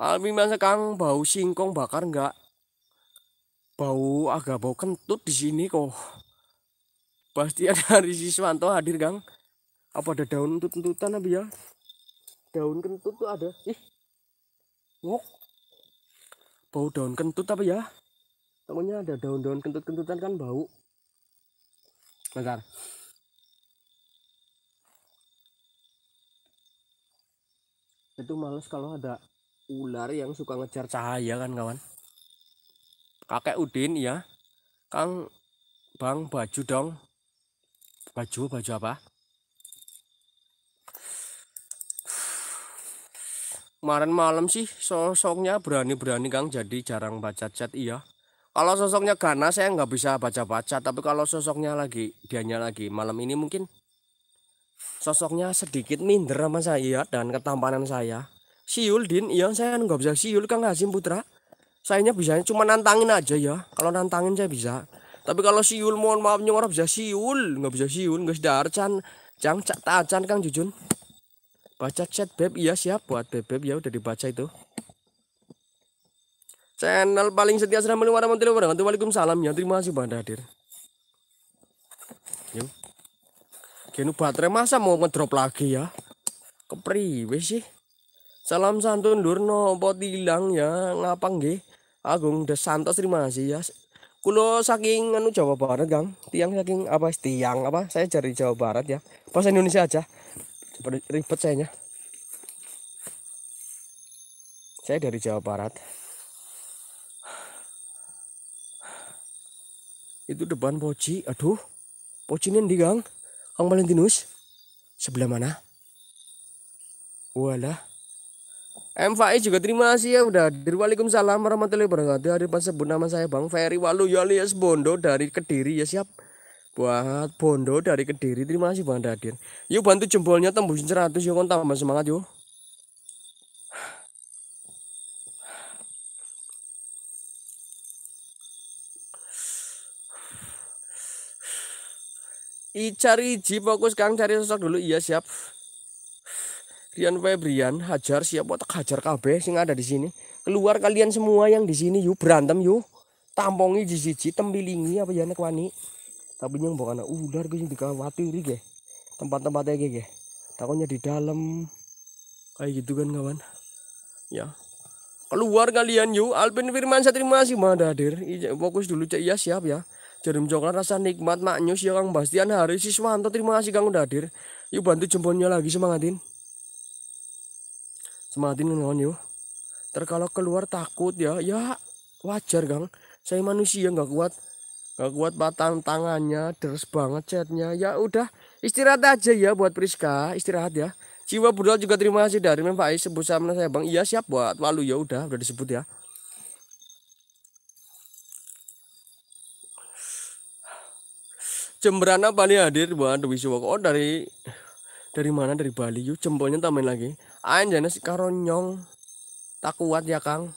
Tapi masa kang bau singkong bakar enggak? Bau agak bau kentut di sini kok. Pasti ada hari Siswanto hadir kang. Apa ada daun kentut-kentutan Abi ya? Daun kentut tuh ada. Ih. Ngok. Bau daun kentut apa ya? Temennya ada daun-daun kentut-kentutan kan bau. Bentar. itu males kalau ada ular yang suka ngejar cahaya kan kawan kakek udin ya kang bang baju dong baju baju apa kemarin malam sih sosoknya berani-berani kang jadi jarang baca chat iya kalau sosoknya ganas saya nggak bisa baca-baca tapi kalau sosoknya lagi dianya lagi malam ini mungkin sosoknya sedikit minder sama saya dan ketampanan saya siul din iya saya nggak bisa siul kang Hasim Putra sayanya bisa cuma nantangin aja ya kalau nantangin saya bisa tapi kalau siul mohon maaf nyong orang bisa siul nggak bisa siul nggak sedar can jang cak tacan kang jujun baca chat beb iya siap buat beb, beb ya udah dibaca itu channel paling setia selama lima ratus tiga waalaikumsalam ya terima kasih banyak hadir yuk kini baterai masa mau ngedrop lagi ya kepriwe sih Salam santun durno pot hilang ya ngapa nggih. Agung Desantos terima kasih ya. Kulo saking anu Jawa Barat, gang, Tiang saking apa tiang apa? Saya cari Jawa Barat ya. Pas Indonesia aja. Ribet sayanya. Saya dari Jawa Barat. Itu depan Poci. Aduh. Pocinya di gang. Kang Valentinus. Sebelah mana? Walah. M juga terima kasih ya udah hadir. Waalaikumsalam warahmatullahi wabarakatuh. Hari pas sebut nama saya Bang Ferry Waluyo alias Bondo dari Kediri ya siap. Buat Bondo dari Kediri terima kasih Bang Dadir. Yuk bantu jempolnya tembusin 100 yuk kontak tambah semangat yuk. I cari ji fokus Kang cari sosok dulu iya siap. Rian Febrian hajar siapa tak hajar kabeh sing ada di sini. Keluar kalian semua yang di sini yuk berantem yuk. Tampongi di tembilingi apa ya anak wani. Tapi yang bukan ular gue dikawatiri ge. Tempat-tempatnya ge ge. Takutnya di dalam kayak gitu kan kawan. Ya. Keluar kalian yuk. Alvin Firman saya terima kasih mah hadir. Fokus dulu cek ya siap ya. Jarum coklat rasa nikmat maknyus ya Kang Bastian Hari Siswanto terima kasih Kang udah hadir. Yuk bantu jempolnya lagi semangatin. Sumadin kan yo. Ntar kalau keluar takut ya, ya wajar gang. Saya manusia nggak kuat, nggak kuat batang tangannya, deres banget catnya. Ya udah istirahat aja ya buat Priska, istirahat ya. Jiwa Budal juga terima kasih dari Mbak Is sebut sama saya Bang. Iya siap buat malu ya udah udah disebut ya. Jemberana Bali hadir buat Dewi Suwoko oh, dari dari mana dari Bali yuk jempolnya tambahin lagi ain jenis karonyong tak kuat ya kang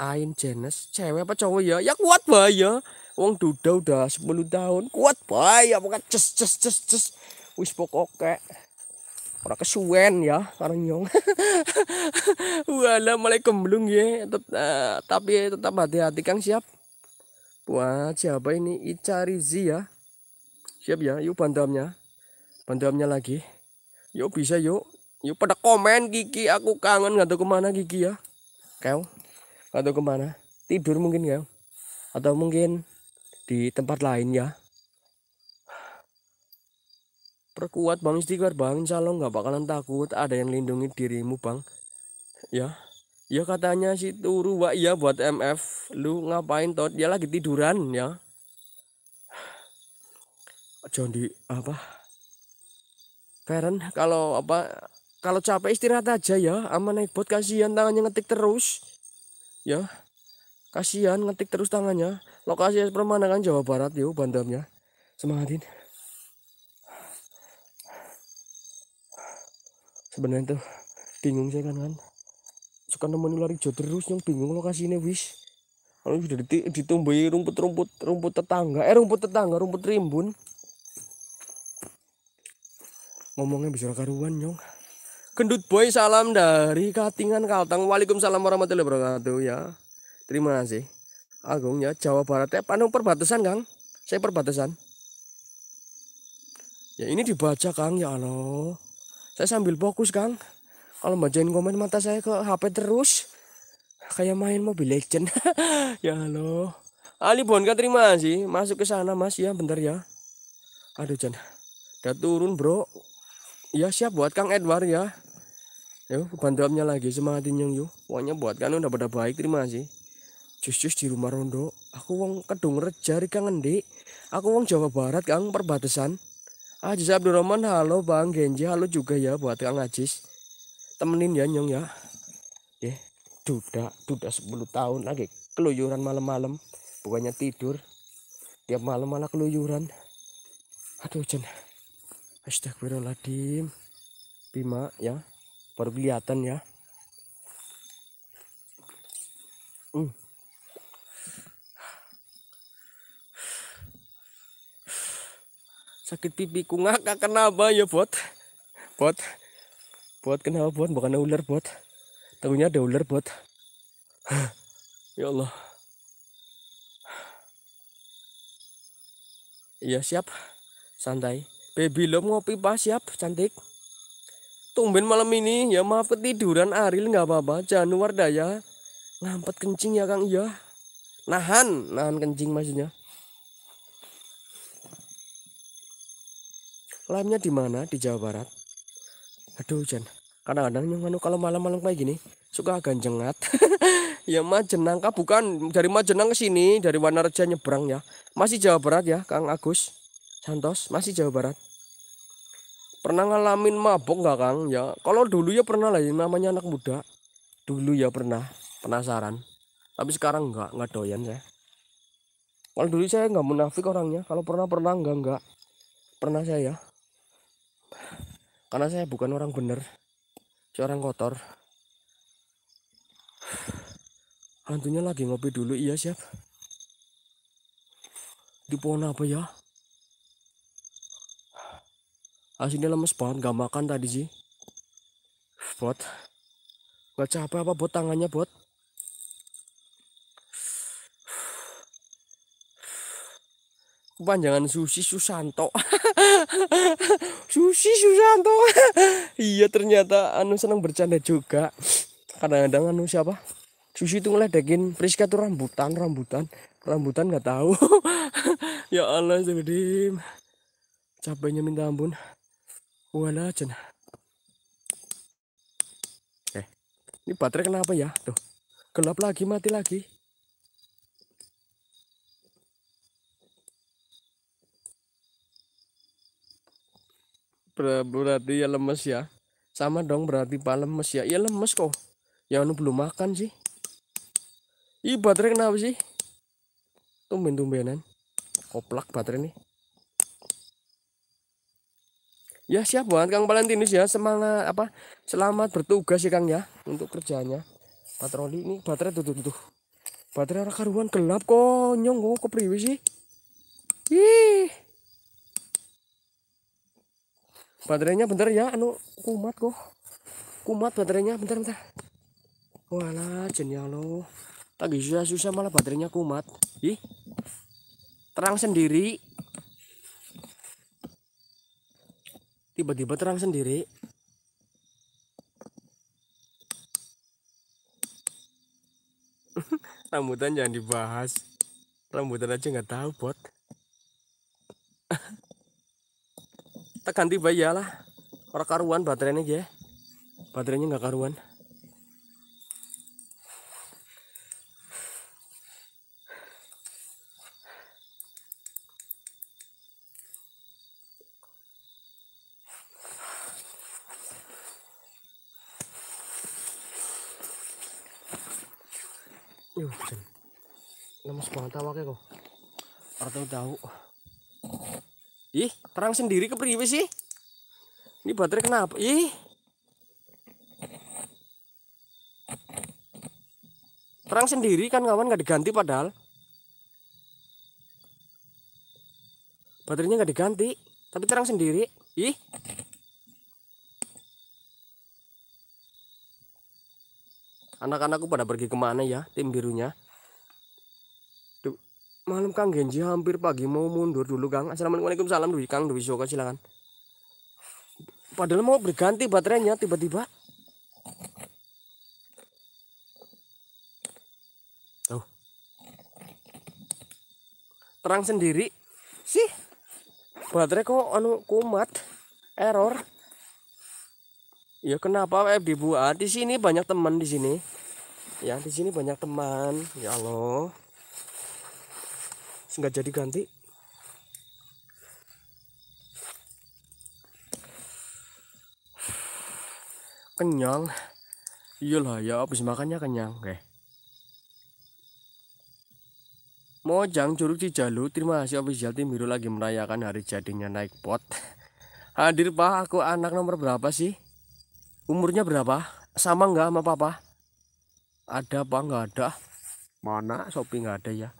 ain jenis cewek apa cowok ya ya kuat bahaya wong duda udah 10 tahun kuat bahaya bukan ces ces ces ces wis pokoknya ora kesuwen ya karonyong wala mulai kembelung ya Tet uh, tapi tetap hati-hati kang siap buat siapa ini Ica Rizi ya siap ya yuk bantamnya pendamnya lagi yuk bisa yuk yuk pada komen Gigi aku kangen nggak tahu kemana Gigi ya kau nggak tahu kemana tidur mungkin kau atau mungkin di tempat lain ya perkuat bang istighfar bang insya Allah nggak bakalan takut ada yang lindungi dirimu bang ya ya katanya si turu wa ya buat MF lu ngapain tot dia lagi tiduran ya jangan di apa Beren kalau apa kalau capek istirahat aja ya aman naik bot kasihan tangannya ngetik terus ya kasihan ngetik terus tangannya lokasi permandangan kan Jawa Barat yuk bandamnya semangatin sebenarnya tuh bingung saya kan kan suka nemuin lari jauh terus yang bingung lokasi ini wis kalau sudah ditumbuhi rumput-rumput rumput tetangga eh rumput tetangga rumput rimbun ngomongnya bisa karuan nyong Kendut Boy salam dari Katingan Kalteng Waalaikumsalam warahmatullahi wabarakatuh ya Terima kasih Agung ya Jawa Barat ya eh, Panung perbatasan Kang Saya perbatasan Ya ini dibaca Kang ya Allah Saya sambil fokus Kang Kalau bacain komen mata saya ke HP terus Kayak main mobil Legend Ya Allah Ali Bonka terima sih. Masuk ke sana Mas ya bentar ya Aduh Jan Udah turun bro ya siap buat Kang Edward ya yuk bantu abnya lagi semangatin yang yuk pokoknya buat kan udah pada baik terima kasih cus cus di rumah rondo aku wong kedung rejari Kang Endi aku wong Jawa Barat Kang perbatasan Ajis Abdurrahman halo Bang Genji halo juga ya buat Kang Ajis temenin ya nyong ya ya duda duda 10 tahun lagi keluyuran malam-malam bukannya tidur tiap malam malah keluyuran aduh jenah Astagfirullahaladzim Bima ya Baru kelihatan ya hmm. Sakit pipiku ngakak kenapa ya bot Bot Bot kenapa bot bukan ular bot Tahunya ada ular bot Ya Allah Iya siap Santai Baby lo ngopi pas siap cantik. Tumben malam ini ya maaf ketiduran Aril nggak apa-apa Januar daya ngampet kencing ya Kang Iya. nahan nahan kencing maksudnya Lamnya di mana di Jawa Barat aduh hujan kadang-kadang yang anu kalau malam-malam kayak gini suka agak jengat ya mah kah bukan dari jenang ke sini dari Wanarja nyebrang ya masih Jawa Barat ya Kang Agus Santos masih Jawa Barat pernah ngalamin mabok nggak Kang ya kalau dulu ya pernah lah ya, namanya anak muda dulu ya pernah penasaran tapi sekarang nggak nggak doyan ya. kalau dulu saya nggak munafik orangnya kalau pernah pernah nggak nggak pernah saya ya karena saya bukan orang bener seorang kotor hantunya lagi ngopi dulu iya siap di pohon apa ya aslinya lemes banget gak makan tadi sih bot gak capek apa bot tangannya bot Panjangan Susi Susanto Susi Susanto iya ternyata anu seneng bercanda juga kadang-kadang anu siapa Susi itu ngeledekin Priska tuh rambutan rambutan rambutan nggak tahu ya Allah segedim capeknya minta ampun wala cina Eh, ini baterai kenapa ya? Tuh, gelap lagi, mati lagi. Ber berarti ya lemes ya. Sama dong berarti pak lemes ya. Ya lemes kok. Ya anu belum makan sih. Ih baterai kenapa sih? Tumben-tumbenan. Koplak baterai nih. Ya siap buat Kang Valentinus ya semangat apa selamat bertugas ya Kang ya untuk kerjanya. Patroli ini baterai tuh tuh tuh. Baterai orang karuan gelap konyong kok oh, kepriwe sih. Ih. Baterainya bentar ya anu kumat kok. Kumat baterainya bentar bentar. Wala jenial ya lo. Tak susah susah malah baterainya kumat. Ih. Terang sendiri. tiba-tiba terang sendiri rambutan jangan dibahas rambutan aja nggak tahu bot tekan tiba bayalah. orang karuan baterainya ya baterainya nggak karuan Yuh, jen. Lemes banget awaknya kok. Ora tahu. Ih, terang sendiri ke priwe sih? Ini baterai kenapa? Ih. Terang sendiri kan kawan nggak diganti padahal. Baterainya nggak diganti, tapi terang sendiri. Ih. Anak-anakku pada pergi kemana ya, tim birunya? Duh, malam Kang Genji hampir pagi mau mundur dulu Kang. Assalamualaikum salam Dwi Kang Dwi Soka silakan. Padahal mau berganti baterainya tiba-tiba. Oh. Terang sendiri. Sih. Baterai kok anu kumat. Error ya kenapa web dibuat di sini banyak teman di sini ya di sini banyak teman ya Allah Enggak jadi ganti kenyang iyalah ya habis makannya kenyang oke Mojang Curug Cijalu terima kasih official tim biru lagi merayakan hari jadinya naik pot hadir pak aku anak nomor berapa sih umurnya berapa sama nggak sama papa ada apa nggak ada mana Shopping nggak ada ya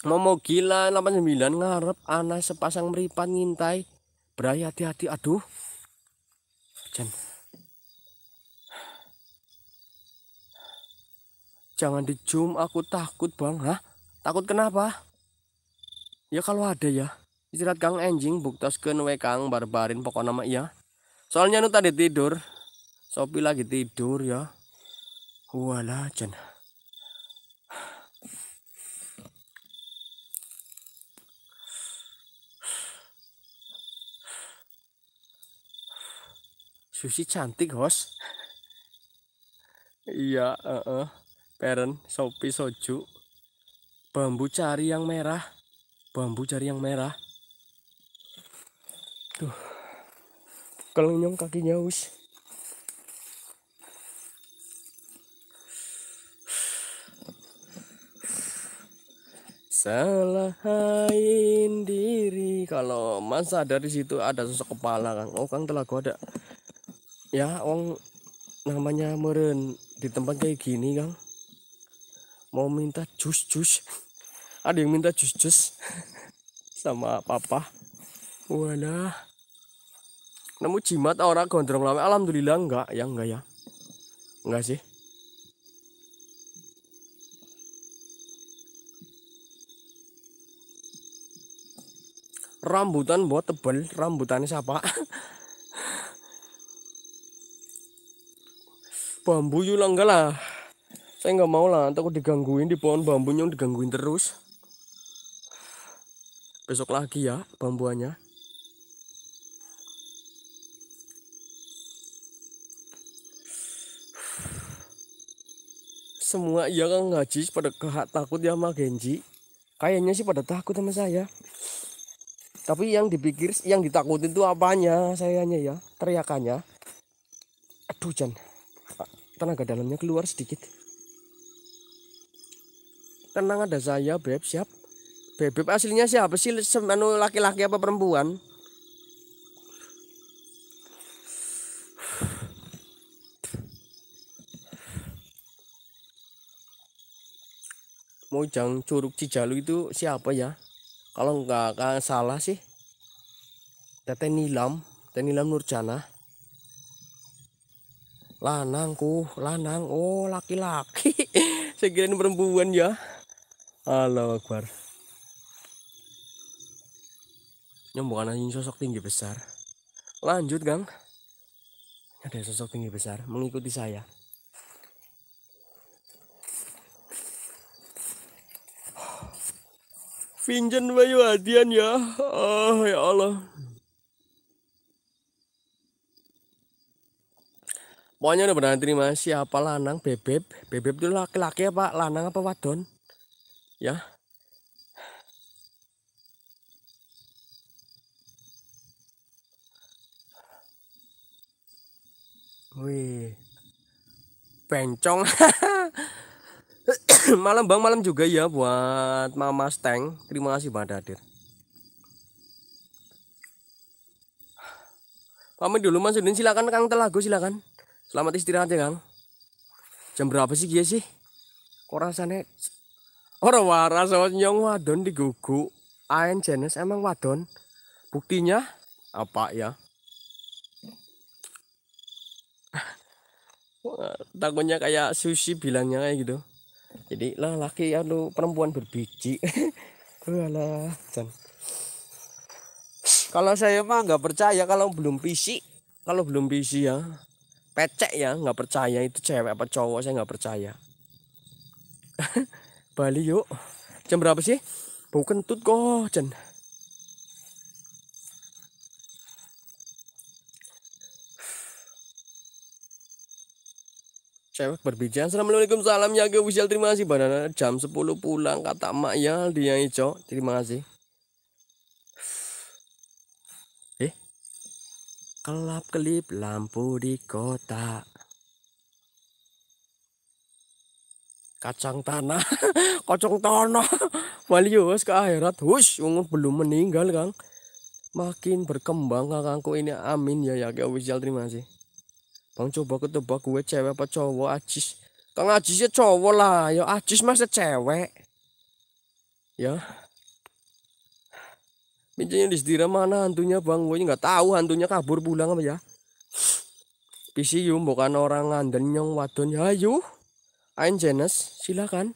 Mau gila 89 ngarep anak sepasang meripan ngintai berai hati-hati aduh Jen. jangan dijum aku takut bang Hah? takut kenapa ya kalau ada ya istirahat kang anjing buktos ke kang barbarin pokok nama iya soalnya nu tadi tidur Sopi lagi tidur ya walah jenah Susi cantik host iya uh -uh. parent sopi soju bambu cari yang merah bambu cari yang merah tuh kalau nyong kakinya us salahin diri kalau masa dari situ ada sosok kepala kang oh kang telah ada ya wong namanya meren di tempat kayak gini kang mau minta jus jus ada yang minta jus jus sama papa Wadah nemu jimat orang gondrong lama alhamdulillah enggak ya enggak ya enggak sih rambutan buat tebel rambutannya siapa bambu yulang enggak lah saya enggak mau lah takut digangguin di pohon bambunya digangguin terus besok lagi ya bambuannya semua yang kan ngaji pada kehak takut ya sama Genji kayaknya sih pada takut sama saya tapi yang dipikir yang ditakutin itu apanya sayanya ya teriakannya aduh Jan tenaga dalamnya keluar sedikit tenang ada saya beb siap beb, beb aslinya siapa sih anu, laki-laki apa perempuan Mojang Curug Cijalu itu siapa ya? Kalau nggak salah sih. Teteh Nilam, Teteh Nilam Nurjana. Lanangku, lanang. Oh, laki-laki. Saya ini perempuan ya. Halo, Akbar. bukan hanya sosok tinggi besar. Lanjut, Gang. Ada sosok tinggi besar mengikuti saya. Vincent bayu adian ya. Oh, ya Allah. Pokoknya udah pernah terima siapa lanang bebek. Bebek itu laki-laki apa lanang apa wadon? Ya. Wih. Bencong. malam bang malam juga ya buat Mama Steng terima kasih Bang Dadir pamit dulu Mas Udin silakan Kang Telago silakan selamat istirahat ya Kang jam berapa sih dia sih kok rasanya orang waras sama nyong wadon digugu ain jenis emang wadon buktinya apa ya takutnya kayak sushi bilangnya kayak gitu jadi lah laki anu perempuan berbiji kalau saya mah nggak percaya kalau belum pisi kalau belum visi ya pecek ya nggak percaya itu cewek apa cowok saya nggak percaya Bali yuk jam berapa sih bau kentut kok Jen cewek berbijak Assalamualaikum salam ya official terima kasih banana jam 10 pulang kata mak ya yang hijau terima kasih eh kelap kelip lampu di kota kacang tanah kocong tanah walius ke akhirat hush belum meninggal kang makin berkembang kakangku ini amin ya ya official terima kasih bang coba ketebak gue cewek apa cowok ajis. Kang ajisnya cowok lah, ya ajis masa cewek. Ya. Mincinya di mana hantunya bang? Gue nggak tahu hantunya kabur pulang apa ya. yuk bukan orang nganden nyong wadon hayu. Ain jenes, silakan.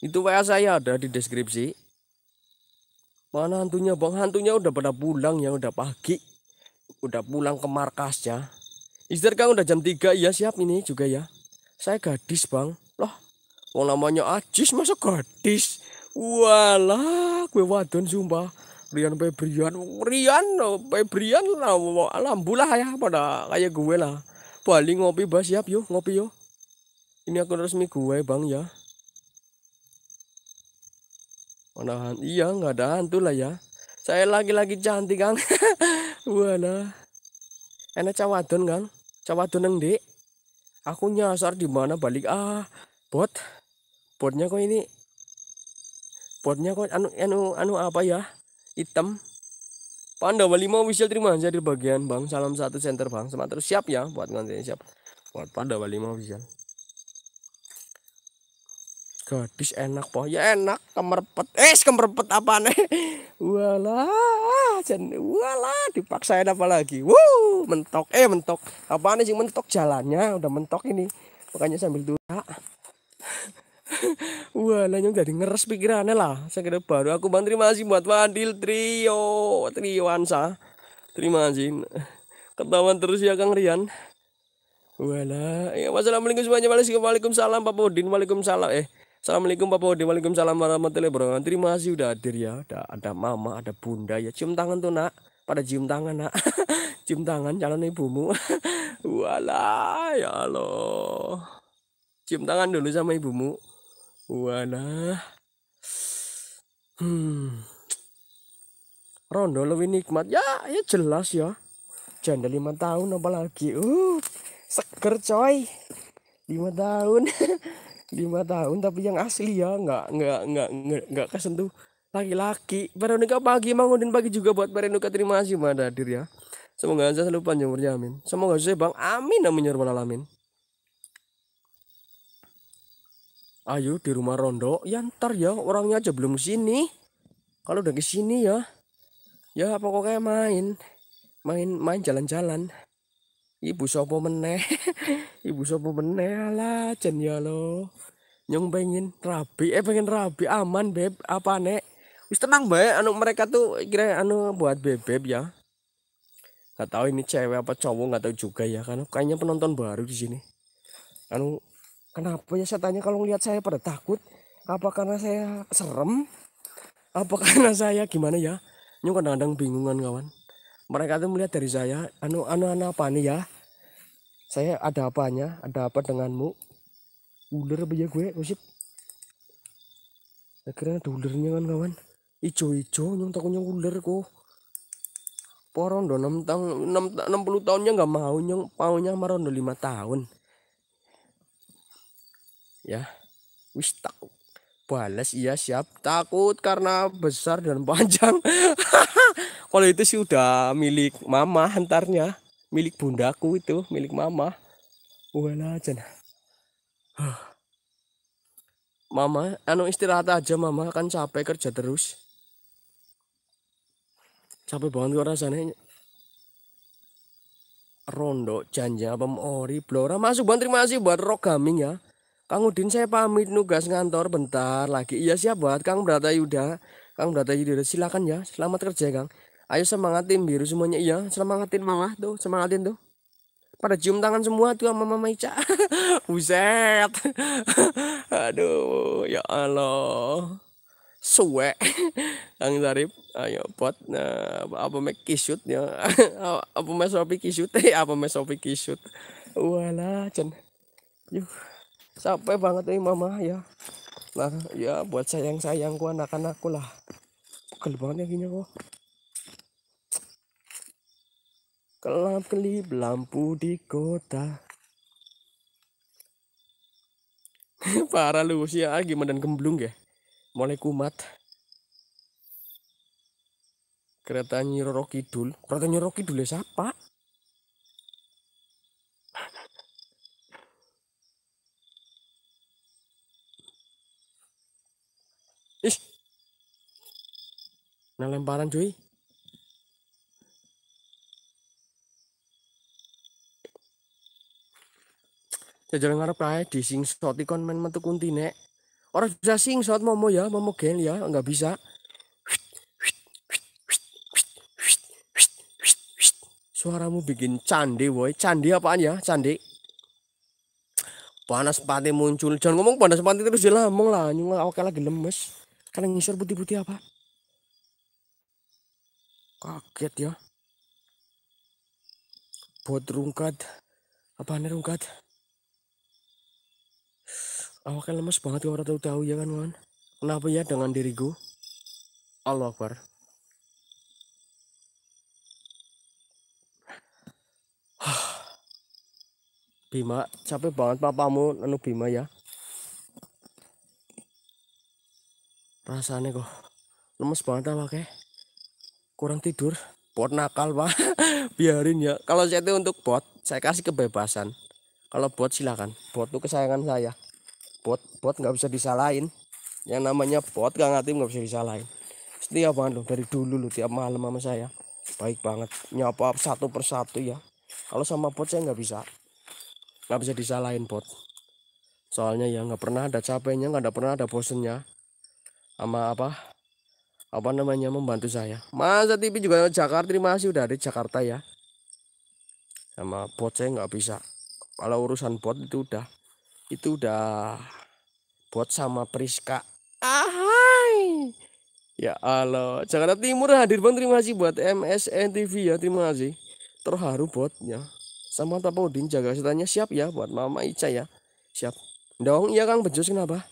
Itu WA saya ada di deskripsi. Mana hantunya bang? Hantunya udah pada pulang ya, udah pagi. Udah pulang ke markasnya. Istirahat Kang udah jam 3 ya siap ini juga ya. Saya gadis Bang. Loh, wong namanya Ajis masa gadis? Walah, gue wadon sumpah. Rian Febrian, Rian Febrian lah, Alhamdulillah lah ya pada kayak gue lah. Paling ngopi bah siap yuk ngopi yuk. Ini aku resmi gue bang ya. Mana iya nggak ada hantu lah ya. Saya lagi-lagi cantik kang. Walah. Enak cawadon kang tuneng Dek. Aku nyasar di mana balik ah, bot. Botnya kok ini botnya kok anu anu anu apa ya? Hitam. Pandawa 5 official terima jadi bagian Bang. Salam satu center Bang. Sama terus siap ya buat ngantin siap. Buat Pandawa 5 official gadis enak po ya enak kemerpet eh kemerpet apa nih eh? walah jen walah dipaksain apa lagi wow mentok eh mentok apa nih sih mentok jalannya udah mentok ini makanya sambil duka walah yang jadi ngeres pikirannya lah saya kira baru aku bang terima kasih buat Wadil Trio Trio Ansa terima kasih ketahuan terus ya Kang Rian Wala. Ya, wassalamualaikum semuanya. Waalaikumsalam Pak Udin. Waalaikumsalam. Eh, Assalamualaikum Papa Ode Waalaikumsalam warahmatullahi wabarakatuh Terima kasih udah hadir ya ada, ada mama ada bunda ya Cium tangan tuh nak Pada cium tangan nak Cium tangan calon ibumu Walah ya Allah Cium tangan dulu sama ibumu Walah Hmm Rondo lebih nikmat Ya ya jelas ya Janda lima tahun apalagi uh, Seger coy lima tahun lima tahun tapi yang asli ya nggak nggak nggak nggak, nggak kesentuh laki-laki Veronica pagi dan pagi juga buat Veronica terima kasih pada hadir ya semoga saya selalu panjang umurnya amin semoga saya bang amin amin ya alamin ayo di rumah Rondo ya ntar ya orangnya aja belum sini kalau udah ke sini ya ya pokoknya main main main jalan-jalan ibu sopo meneh ibu sopo meneh ala jen ya lo nyong pengen rabi eh pengen rabi aman beb apa nek wis tenang anu mereka tuh kira anu buat beb beb ya nggak tahu ini cewek apa cowok nggak tahu juga ya kan? kayaknya penonton baru di sini anu kenapa ya saya tanya kalau ngeliat saya pada takut apa karena saya serem apa karena saya gimana ya nyong kadang-kadang bingungan kawan mereka tuh melihat dari saya anu anu anu apa nih ya saya ada apanya ada apa denganmu ular apa ya gue musik akhirnya ada ulernya kan kawan ijo-ijo nyong takutnya ular kok Porong do enam tahun enam enam puluh tahunnya nggak mau nyong maunya maron do lima tahun ya wis tak balas iya siap takut karena besar dan panjang kalau itu sih udah milik mama hantarnya milik bundaku itu milik mama wala Nah. mama anu istirahat aja mama kan capek kerja terus capek banget kok rasanya rondo janja ori blora masuk banget terima kasih buat rogaming ya Kang Udin saya pamit nugas ngantor bentar lagi iya siap buat Kang Brata Yuda Kang Brata Yuda silakan ya selamat kerja Kang Ayo semangatin biru semuanya. Iya, semangatin mama tuh, semangatin tuh. Pada cium tangan semua tuh sama Mama Ica. Buset. Aduh, ya Allah. Suwe. Kang Zarif, ayo buat nah, apa make kisut ya. apa make sopi kisut? eh apa make sopi kisut? Walah, Cen. Yuh. Sampai banget nih Mama ya. Nah, ya buat sayang-sayangku anak-anakku lah. Pegel banget ya gini kok. Kelap kelip lampu di kota. para lu sih ya, gimana dan gemblung ya. Mulai kumat. Kereta Nyiroro Kidul. Kereta Nyiroro Kidul ya siapa? Ih. Nah lemparan cuy. Jajal ngarep kae shot ikon men metu kunti nek. Ora bisa shot momo ya, momo gel ya, enggak bisa. Suaramu bikin candi woi, candi apaan ya? Candi. Panas pati muncul. Jangan ngomong panas pati terus dia ngomong lah, nyunga awak lagi lemes. Karena ngisor putih-putih apa? Kaget ya. Buat rungkat. Apa nih rungkat? Awak kan lemes banget kalau tahu tahu ya kan Wan? Kenapa ya dengan diriku? Allah Akbar. Bima, capek banget papamu nenu Bima ya. Rasanya kok lemes banget apa ya. kek. Kurang tidur, bot nakal pak. Biarin ya. Kalau saya itu untuk bot, saya kasih kebebasan. Kalau bot silakan. Bot tuh kesayangan saya pot pot nggak bisa disalahin yang namanya pot kang Atim nggak bisa disalahin setia banget loh dari dulu loh tiap malam sama saya baik banget nyapa satu persatu ya kalau sama pot saya nggak bisa nggak bisa disalahin pot soalnya ya nggak pernah ada capeknya nggak ada pernah ada bosennya sama apa apa namanya membantu saya masa TV juga Jakarta terima kasih udah ada Jakarta ya sama pot saya nggak bisa kalau urusan pot itu udah itu udah buat sama Priska. Ahai. Ya Allah, Jakarta Timur hadir Bang, terima kasih buat MSN TV ya, terima kasih. Terharu buatnya. Sama Tapa Udin jaga setannya siap ya buat Mama Ica ya. Siap. Dong, iya Kang Bejus kenapa?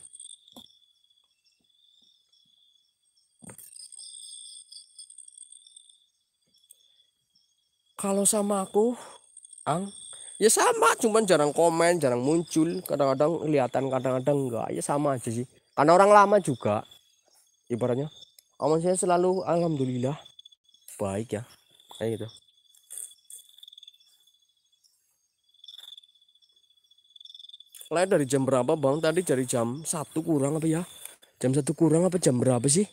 Kalau sama aku, Ang, ya sama cuman jarang komen jarang muncul kadang-kadang kelihatan kadang-kadang enggak ya sama aja sih karena orang lama juga ibaratnya aman saya selalu alhamdulillah baik ya kayak gitu Lai dari jam berapa bang? Tadi dari jam satu kurang apa ya? Jam satu kurang apa jam berapa sih?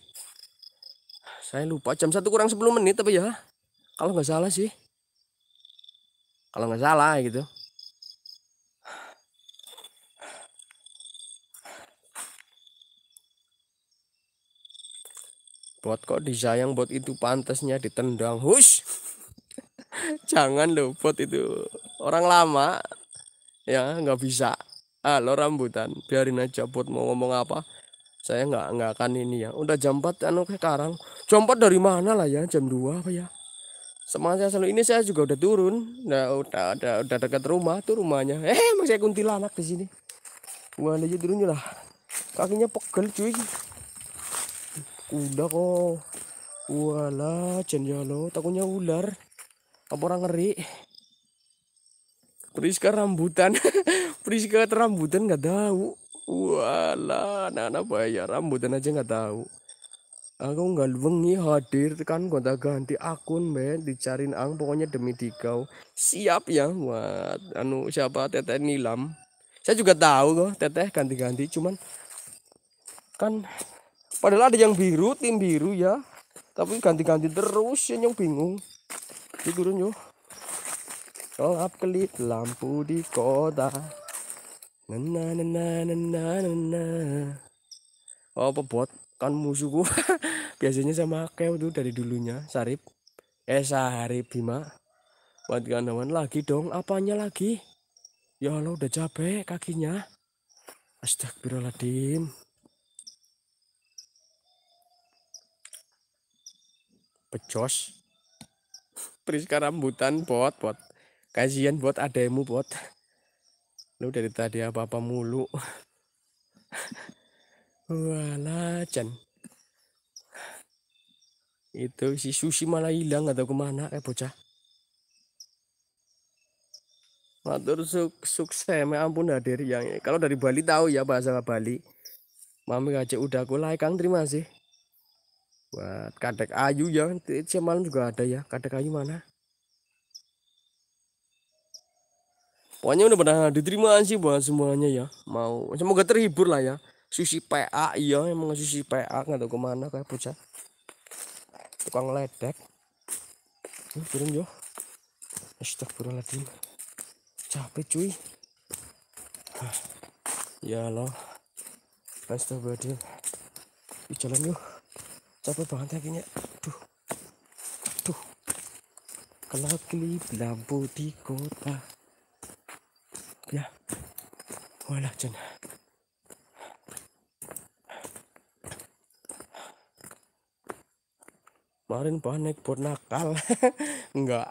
Saya lupa jam satu kurang 10 menit apa ya? Kalau nggak salah sih kalau nggak salah gitu buat kok disayang buat itu pantasnya ditendang hush jangan lo buat itu orang lama ya nggak bisa ah lo rambutan biarin aja buat mau ngomong apa saya nggak nggak akan ini ya udah jam 4 anu sekarang jam 4 dari mana lah ya jam dua apa ya semangat ya, selalu ini saya juga udah turun udah udah udah, udah dekat rumah tuh rumahnya eh, eh masih kuntilanak di sini gua aja turunnya lah kakinya pegel cuy kuda kok wala jenjalo takutnya ular apa orang ngeri Priska rambutan Priska rambutan nggak tahu wala anak-anak bayar rambutan aja nggak tahu aku nggak wengi hadir kan gonta ganti akun men dicariin ang pokoknya demi dikau siap ya buat anu siapa teteh nilam saya juga tahu kok teteh ganti-ganti cuman kan padahal ada yang biru tim biru ya tapi ganti-ganti terus ya yang bingung di turun yuk kelap kelip lampu di kota nana nana nana nana oh, apa buat kan musuhku biasanya sama Kew tuh dari dulunya Sarip eh sehari Bima buat kawan lagi dong apanya lagi ya Allah udah capek kakinya Astagfirullahaladzim pecos Priska rambutan pot pot kasihan buat ademu pot lu dari tadi apa-apa mulu Walajan. Itu si Susi malah hilang atau kemana eh bocah. Matur suk sukses, ya ampun hadir yang kalau dari Bali tahu ya bahasa Bali. Mami ngajak udah aku like, Kang terima sih. Buat kadek ayu ya, malam juga ada ya, kadek ayu mana? Pokoknya udah pernah diterima sih buat semuanya ya. Mau semoga terhibur lah ya susi PA iya emang susi PA nggak tahu kemana kayak bocah tukang ledek ini turun yo astagfirullahaladzim capek cuy ya lo astagfirullahaladzim di jalan yuk capek banget ya kayaknya tuh tuh kalau kelip lampu di kota ya walah jenah kemarin panik buat nakal enggak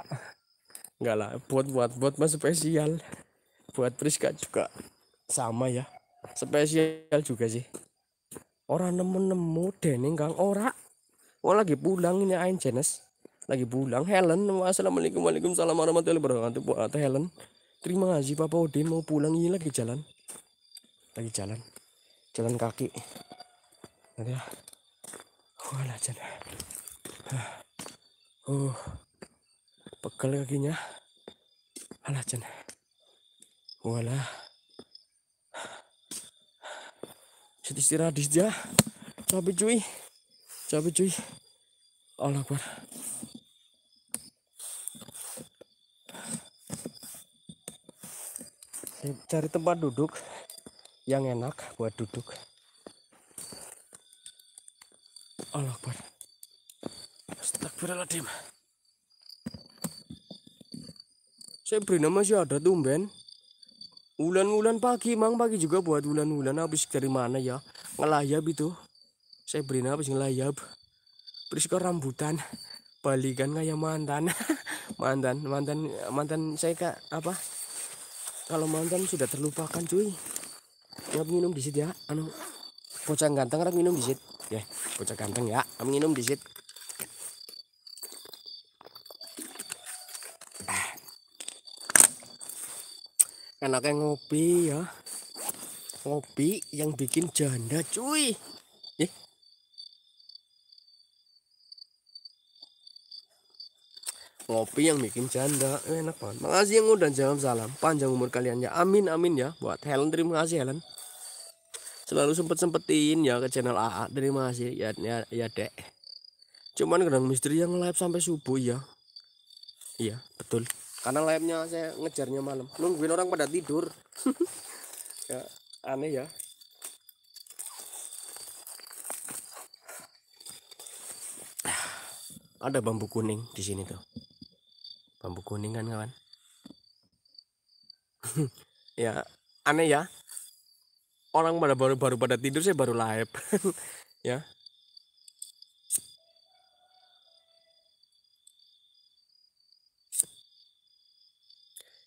enggak lah buat buat buat mas spesial buat Priska juga sama ya spesial juga sih orang nemu nemu dening kang ora oh lagi pulang ini ain jenis lagi pulang Helen wassalamualaikum waalaikumsalam warahmatullahi wabarakatuh buat Helen terima kasih Papa Ode mau pulang ini iya, lagi jalan lagi jalan jalan kaki nanti ya wah jalan uh pegel kakinya alah Jen walah jadi istirahat sini. Ya. cabe cuy cabe cuy Allah kuat cari tempat duduk yang enak buat duduk Allah kuat Astagfirullahaladzim. nama sih ada tuh Ben. Ulan-ulan pagi, mang pagi juga buat ulan-ulan habis dari mana ya? Ngelayap itu. Saya nama sih ngelayap. Beris ke rambutan. Balikan kayak mantan. mantan, mantan, mantan saya kak apa? Kalau mantan sudah terlupakan cuy. Ya minum disit ya. Anu, bocah ganteng harap minum disit. Ya, bocah ganteng ya, minum disit. enaknya ngopi ya ngopi yang bikin janda cuy eh. ngopi yang bikin janda eh, enak banget makasih yang udah jawab salam panjang umur kalian ya amin amin ya buat Helen terima kasih Helen selalu sempet sempetin ya ke channel AA terima kasih ya ya, ya dek cuman kadang misteri yang live sampai subuh ya iya betul karena nya saya ngejarnya malam nungguin orang pada tidur ya aneh ya ada bambu kuning di sini tuh bambu kuning kan kawan ya aneh ya orang pada baru-baru pada tidur saya baru live ya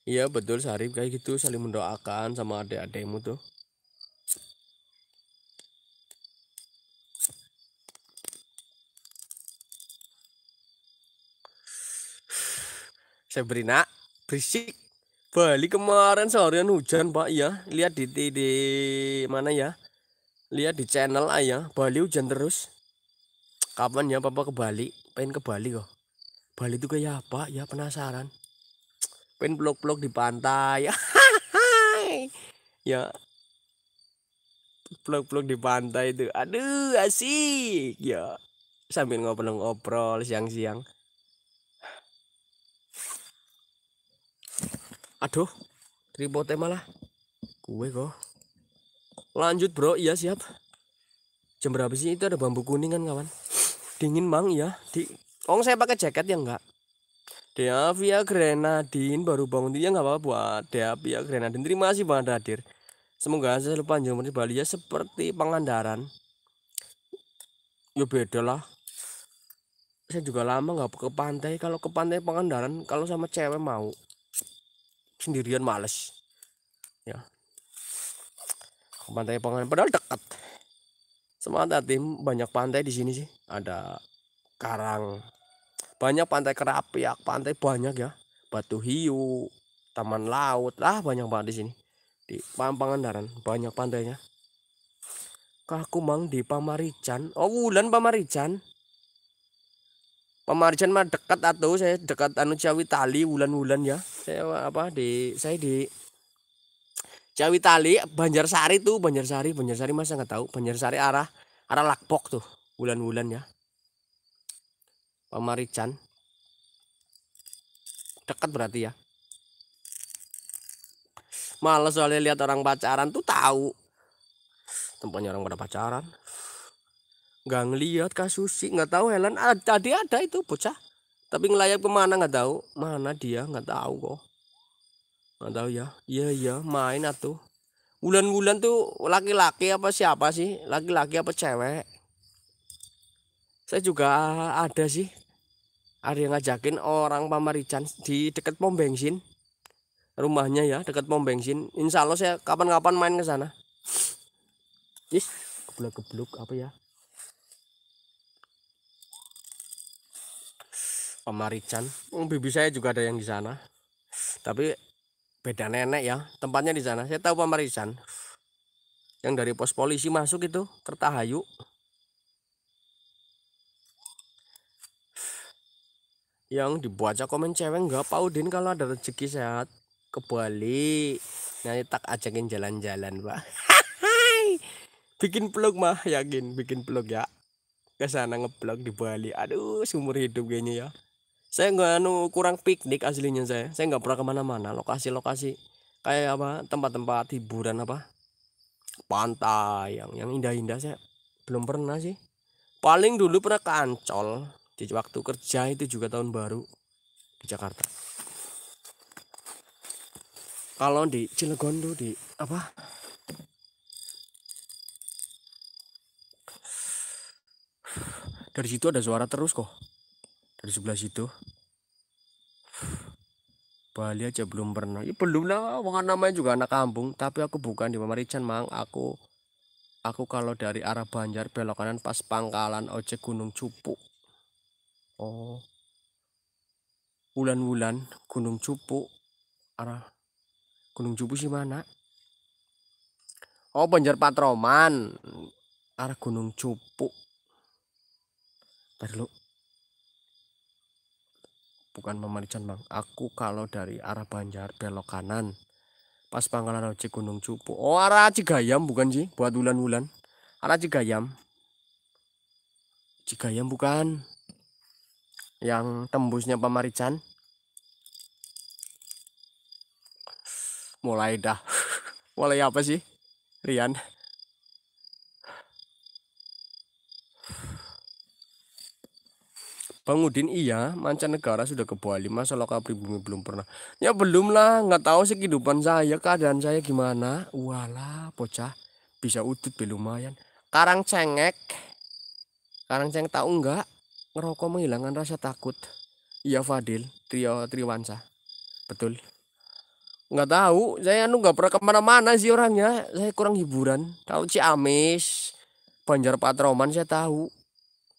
Iya betul Sarif kayak gitu saling mendoakan sama adik-adikmu tuh. Sabrina, berisik. Bali kemarin seharian hujan Pak ya. Lihat di, di, di mana ya? Lihat di channel ayah. Iya. Bali hujan terus. Kapan ya Papa ke Bali? Pengen ke Bali kok. Bali itu kayak apa? Ya penasaran pengen blok-blok di pantai ya blok-blok di pantai itu aduh asik ya sambil ngobrol-ngobrol siang-siang aduh tripodnya malah gue kok lanjut bro iya siap jam berapa sih itu ada bambu kuning kan kawan dingin mang ya di oh saya pakai jaket ya enggak Dea Grenadin baru bangun dia nggak apa-apa buat Dea Grenadin terima kasih banget hadir semoga saya panjang umur Bali ya seperti Pangandaran ya beda lah saya juga lama nggak ke pantai kalau ke pantai Pangandaran kalau sama cewek mau sendirian males ya ke pantai Pangandaran padahal dekat semangat tim banyak pantai di sini sih ada karang banyak pantai kerapiak pantai banyak ya batu hiu taman laut lah banyak banget di sini di Pangandaran banyak pantainya aku mang di Pamarican oh wulan Pamarican Pamarican mah dekat atau saya dekat anu Ciawi Tali wulan-wulan ya. Saya apa di saya di Ciawi Tali Banjarsari tuh Banjarsari Banjarsari masa nggak tahu Banjarsari arah arah Lakpok tuh wulan-wulan ya pemarican dekat berarti ya males soalnya lihat orang pacaran tuh tahu tempatnya orang pada pacaran nggak ngelihat kasus sih nggak tahu Helen ada ah, tadi ada itu bocah tapi ngelayap kemana nggak tahu mana dia nggak tahu kok nggak tahu ya iya iya main atuh bulan-bulan tuh laki-laki apa siapa sih laki-laki apa cewek saya juga ada sih ada yang ngajakin orang pamarican di dekat pom bensin rumahnya ya dekat pom bensin insya Allah saya kapan-kapan main ke sana ih keblok keblok apa ya pamarican oh, bibi saya juga ada yang di sana tapi beda nenek ya tempatnya di sana saya tahu pamarican yang dari pos polisi masuk itu kertahayu yang dibaca komen cewek nggak apa Udin kalau ada rezeki sehat ke Bali nanti tak ajakin jalan-jalan pak bikin blog mah yakin bikin blog ya ke sana ngeblog di Bali aduh seumur hidup kayaknya ya saya nggak anu kurang piknik aslinya saya saya nggak pernah kemana-mana lokasi-lokasi kayak apa tempat-tempat hiburan apa pantai yang yang indah-indah saya belum pernah sih paling dulu pernah ke Ancol di waktu kerja itu juga tahun baru di Jakarta kalau di Cilegon tuh di apa dari situ ada suara terus kok dari sebelah situ Bali aja belum pernah ya belum lah wong namanya juga anak kampung tapi aku bukan di Mamarican mang aku aku kalau dari arah Banjar belok kanan pas pangkalan ojek Gunung Cupu oh bulan-bulan Gunung Cupu arah Gunung Cupu sih mana oh Banjar Patroman arah Gunung Cupu Perlu bukan memarican bang aku kalau dari arah Banjar belok kanan pas pangkalan ojek Gunung Cupu oh arah Cigayam bukan sih buat bulan-bulan arah Cigayam Cigayam bukan yang tembusnya pemarican mulai dah mulai apa sih Rian Bang Udin iya, mancanegara sudah ke bawah lima, seloka pribumi belum pernah. Ya belum lah, nggak tahu sih kehidupan saya, keadaan saya gimana. Walah, bocah bisa udut belum lumayan. Karang cengek, karang cengek tahu nggak? merokok menghilangkan rasa takut. Iya Fadil, Trio Triwansa. Betul. Nggak tahu, saya anu nggak pernah kemana-mana sih orangnya. Saya kurang hiburan. Tahu si Amis, Banjar Patroman saya tahu.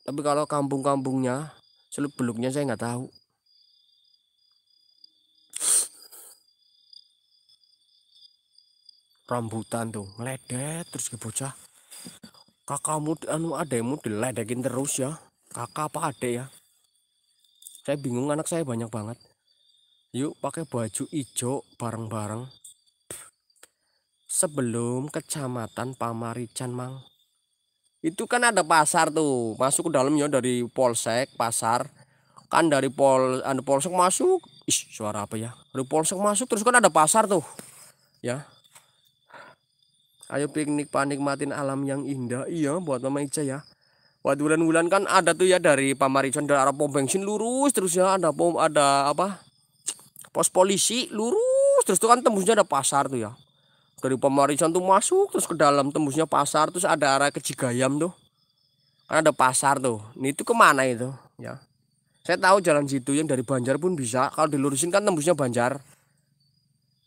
Tapi kalau kampung-kampungnya, seluk beluknya saya nggak tahu. Rambutan tuh, ngeledek terus kebocah. bocah. Kakakmu anu ademu diledekin terus ya kakak apa adik ya saya bingung anak saya banyak banget yuk pakai baju hijau bareng-bareng sebelum kecamatan Pamarican Mang itu kan ada pasar tuh masuk ke dalamnya dari polsek pasar kan dari pol ada anu, polsek masuk Ish, suara apa ya dari polsek masuk terus kan ada pasar tuh ya ayo piknik panikmatin alam yang indah iya buat mama Ica ya Waduh, bulan-bulan kan ada tuh ya dari Pamarican dari arah pom bensin lurus terus ya ada pom ada apa pos polisi lurus terus tuh kan tembusnya ada pasar tuh ya dari Pamarican tuh masuk terus ke dalam tembusnya pasar terus ada arah ke Cigayam tuh kan ada pasar tuh nah, ini tuh kemana itu ya saya tahu jalan situ yang dari Banjar pun bisa kalau dilurusin kan tembusnya Banjar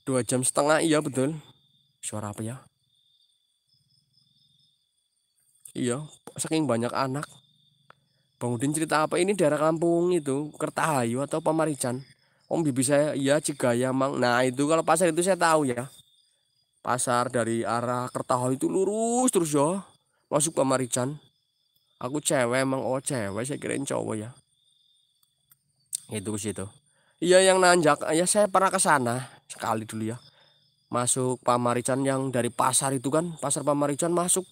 dua jam setengah iya betul suara apa ya Iya, saking banyak anak. Bang Udin cerita apa ini daerah kampung itu, Kertahayu atau Pamarican. Om bibi saya iya Cigaya Mang. Nah, itu kalau pasar itu saya tahu ya. Pasar dari arah Kertahayu itu lurus terus ya. Masuk Pamarican. Aku cewek emang oh cewek saya kirain cowok ya. Itu ke situ. Iya yang nanjak, ya saya pernah ke sana sekali dulu ya. Masuk Pamarican yang dari pasar itu kan, pasar Pamarican masuk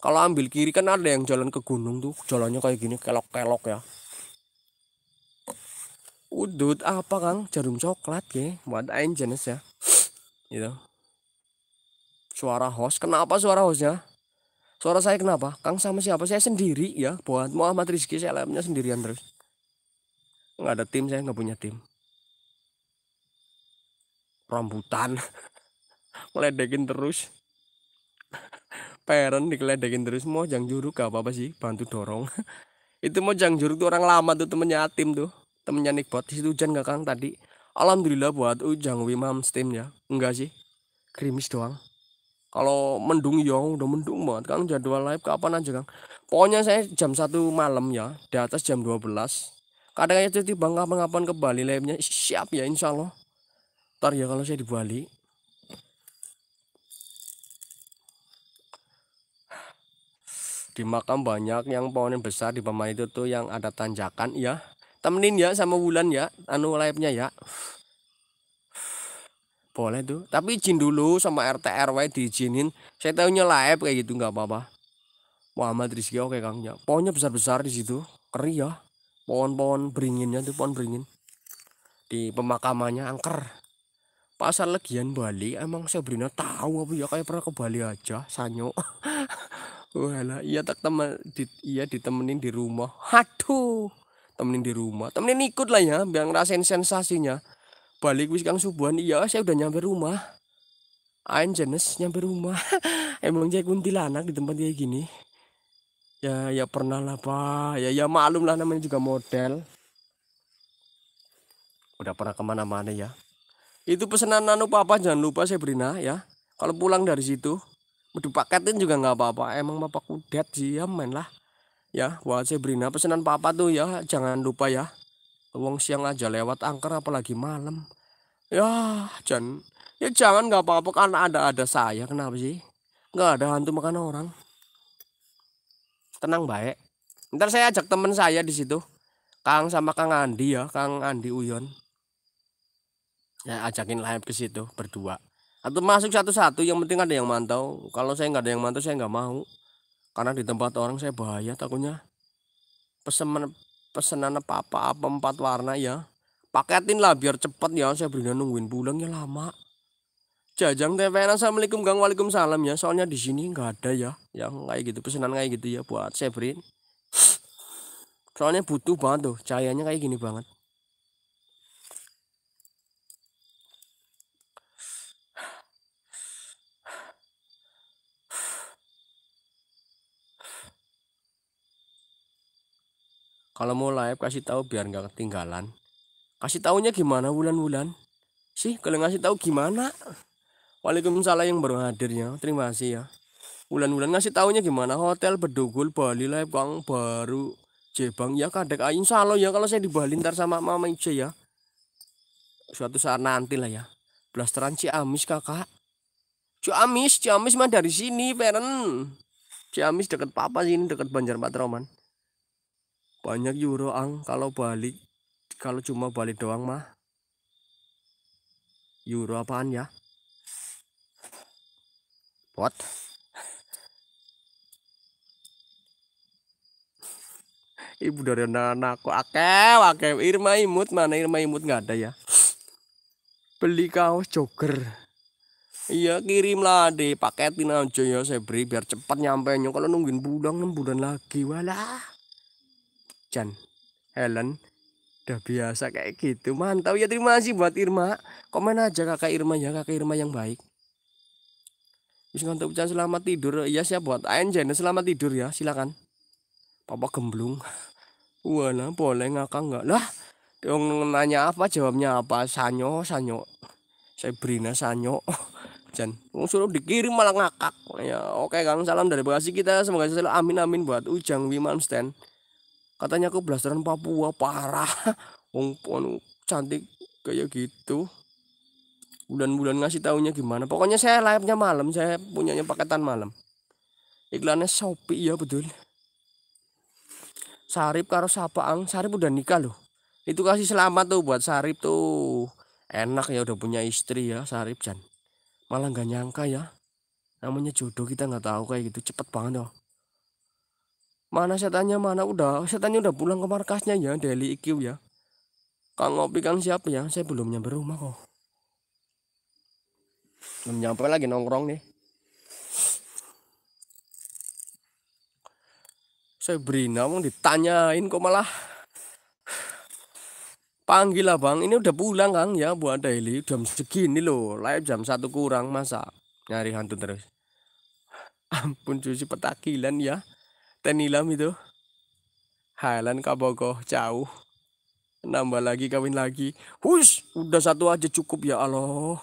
kalau ambil kiri kan ada yang jalan ke gunung tuh jalannya kayak gini kelok-kelok ya udut apa kang jarum coklat ya buat ain jenis ya gitu suara host kenapa suara hostnya suara saya kenapa kang sama siapa saya sendiri ya buat Muhammad Rizky saya lemnya sendirian terus nggak ada tim saya nggak punya tim rambutan meledekin terus parent dikeledekin terus mau jang juru gak apa-apa sih bantu dorong itu mau jang juru tuh orang lama tuh temennya tim tuh temennya Nick Bot itu hujan gak Kang tadi Alhamdulillah buat Ujang uh, wimam steam ya enggak sih krimis doang kalau mendung ya udah mendung banget Kang jadwal live kapan aja Kang pokoknya saya jam satu malam ya di atas jam 12 kadang aja tiba kapan ngapain ke Bali live-nya siap ya insya Allah ntar ya kalau saya di Bali di makam banyak yang pohonnya besar di bawah itu tuh yang ada tanjakan ya temenin ya sama Wulan ya anu live-nya ya boleh tuh tapi izin dulu sama RT RW diizinin saya tahunya live kayak gitu nggak apa-apa Muhammad Rizky oke Kang ya pohonnya besar-besar di situ keri ya pohon-pohon beringinnya tuh pohon beringin di pemakamannya angker pasar legian Bali emang Sabrina tahu apa ya kayak pernah ke Bali aja sanyo Oh, lah, iya tak temen di, iya ditemenin di rumah. Aduh, temenin di rumah. Temenin ikut lah ya, biar ngerasain sensasinya. Balik wis Kang Subuhan, iya saya udah nyampe rumah. Ain jenis nyampe rumah. Emang saya kuntilanak di tempat kayak gini. Ya ya pernah lah Pak. Ya ya maklum lah namanya juga model. Udah pernah kemana-mana ya. Itu pesanan Nano Papa jangan lupa saya Sabrina ya. Kalau pulang dari situ udah paketin juga nggak apa-apa emang bapak kudet sih ya main lah ya buat Sebrina pesanan papa tuh ya jangan lupa ya uang siang aja lewat angker apalagi malam ya jangan ya jangan nggak apa-apa kan ada ada saya kenapa sih nggak ada hantu makan orang tenang baik ntar saya ajak temen saya di situ Kang sama Kang Andi ya Kang Andi Uyon ya ajakin live ke situ berdua atau masuk satu-satu yang penting ada yang mantau kalau saya nggak ada yang mantau saya nggak mau karena di tempat orang saya bahaya takutnya pesen pesenan apa apa apa empat warna ya paketin lah biar cepet ya saya beri nungguin pulangnya lama jajang TVN assalamualaikum gang waalaikumsalam ya soalnya di sini nggak ada ya yang kayak gitu pesenan kayak gitu ya buat saya Sebrin soalnya butuh banget tuh cahayanya kayak gini banget Kalau mau live kasih tahu biar nggak ketinggalan. Kasih taunya gimana bulan-bulan? Sih, kalau ngasih tahu gimana? Waalaikumsalam yang baru hadirnya. Terima kasih ya. Bulan-bulan ngasih taunya gimana? Hotel Bedugul Bali live Kang baru. Jebang ya kadek aing salo ya kalau saya di Bali ntar sama Mama Ica ya. Suatu saat nanti lah ya. Blasteran Ciamis kakak. Ciamis, Ciamis mah dari sini, Peren. Ciamis deket papa sini, deket Banjar Patroman banyak euro ang kalau balik kalau cuma balik doang mah euro apaan ya what ibu dari anak anakku akeh akeh Irma imut mana Irma imut nggak ada ya beli kaos joker Iya kirimlah deh paketin aja ya saya beri biar cepat nyampe kalau nungguin bulan 6 bulan lagi walah Jan Helen udah biasa kayak gitu Mantau ya terima kasih buat Irma komen aja kakak Irma ya kakak Irma yang baik Bisa ngantuk ucap selamat tidur. Iya siap buat Angel selamat tidur ya. Silakan. Papa gemblung. Wala boleh ngakak enggak? Lah, dong nanya apa jawabnya apa? Sanyo, sanyo. Saya Brina sanyo. Jan, wong suruh dikirim malah ngakak. Ya, oke Kang, salam dari Bekasi kita. Semoga selalu amin amin buat Ujang Wiman Stand katanya aku blasteran Papua parah wong cantik kayak gitu bulan-bulan ngasih tahunya gimana pokoknya saya live-nya malam saya punyanya paketan malam iklannya Shopee ya betul Sarip karo siapa ang, Sarip udah nikah loh itu kasih selamat tuh buat Sarip tuh enak ya udah punya istri ya Sarip Jan malah nggak nyangka ya namanya jodoh kita nggak tahu kayak gitu cepet banget loh Mana setannya mana udah setannya udah pulang ke markasnya ya Deli IQ ya. Kang ngopi Kang siapa ya? Saya belum nyampe rumah kok. Belum nyampe lagi nongkrong nih. Saya beri namun ditanyain kok malah panggil lah bang ini udah pulang kang ya buat daily jam segini loh live jam satu kurang masa nyari hantu terus ampun cuci petakilan ya tenilam itu halan kabogoh jauh nambah lagi kawin lagi hus udah satu aja cukup ya Allah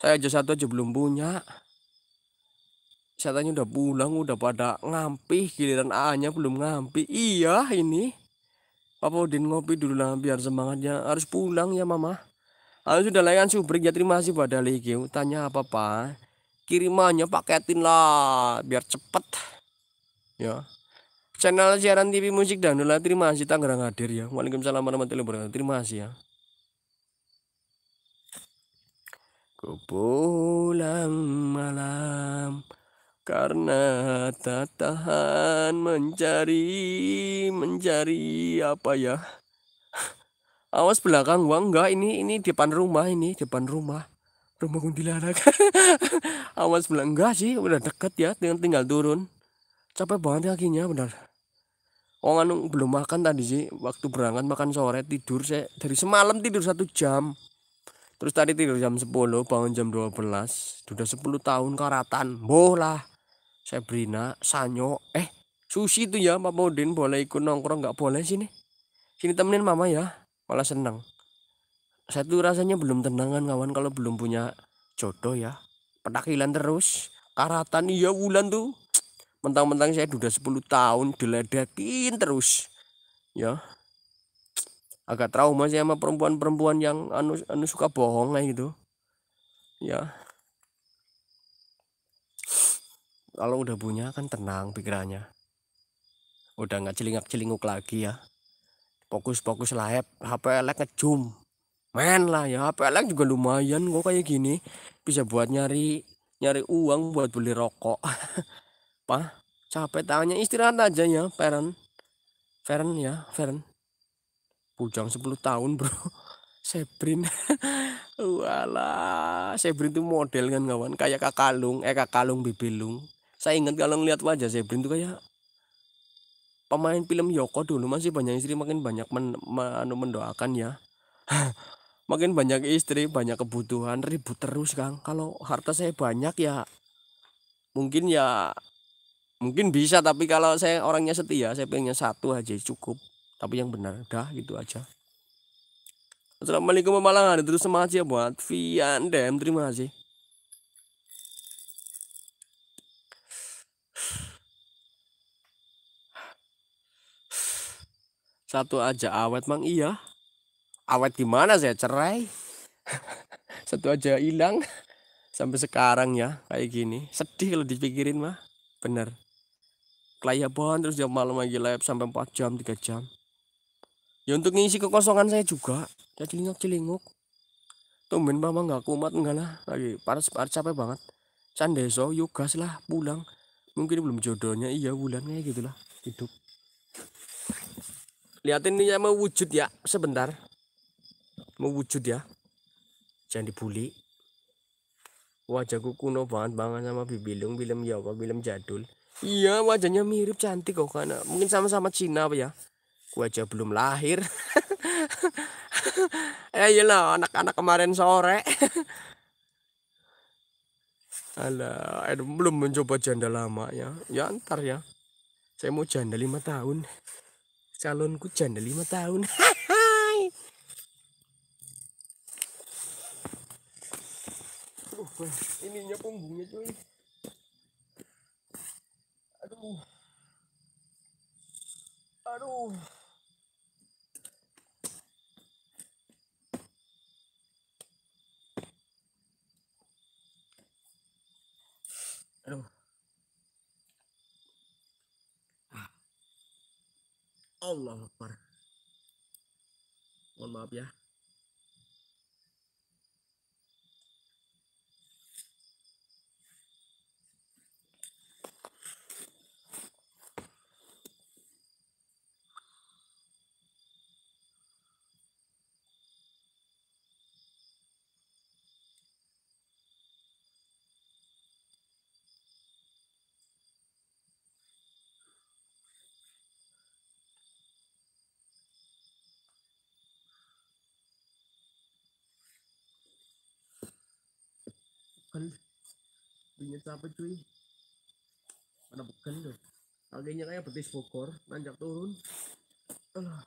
saya aja satu aja belum punya tanya udah pulang udah pada ngampi giliran A nya belum ngampi iya ini Papa Udin ngopi dulu lah biar semangatnya harus pulang ya mama harus sudah layan subrik ya terima kasih pada lagi tanya apa pak kirimannya paketin lah biar cepet ya channel siaran TV musik dan Nula terima kasih Tangerang hadir ya Waalaikumsalam warahmatullahi wabarakatuh terima kasih ya Ku pulang malam karena tak tahan mencari mencari apa ya awas belakang gua enggak ini ini depan rumah ini depan rumah rumah kuntilanak awas belakang enggak sih udah deket ya tinggal tinggal turun capek banget kakinya ya benar Oh anu belum makan tadi sih waktu berangkat makan sore tidur saya dari semalam tidur satu jam terus tadi tidur jam 10 bangun jam 12 sudah 10 tahun karatan saya Sabrina Sanyo eh Susi itu ya Pak Bodin boleh ikut nongkrong nggak boleh sini sini temenin mama ya malah seneng saya tuh rasanya belum tenangan kawan kalau belum punya jodoh ya petakilan terus karatan iya wulan tuh mentang-mentang saya sudah 10 tahun diledekin terus ya agak trauma sih sama perempuan-perempuan yang anu anu suka bohong lah gitu ya kalau udah punya kan tenang pikirannya udah nggak celingak celinguk lagi ya fokus fokus lah HP elek ngejum main lah ya HP elek juga lumayan kok kayak gini bisa buat nyari nyari uang buat beli rokok apa capek tangannya istirahat aja ya Feren Feren ya Feren bujang 10 tahun bro Sebrin wala Sebrin itu model kan kawan kayak kakalung eh kakalung bibilung saya ingat kalau ngeliat wajah Sebrin itu kayak pemain film Yoko dulu masih banyak istri makin banyak men, men anu, mendoakan ya makin banyak istri banyak kebutuhan ribut terus kan kalau harta saya banyak ya mungkin ya mungkin bisa tapi kalau saya orangnya setia saya pengennya satu aja cukup tapi yang benar dah gitu aja Assalamualaikum Malang terus semangat ya buat Vian Dem terima kasih satu aja awet mang iya awet gimana saya cerai satu aja hilang sampai sekarang ya kayak gini sedih kalau dipikirin mah bener kelayaban terus jam malam lagi lab sampai 4 jam 3 jam ya untuk ngisi kekosongan saya juga saya celingok celingok tumben mama nggak kumat enggak lah lagi parah paras capek banget sandeso yugas lah pulang mungkin belum jodohnya iya bulannya kayak gitulah hidup liatin ini ya, mau wujud ya sebentar mau wujud ya jangan dibully wajahku kuno banget banget sama bibilung film ya apa film jadul Iya, wajahnya mirip cantik kok karena mungkin sama-sama Cina apa ya. Gua aja belum lahir. Eh ya lo anak-anak kemarin sore. Alah, eh, belum mencoba janda lama ya. Ya ntar ya. Saya mau janda lima tahun. Calonku janda lima tahun. uh, ininya punggungnya cuy. Aduh. Aduh. Ah. Allah Akbar. Mohon maaf ya. bekal. Hindi dapat cuy. Mana bekal dong Akhirnya kayak betis bogor, nanjak turun. Alah.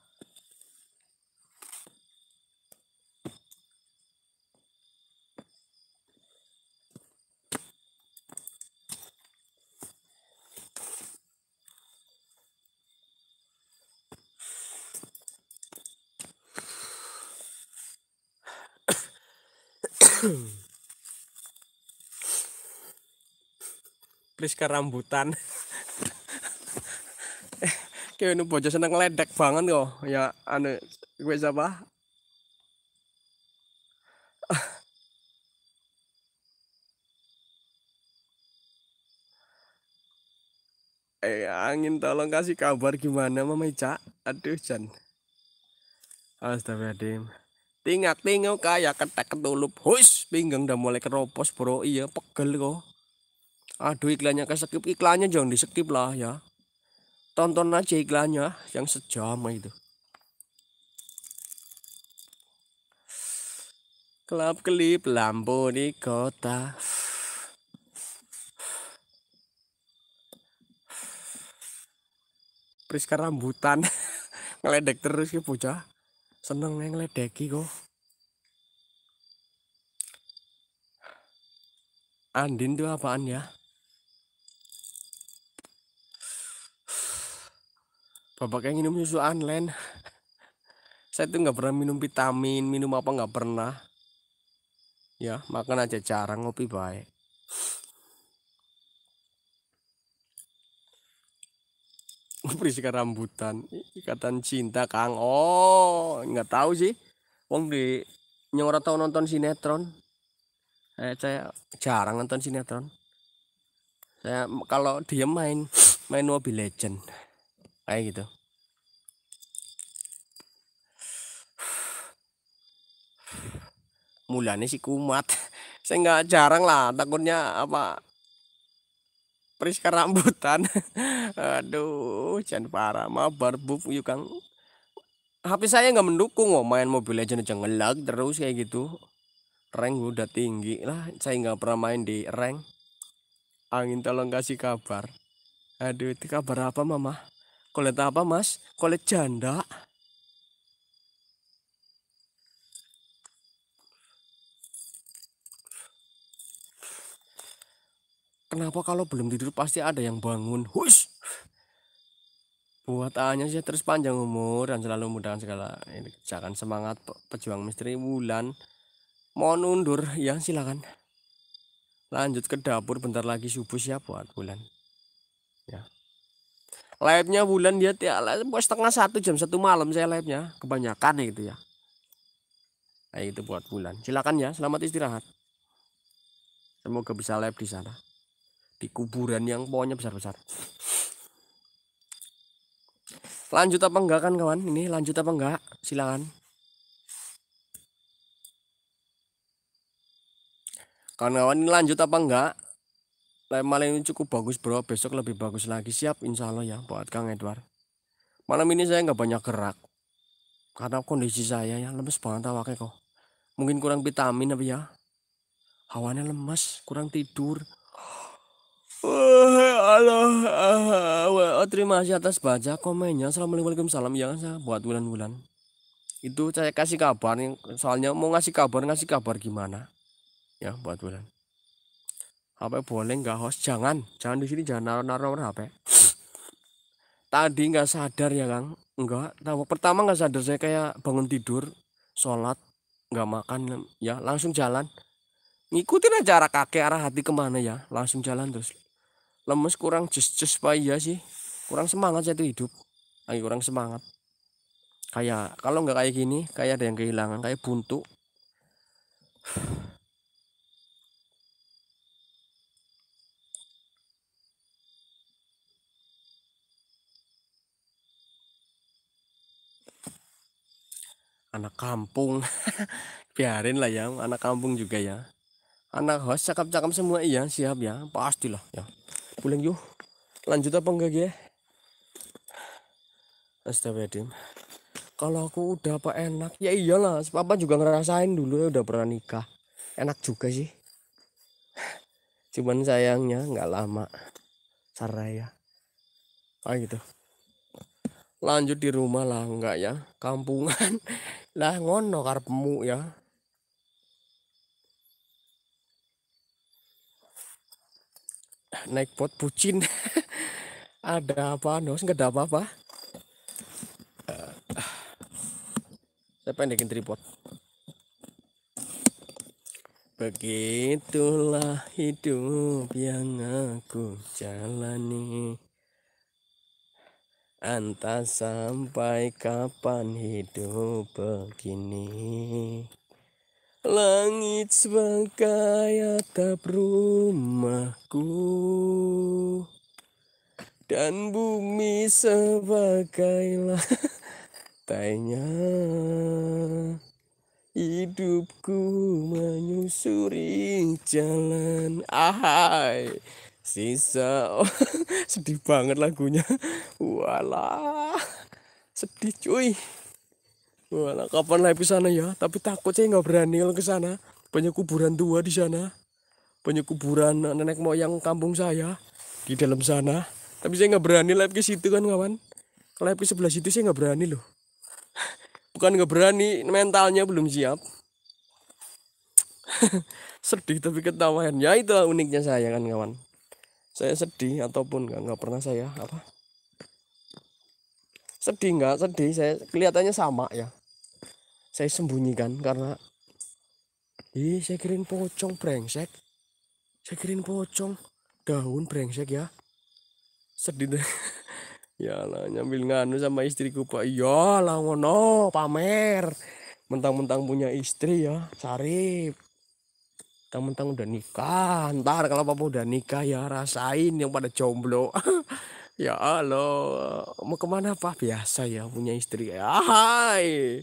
Rizka rambutan kayak ini bojo seneng ledek banget kok ya anu gue siapa eh angin tolong kasih kabar gimana mama Ica aduh Jan Astagfirullahaladzim tingak tingok kayak ketek ketulup hus pinggang udah mulai keropos bro iya pegel kok aduh iklannya ke skip iklannya jangan di skip lah ya tonton aja iklannya yang sejam itu kelap kelip lampu di kota Priska rambutan ngeledek terus ya bocah seneng ngeledeki kok Andin tuh apaan ya bapak kayak minum susu anlen saya tuh nggak pernah minum vitamin minum apa nggak pernah ya makan aja jarang ngopi baik berisikan rambutan ikatan cinta kang oh nggak tahu sih wong di nyora tau nonton sinetron eh, saya jarang nonton sinetron saya kalau diem main main mobile legend kayak gitu mulanya si kumat saya nggak jarang lah takutnya apa periska rambutan aduh jangan parah mah barbub yuk kang HP saya nggak mendukung oh main mobil legend aja ngelag terus kayak gitu rank udah tinggi lah saya nggak pernah main di rank angin tolong kasih kabar aduh itu kabar apa mama Kolet apa mas? Kolet janda. Kenapa kalau belum tidur pasti ada yang bangun? Hush! Buat tanya sih terus panjang umur dan selalu mudah segala ini jangan semangat pejuang misteri bulan. Mau undur ya silakan. Lanjut ke dapur bentar lagi subuh siap buat Wulan. Ya live-nya bulan dia tiap setengah satu jam satu malam saya live-nya kebanyakan ya gitu ya nah, itu buat bulan silakan ya selamat istirahat semoga bisa live di sana di kuburan yang pohonnya besar-besar lanjut apa enggak kan kawan ini lanjut apa enggak silakan kawan-kawan ini lanjut apa enggak malam ini cukup bagus bro besok lebih bagus lagi siap insya Allah ya buat Kang Edward malam ini saya nggak banyak gerak karena kondisi saya ya lemes banget awaknya kok mungkin kurang vitamin apa ya hawanya lemes kurang tidur Allah terima kasih atas baca komennya. Assalamualaikum salam ya saya buat bulan-bulan. Itu saya kasih kabar soalnya mau ngasih kabar ngasih kabar gimana ya buat bulan. HP boleh nggak host jangan jangan di sini jangan naruh-naruh HP tadi nggak sadar ya Kang enggak tahu pertama nggak sadar saya kayak bangun tidur sholat nggak makan ya langsung jalan ngikutin aja arah kakek arah hati kemana ya langsung jalan terus lemes kurang jus-jus pak iya sih kurang semangat saya tuh hidup lagi kurang semangat kayak kalau nggak kayak gini kayak ada yang kehilangan kayak buntu anak kampung biarin lah ya anak kampung juga ya anak host cakap-cakap semua iya siap ya pastilah ya pulang yuk lanjut apa enggak ya Astagfirullahaladzim kalau aku udah apa enak ya iyalah papa juga ngerasain dulu ya udah pernah nikah enak juga sih cuman sayangnya nggak lama sarah ya ah gitu lanjut di rumah lah enggak ya kampungan Lah ngono karepmu ya. Naik pot pucin ada apa? Nos nggak ada apa-apa. Saya pendekin tripod. Begitulah hidup yang aku jalani. Anta sampai kapan hidup begini Langit sebagai atap rumahku Dan bumi sebagai lantainya Hidupku menyusuri jalan Ahai sisa oh, sedih banget lagunya walah sedih cuy walah kapan lagi sana ya tapi takut saya nggak berani kalau ke sana banyak kuburan tua di sana banyak kuburan nenek moyang kampung saya di dalam sana tapi saya nggak berani live ke situ kan kawan live ke sebelah situ saya nggak berani loh bukan nggak berani mentalnya belum siap sedih tapi ketawain ya itu uniknya saya kan kawan saya sedih ataupun nggak nggak pernah saya apa sedih nggak sedih saya kelihatannya sama ya saya sembunyikan karena ih saya kirim pocong brengsek saya kirim pocong daun brengsek ya sedih deh ya lah nyambil nganu sama istriku pak ya lah ngono pamer mentang-mentang punya istri ya sarip Teman-teman udah nikah, ntar kalau papa udah nikah ya rasain yang pada jomblo. ya halo, mau kemana pak? Biasa ya punya istri. Ya, hai.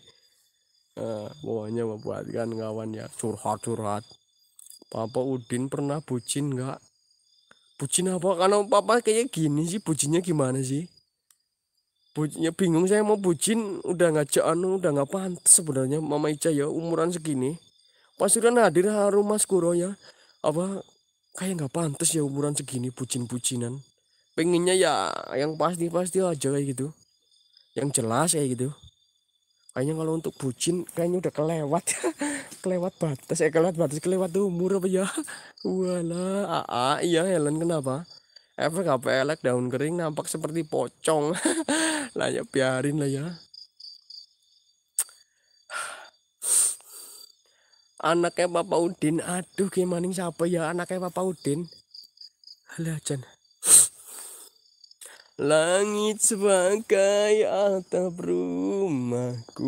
Nah, pokoknya membuatkan kawan ya curhat-curhat. Papa Udin pernah bucin nggak? Bucin apa? Karena papa kayak gini sih, bucinnya gimana sih? Bucinnya bingung saya mau bucin udah ngajak anu udah nggak pantas sebenarnya Mama Ica ya umuran segini Pasukan hadir harum Mas Kuro ya. Apa kayak nggak pantas ya umuran segini pucin pucinan Pengennya ya yang pasti-pasti aja kayak gitu. Yang jelas kayak gitu. Kayaknya kalau untuk pucin kayaknya udah kelewat. kelewat batas ya kelewat batas kelewat tuh umur apa ya wala aa iya Helen kenapa efek apa elek daun kering nampak seperti pocong lah ya biarin lah ya anaknya Papa Udin aduh gimana siapa ya anaknya Papa Udin Alah jan Langit sebagai atap rumahku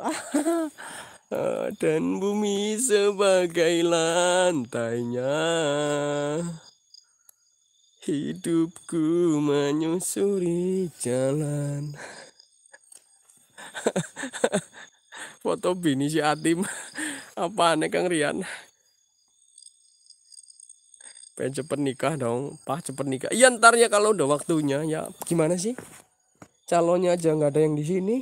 Dan bumi sebagai lantainya Hidupku menyusuri jalan foto bini si Atim apa aneh Kang Rian pengen cepet nikah dong pah cepet nikah iya ntar ya kalau udah waktunya ya gimana sih calonnya aja nggak ada yang di sini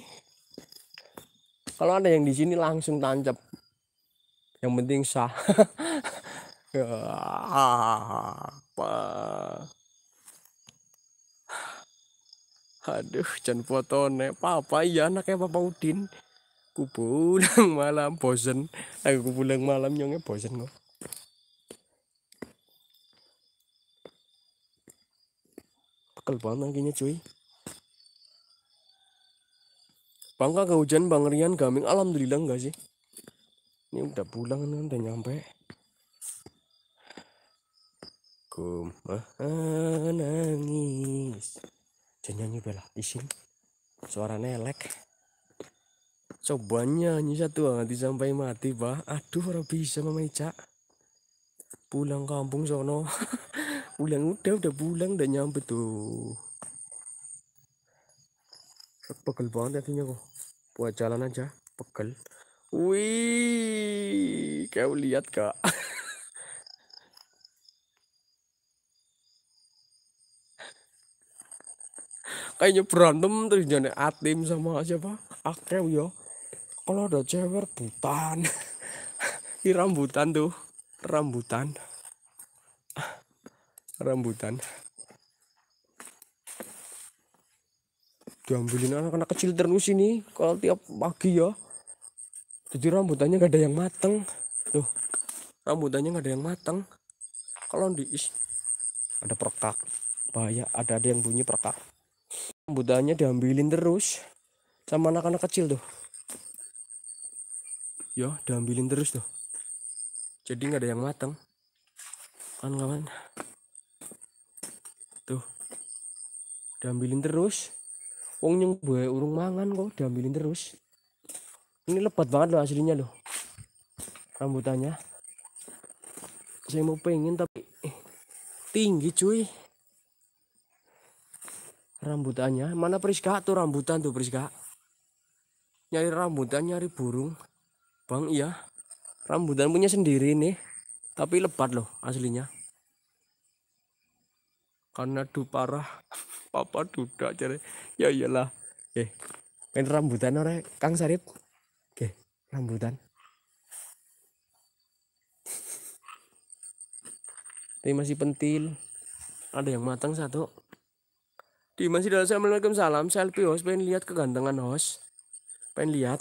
kalau ada yang di sini langsung tancap yang penting sah ya, apa aduh jangan foto nek papa iya anaknya papa Udin aku pulang malam bosen aku pulang malam nyonge bosen kok pekel banget anginnya cuy Bangka kehujan hujan Bang Rian gaming alhamdulillah enggak sih ini udah pulang kan udah nyampe ku nangis, jangan nyanyi bela isin suaranya elek cobanya hanya satu hati sampai mati bah aduh orang bisa mama Ica pulang kampung sono pulang udah udah pulang udah nyampe tuh pegel banget hatinya kok buat jalan aja pegel wih kau lihat kak kayaknya berantem terus jadi atim sama siapa akrem yo kalau ada cewek rambutan di rambutan tuh rambutan rambutan diambilin anak-anak kecil terus ini kalau tiap pagi ya jadi rambutannya gak ada yang mateng tuh rambutannya gak ada yang mateng kalau diis ada perkak bahaya ada ada yang bunyi perkak rambutannya diambilin terus sama anak-anak kecil tuh yo diambilin terus tuh jadi nggak ada yang matang kan kawan tuh diambilin terus wong yang buaya urung mangan kok diambilin terus ini lebat banget loh aslinya loh rambutannya saya mau pengen tapi eh, tinggi cuy rambutannya mana Priska tuh rambutan tuh Priska nyari rambutan nyari burung Bang iya rambutan punya sendiri nih tapi lebat loh aslinya karena du parah papa duda cari ya iyalah eh main rambutan ora Kang Sarip oke rambutan tapi masih pentil ada yang matang satu di masih dalam assalamualaikum salam selfie host pengen lihat kegantengan host pengen lihat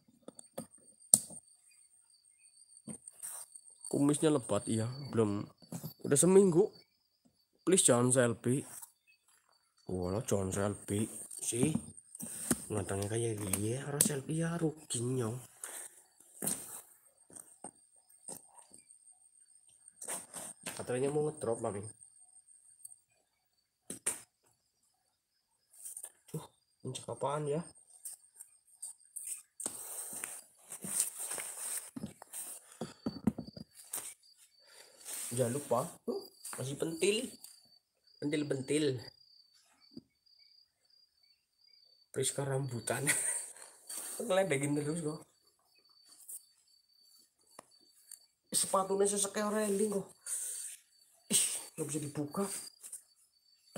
kumisnya lebat iya belum udah seminggu please jangan selfie wala jangan selfie sih ngantengnya kayak gini harus selfie ya, ya nyong katanya mau ngedrop mami uh mencek apaan ya jangan lupa masih pentil pentil pentil Priska rambutan ngeledekin terus kok sepatunya sesekeo railing kok ih nggak bisa dibuka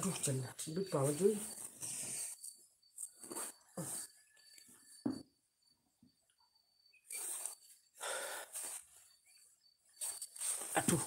aduh jangan sedih banget cuy aduh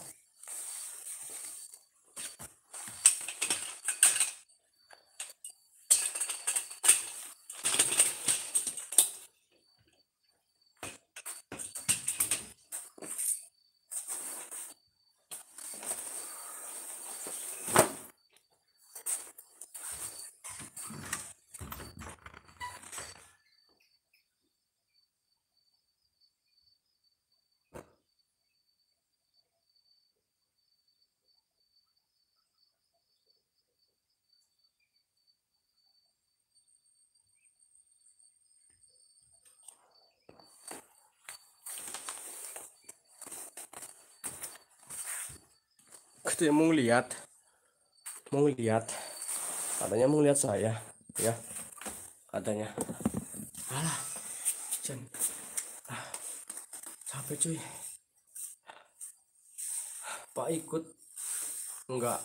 tuh mau lihat mau lihat katanya mau lihat saya ya katanya alah jen ah, capek cuy pak ikut enggak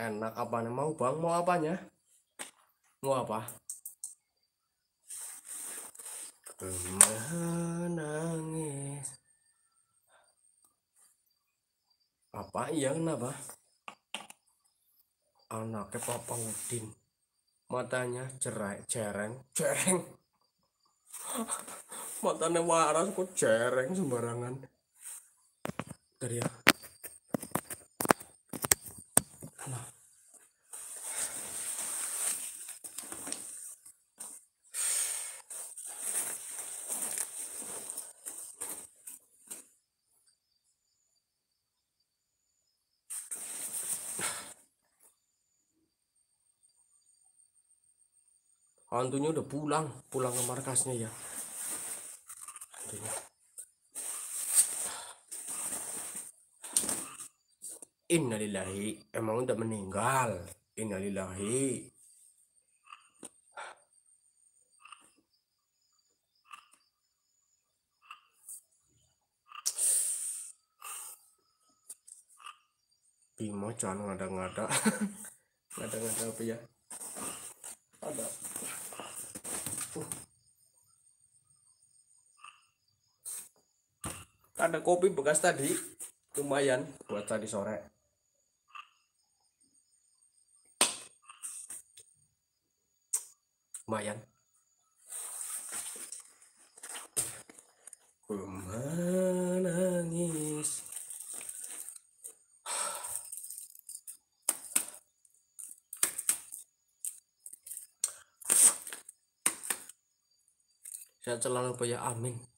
enak apanya mau bang mau apanya mau apa iya kenapa anaknya papa udin matanya cerai jereng jereng matanya waras kok jereng sembarangan teriak hantunya udah pulang pulang ke markasnya ya hantunya innalillahi emang udah meninggal innalillahi Bimo jangan ngada-ngada ngada-ngada apa ya ada ada kopi bekas tadi lumayan buat tadi sore lumayan ku menangis saya selalu ya amin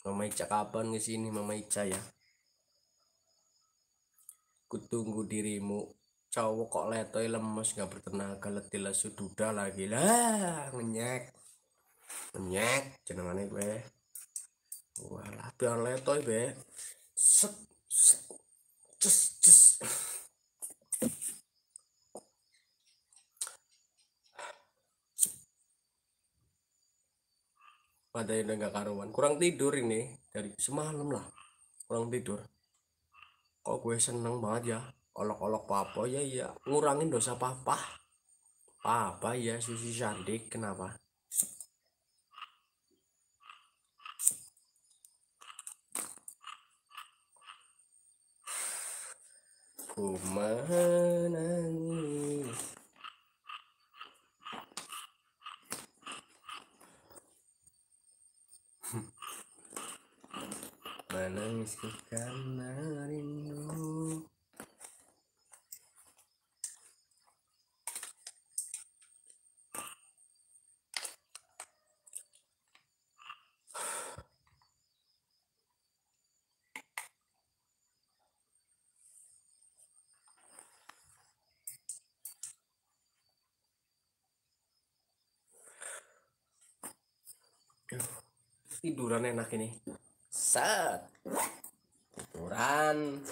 Mama Ica kapan sini Mama Ica ya kutunggu dirimu cowok kok letoy lemes nggak bertenaga letih lesu duda lagi lah menyek menyek jenengane gue lah biar letoy be set set cus cus pada yang nggak karuan kurang tidur ini dari semalam lah kurang tidur kok gue seneng banget ya olok-olok papa ya ya ngurangin dosa papa papa ya susi cantik kenapa menangisku karena rindu tiduran enak ini set ukuran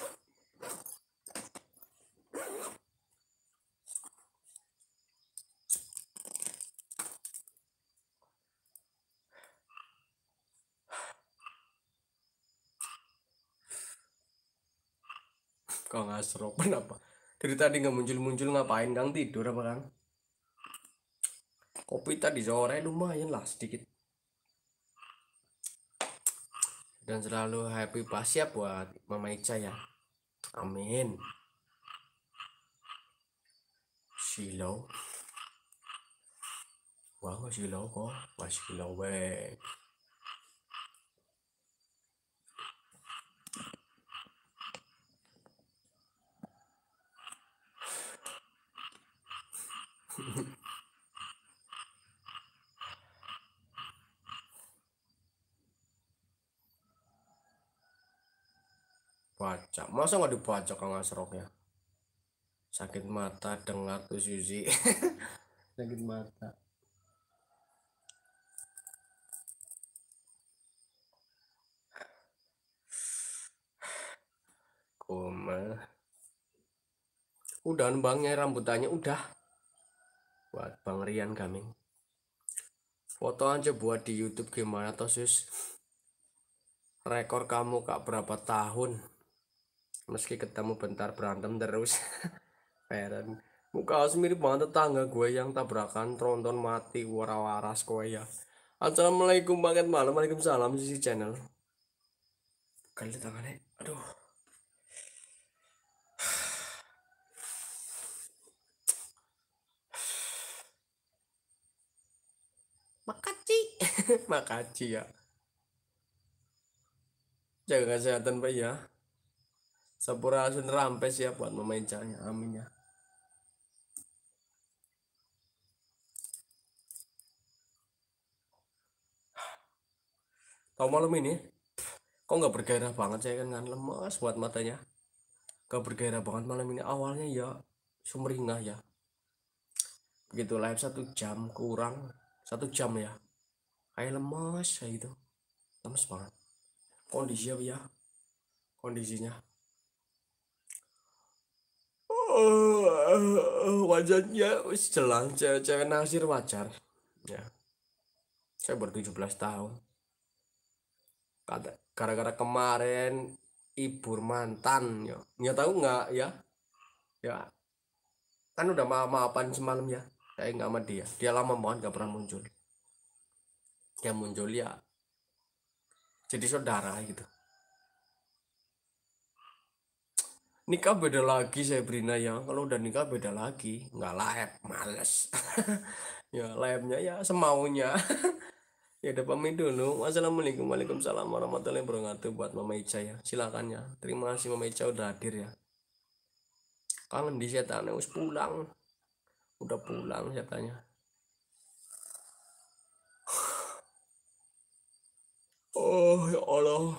nggak serok kenapa? Dari tadi nggak muncul-muncul ngapain Kang tidur apa Kang? Kopi tadi sore lumayan lah sedikit. dan selalu happy pas ya buat Mama Ica ya amin silau wah wow, silau kok wah silau weh Mm-hmm. Pajak. Masa nggak dipajak kalau ya Sakit mata dengar tuh Suzy. Sakit mata. Koma. Udah bangnya rambutannya udah. Buat Bang Rian kami Foto aja buat di YouTube gimana tosis Rekor kamu kak berapa tahun? meski ketemu bentar berantem terus Peren muka harus mirip banget tetangga gue yang tabrakan tronton mati wara-waras kowe ya Assalamualaikum banget malam salam sisi channel kali tangannya aduh makaci makaci ya jaga kesehatan pak ya Sapura rampes ya buat memainkannya. Amin ya. tau malam ini kok nggak bergairah banget saya kan, kan? lemas buat matanya. Gak bergairah banget malam ini awalnya ya sumringah ya. Begitu live satu jam kurang satu jam ya kayak lemas, kayak gitu lemes banget kondisi ya kondisinya Eh, eh, wajahnya wajarnya jelang cewek-cewek nasir wajar ya saya baru 17 tahun kata gara-gara kemarin ibu mantan ya nggak ya tahu nggak ya ya kan udah ma maafan semalam ya saya nggak sama dia dia lama banget nggak pernah muncul dia muncul ya jadi saudara gitu nikah beda lagi saya Brina ya kalau udah nikah beda lagi nggak layap males ya layapnya ya semaunya ya ada pamit dulu wassalamualaikum waalaikumsalam warahmatullahi wabarakatuh buat Mama Ica ya silakan ya terima kasih Mama Ica udah hadir ya kangen di setan harus pulang udah pulang setannya oh ya Allah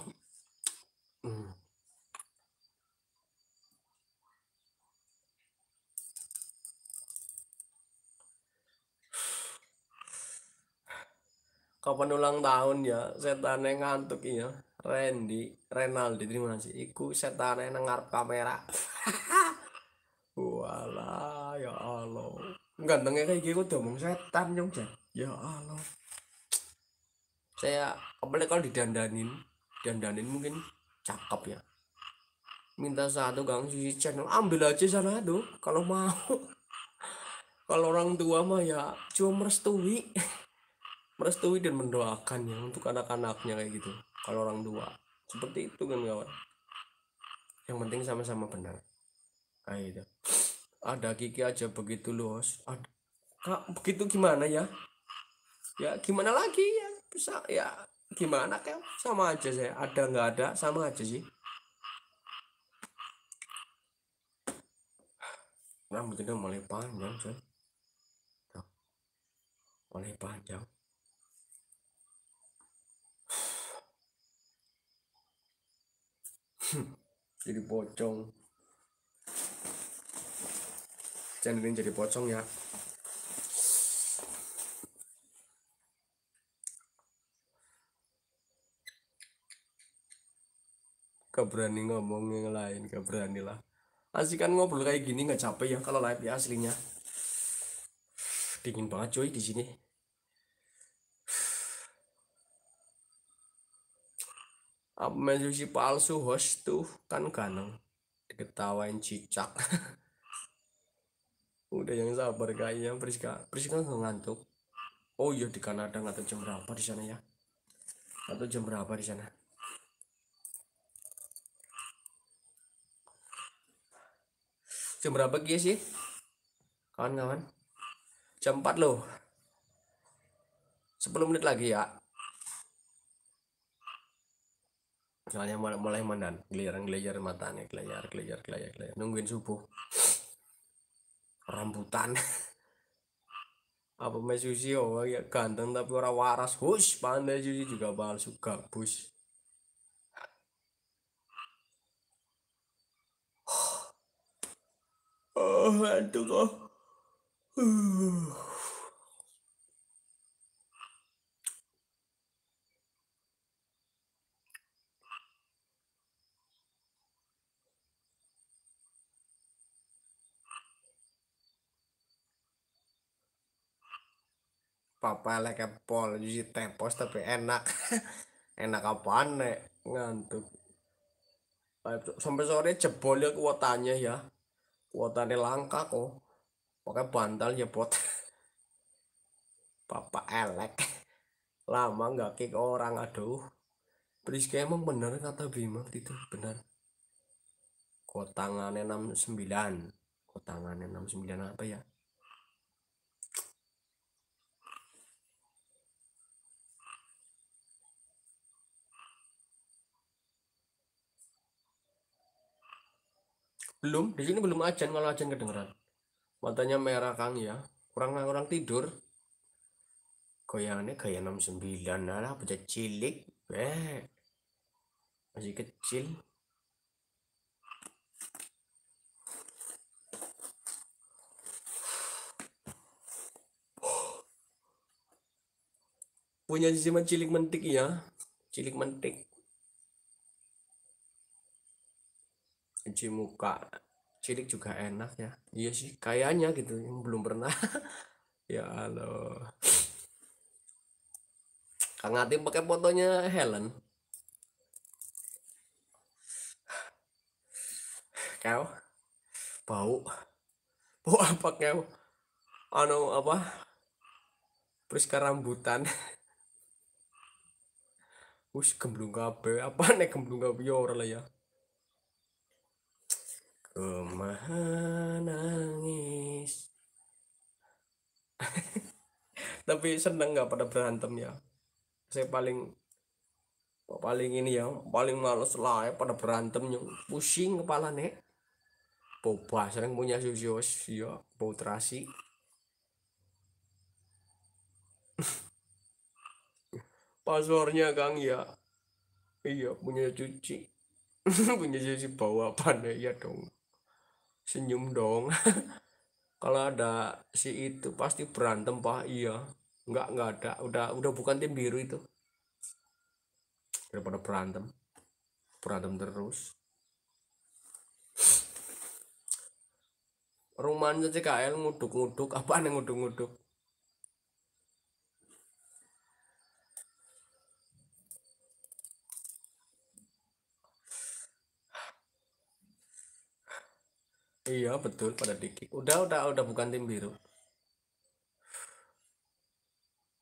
mm. kapan ulang tahun ya setan yang ngantuk ya Randy Renaldi terima kasih iku setan yang ngarep kamera wala ya Allah gantengnya kayak gitu udah ngomong setan yang ya Allah saya apalagi kalau didandanin dandanin mungkin cakep ya minta satu gang si channel ambil aja sana tuh kalau mau kalau orang tua mah ya cuma merestui merestui dan mendoakannya untuk anak-anaknya kayak gitu kalau orang tua seperti itu kan kawan yang penting sama-sama benar nah gitu. ada Kiki aja begitu luas ada Kak, begitu gimana ya ya gimana lagi ya bisa ya gimana kan sama aja saya ada nggak ada sama aja sih rambutnya mulai panjang saya mulai panjang jadi pocong channel jadi pocong ya gak berani ngomong yang lain gak berani lah asik kan ngobrol kayak gini nggak capek ya kalau live ya aslinya dingin banget cuy di sini Ah, Mencuci palsu host tuh kan ganeng. Diketawain cicak. Udah yang sabar kayaknya Priska. Priska nggak ngantuk. Oh iya di Kanada nggak tahu jam berapa di sana ya. Atau jam berapa di sana? Jam berapa kia sih? Kawan-kawan. Jam 4 loh. 10 menit lagi ya. mulai mulai mandan geliran geliar matanya geliar geliar geliar geliar nungguin subuh rambutan apa Mas oh ya ganteng tapi orang waras push pandai Susi juga suka gabus oh aduh oh. papa lek pol jadi tempo tapi enak enak apaan nek ngantuk sampai sore ya kuotanya ya kuotanya langka kok pakai bantal ya jebot papa elek lama nggak kick orang aduh Priska emang bener kata Bima itu enam sembilan 69 enam sembilan apa ya Belum, di sini belum ajan, malah ajan kedengeran. Matanya merah Kang ya. Orang-orang tidur. Goyangannya gaya 69 lah, bocah cilik. Eh. Masih kecil. Punya jimat cilik mentik ya. Cilik mentik. cuci muka cilik juga enak ya iya sih kayaknya gitu belum pernah ya halo Kang pakai fotonya Helen kau bau bau apa kau anu apa Priska rambutan Wis gemblung kabeh, apa nek gemblung kabeh ya ora lah ya. Maha nangis. Tapi seneng nggak pada berantem ya? Saya paling paling ini ya, paling males lah ya pada berantem, ya. Pusing kepala nih. Boba sering punya susios ya, bau terasi. Pasornya Kang ya. Iya, punya cuci. punya cuci bawa apa ya iya dong senyum dong kalau ada si itu pasti berantem pak iya nggak nggak ada udah udah bukan tim biru itu daripada berantem berantem terus rumahnya CKL nguduk-nguduk apa yang nguduk-nguduk Iya betul pada dikik. Udah udah udah bukan tim biru.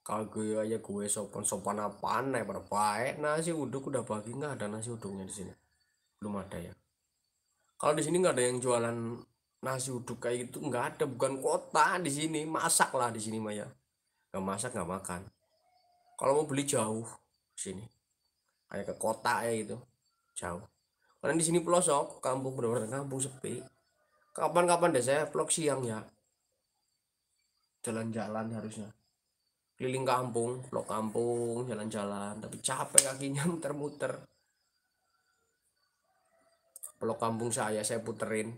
Kalau gue aja gue sopan sopan apa nih pada baik nasi uduk udah pagi nggak ada nasi uduknya di sini belum ada ya. Kalau di sini nggak ada yang jualan nasi uduk kayak gitu nggak ada bukan kota di sini masak lah di sini Maya Gak masak nggak makan kalau mau beli jauh sini kayak ke kota ya gitu jauh karena di sini pelosok kampung benar-benar kampung sepi kapan-kapan deh saya vlog siang ya jalan-jalan harusnya keliling kampung vlog kampung jalan-jalan tapi capek kakinya muter-muter vlog kampung saya saya puterin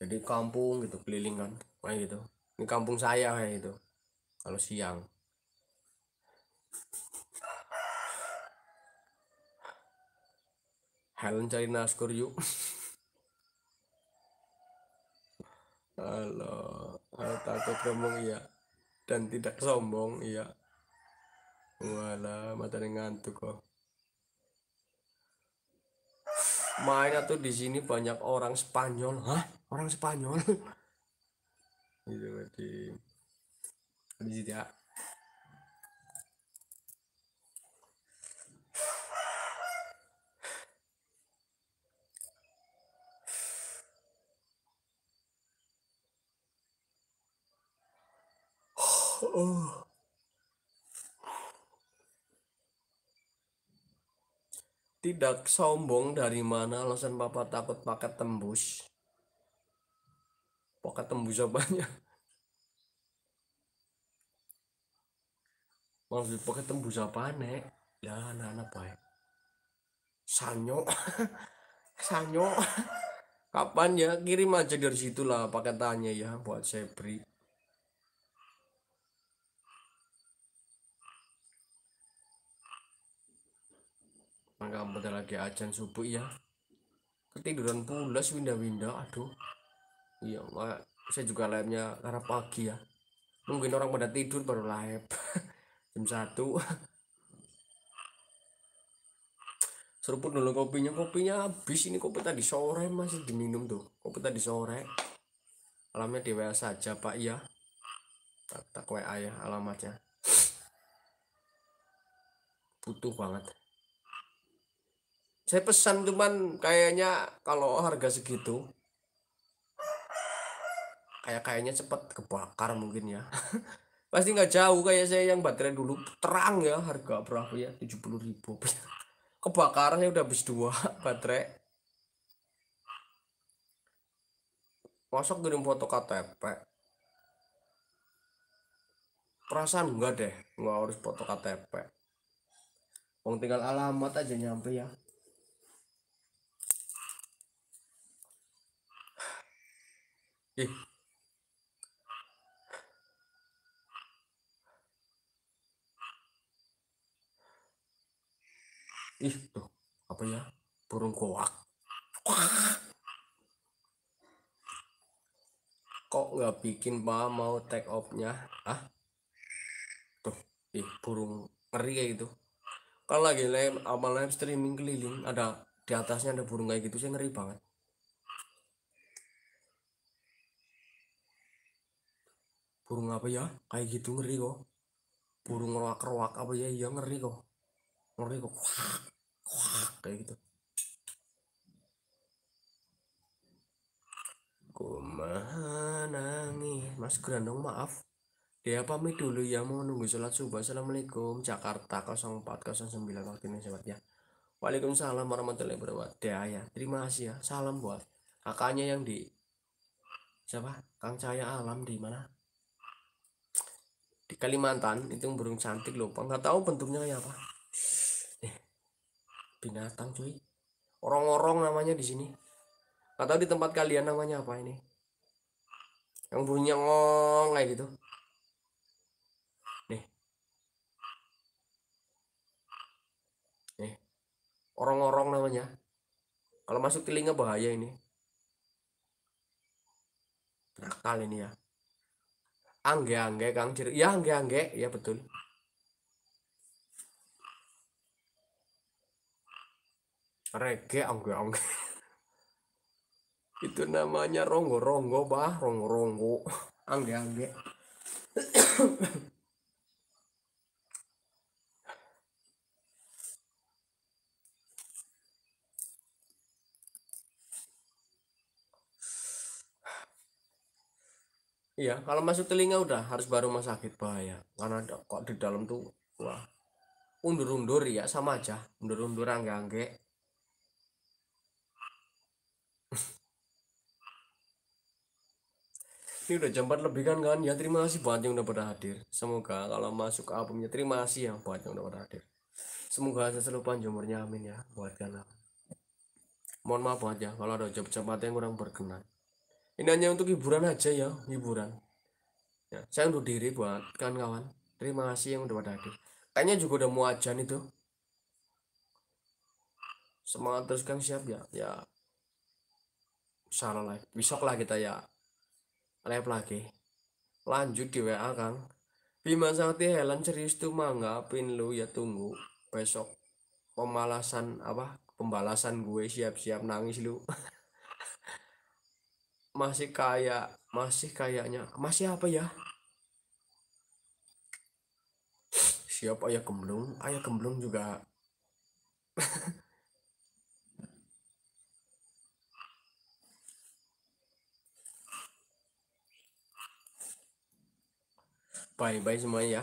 jadi kampung gitu keliling kan kayak gitu ini kampung saya kayak gitu kalau siang Helen cari naskur yuk. Halo, takut ngomong iya dan tidak sombong iya. Wala mata ngantuk kok. Main tuh di sini banyak orang Spanyol, hah? Orang Spanyol. Gitu di di sini ya. Uh. Tidak sombong dari mana alasan papa takut pakai tembus? pakai tembus apanya? Maksud paket tembus apa nek? Ya anak-anak baik. Sanyo. Sanyo. Kapan ya? Kirim aja dari situ lah tanya ya buat Sebri. maka bentar lagi ajan subuh ya ketiduran pulas winda-winda aduh iya mak saya juga live-nya karena pagi ya mungkin orang pada tidur baru live. jam satu seruput dulu kopinya kopinya habis ini kopi tadi sore masih diminum tuh kopi tadi sore alamnya di WA saja pak ya tak tak WA ya alamatnya butuh banget saya pesan cuman kayaknya kalau harga segitu kayak kayaknya cepet kebakar mungkin ya pasti nggak jauh kayak saya yang baterai dulu terang ya harga berapa ya puluh ribu kebakarnya udah habis dua baterai masuk gedung foto KTP perasaan enggak deh nggak harus foto KTP mau tinggal alamat aja nyampe ya Ih. Ih, tuh, apa ya? Burung koak. Kok nggak bikin Pak mau take off-nya? Ah? Tuh, ih, burung ngeri kayak gitu. Kalau lagi live apa live streaming keliling ada di atasnya ada burung kayak gitu saya ngeri banget. burung apa ya kayak gitu ngeri kok burung roak-roak apa ya iya ngeri kok ngeri kok kuak, kuak, kayak gitu kumana nih mas Grandong maaf dia pamit dulu ya mau nunggu sholat subuh assalamualaikum Jakarta 0409 waktu ini sobat ya Waalaikumsalam warahmatullahi wabarakatuh ya, ya terima kasih ya salam buat kakaknya yang di siapa Kang Cahaya Alam di mana di Kalimantan itu burung cantik loh nggak tahu bentuknya kayak apa eh, binatang cuy orang-orang namanya di sini nggak tahu di tempat kalian namanya apa ini yang bunyinya ngong kayak gitu nih nih orang-orang namanya kalau masuk telinga bahaya ini nakal ini ya Angge-angge Kang Ciri. Ya angge-angge, ya betul. Rege angge-angge. Itu namanya ronggo-ronggo, bah, ronggo-ronggo. Angge-angge. Iya, kalau masuk telinga udah harus baru rumah sakit bahaya. Karena kok di dalam tuh wah undur-undur ya sama aja, undur-undur angge-angge. Ini udah jam 4 lebih kan kan? Ya terima kasih buat yang udah pada hadir. Semoga kalau masuk ke albumnya terima kasih ya buat yang udah pada hadir. Semoga selalu panjang umurnya amin ya buat kalian. Mohon maaf aja ya, kalau ada jam-jam yang kurang berkenan ini hanya untuk hiburan aja ya hiburan ya, saya untuk diri buat kawan-kawan terima kasih yang udah pada hadir kayaknya juga udah mau ajan itu semangat terus kan siap ya ya salah lah. besok lah kita ya live lagi lanjut di WA kang Bima Sakti Helen serius tuh mah nggak pin lu ya tunggu besok pemalasan apa pembalasan gue siap-siap nangis lu masih kayak masih kayaknya masih apa ya siapa ayah gemblung ayah ya, gemblung juga bye bye semuanya ya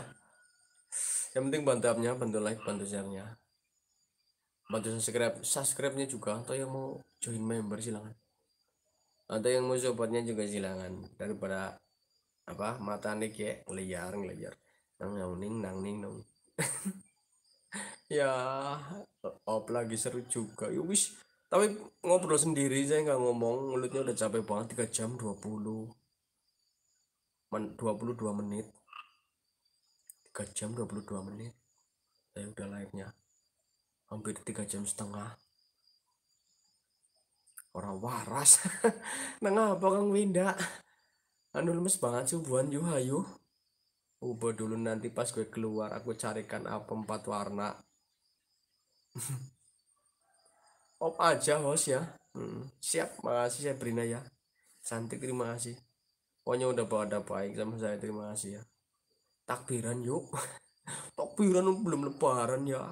yang penting bantu bantu like bantu share-nya bantu subscribe subscribe-nya juga atau yang mau join member silahkan atau yang mau supportnya juga silangan daripada apa mata nih ya ngeliar ngeliar nang ning nang ning nang ya op lagi seru juga yuk ya wis tapi ngobrol sendiri saya nggak ngomong mulutnya udah capek banget tiga jam dua 20 men dua menit tiga jam dua puluh dua menit saya udah live nya hampir tiga jam setengah orang waras nang apa kang winda anu lemes banget sih buan yuk hayu Ubo dulu nanti pas gue keluar aku carikan apa empat warna op aja host ya hmm. siap makasih saya Brina ya Santik, terima kasih pokoknya udah pada baik sama saya terima kasih ya takbiran yuk takbiran belum lebaran ya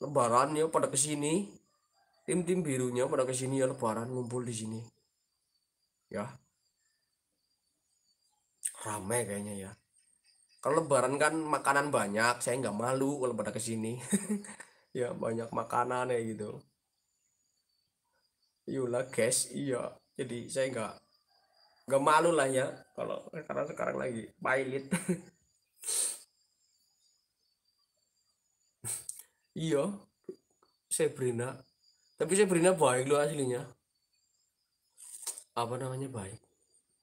lebaran ya pada kesini tim-tim birunya pada kesini ya lebaran ngumpul di sini ya ramai kayaknya ya kalau lebaran kan makanan banyak saya nggak malu kalau pada kesini ya banyak makanan ya gitu Yula guys iya jadi saya nggak nggak malu lah ya kalau sekarang sekarang lagi pailit iya Sabrina tapi saya Sabrina baik loh aslinya apa namanya baik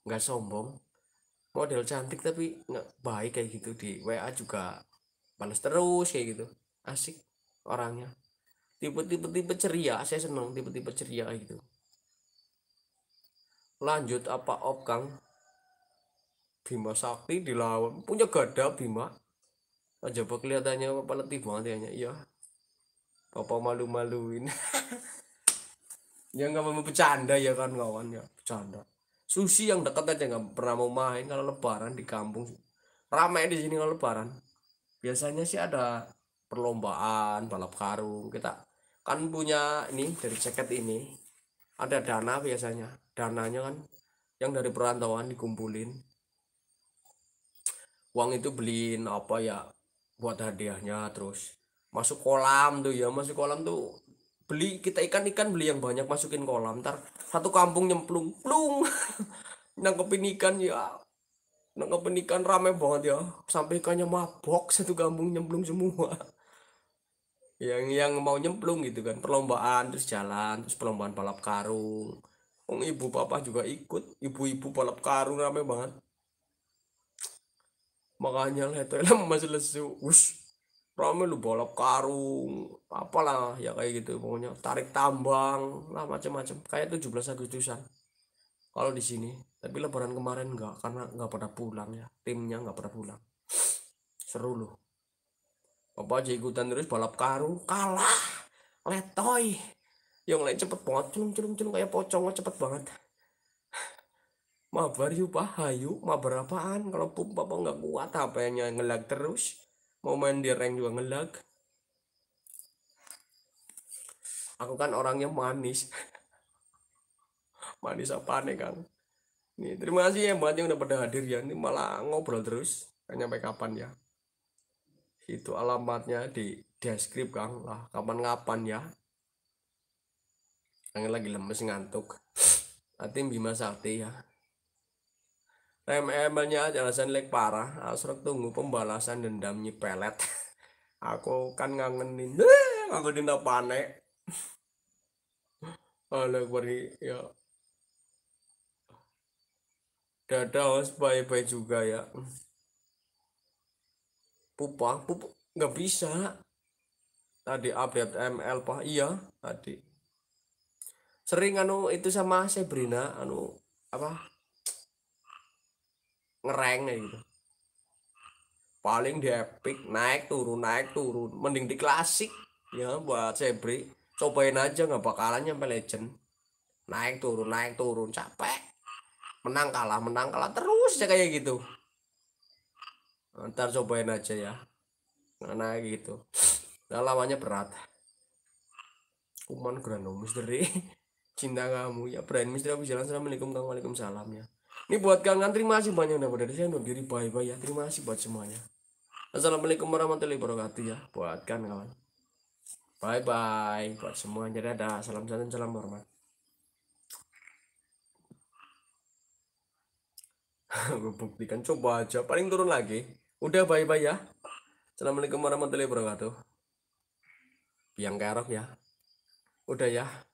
nggak sombong model cantik tapi nggak baik kayak gitu di WA juga balas terus kayak gitu asik orangnya tipe-tipe tipe ceria saya senang tipe-tipe ceria kayak gitu lanjut apa op kang Bima Sakti dilawan punya gada Bima aja kelihatannya apa letih banget ya iya Bapak malu-maluin. ya nggak mau bercanda ya kan kawan ya bercanda. Susi yang dekat aja nggak pernah mau main kalau lebaran di kampung. Ramai di sini kalau lebaran. Biasanya sih ada perlombaan balap karung. Kita kan punya ini dari ceket ini ada dana biasanya. Dananya kan yang dari perantauan dikumpulin uang itu beliin apa ya buat hadiahnya terus masuk kolam tuh ya masuk kolam tuh beli kita ikan ikan beli yang banyak masukin kolam ntar satu kampung nyemplung plung nangkepin ikan ya nangkepin ikan rame banget ya sampai ikannya mabok satu kampung nyemplung semua yang yang mau nyemplung gitu kan perlombaan terus jalan terus perlombaan balap karung Ong ibu papa juga ikut ibu-ibu balap karung rame banget makanya lah itu masih lesu Ush, rame lu balap karung apalah ya kayak gitu pokoknya tarik tambang lah macam-macam kayak 17 Agustusan kalau di sini tapi lebaran kemarin enggak karena enggak pada pulang ya timnya enggak pada pulang seru loh apa aja ikutan terus balap karung kalah letoy yang lain cepet banget celung-celung celung kayak pocong cepet banget mabar yuk pahayu mabar apaan kalau pun papa nggak kuat apa yang ngelag terus mau main di rank juga ngelag aku kan orangnya manis manis apa nih ya, kang nih terima kasih ya buat yang udah pada hadir ya ini malah ngobrol terus kan sampai kapan ya itu alamatnya di deskripsi kang lah kapan-kapan ya Kangen lagi lemes ngantuk Nanti Bima Sakti ya nya jelasan lek parah, Asrek tunggu pembalasan dendam pelet. Aku kan ngangenin, eh, ngangenin apa nek? Alah beri ya. Dada harus baik-baik juga ya. Pupa, pupa nggak bisa. Tadi update ML pak, iya tadi. Sering anu itu sama Sabrina anu apa ngereng gitu paling di epic naik turun naik turun mending di klasik ya buat Sebri cobain aja nggak bakalan nyampe legend naik turun naik turun capek menang kalah menang kalah terus ya kayak gitu ntar cobain aja ya naik gitu nah lawannya berat kuman granomis Misteri. cinta kamu ya brand misteri jalan. assalamualaikum kang waalaikumsalam ya ini buat kalian terima kasih banyak udah dari saya undur diri bye bye ya. Terima kasih buat semuanya. Assalamualaikum warahmatullahi wabarakatuh ya buat kalian kawan. Bye bye buat semuanya dadah. Salam salam salam hormat. Gue buktikan coba aja paling turun lagi. Udah bye bye ya. Assalamualaikum warahmatullahi wabarakatuh. Yang kerok ya. Udah ya.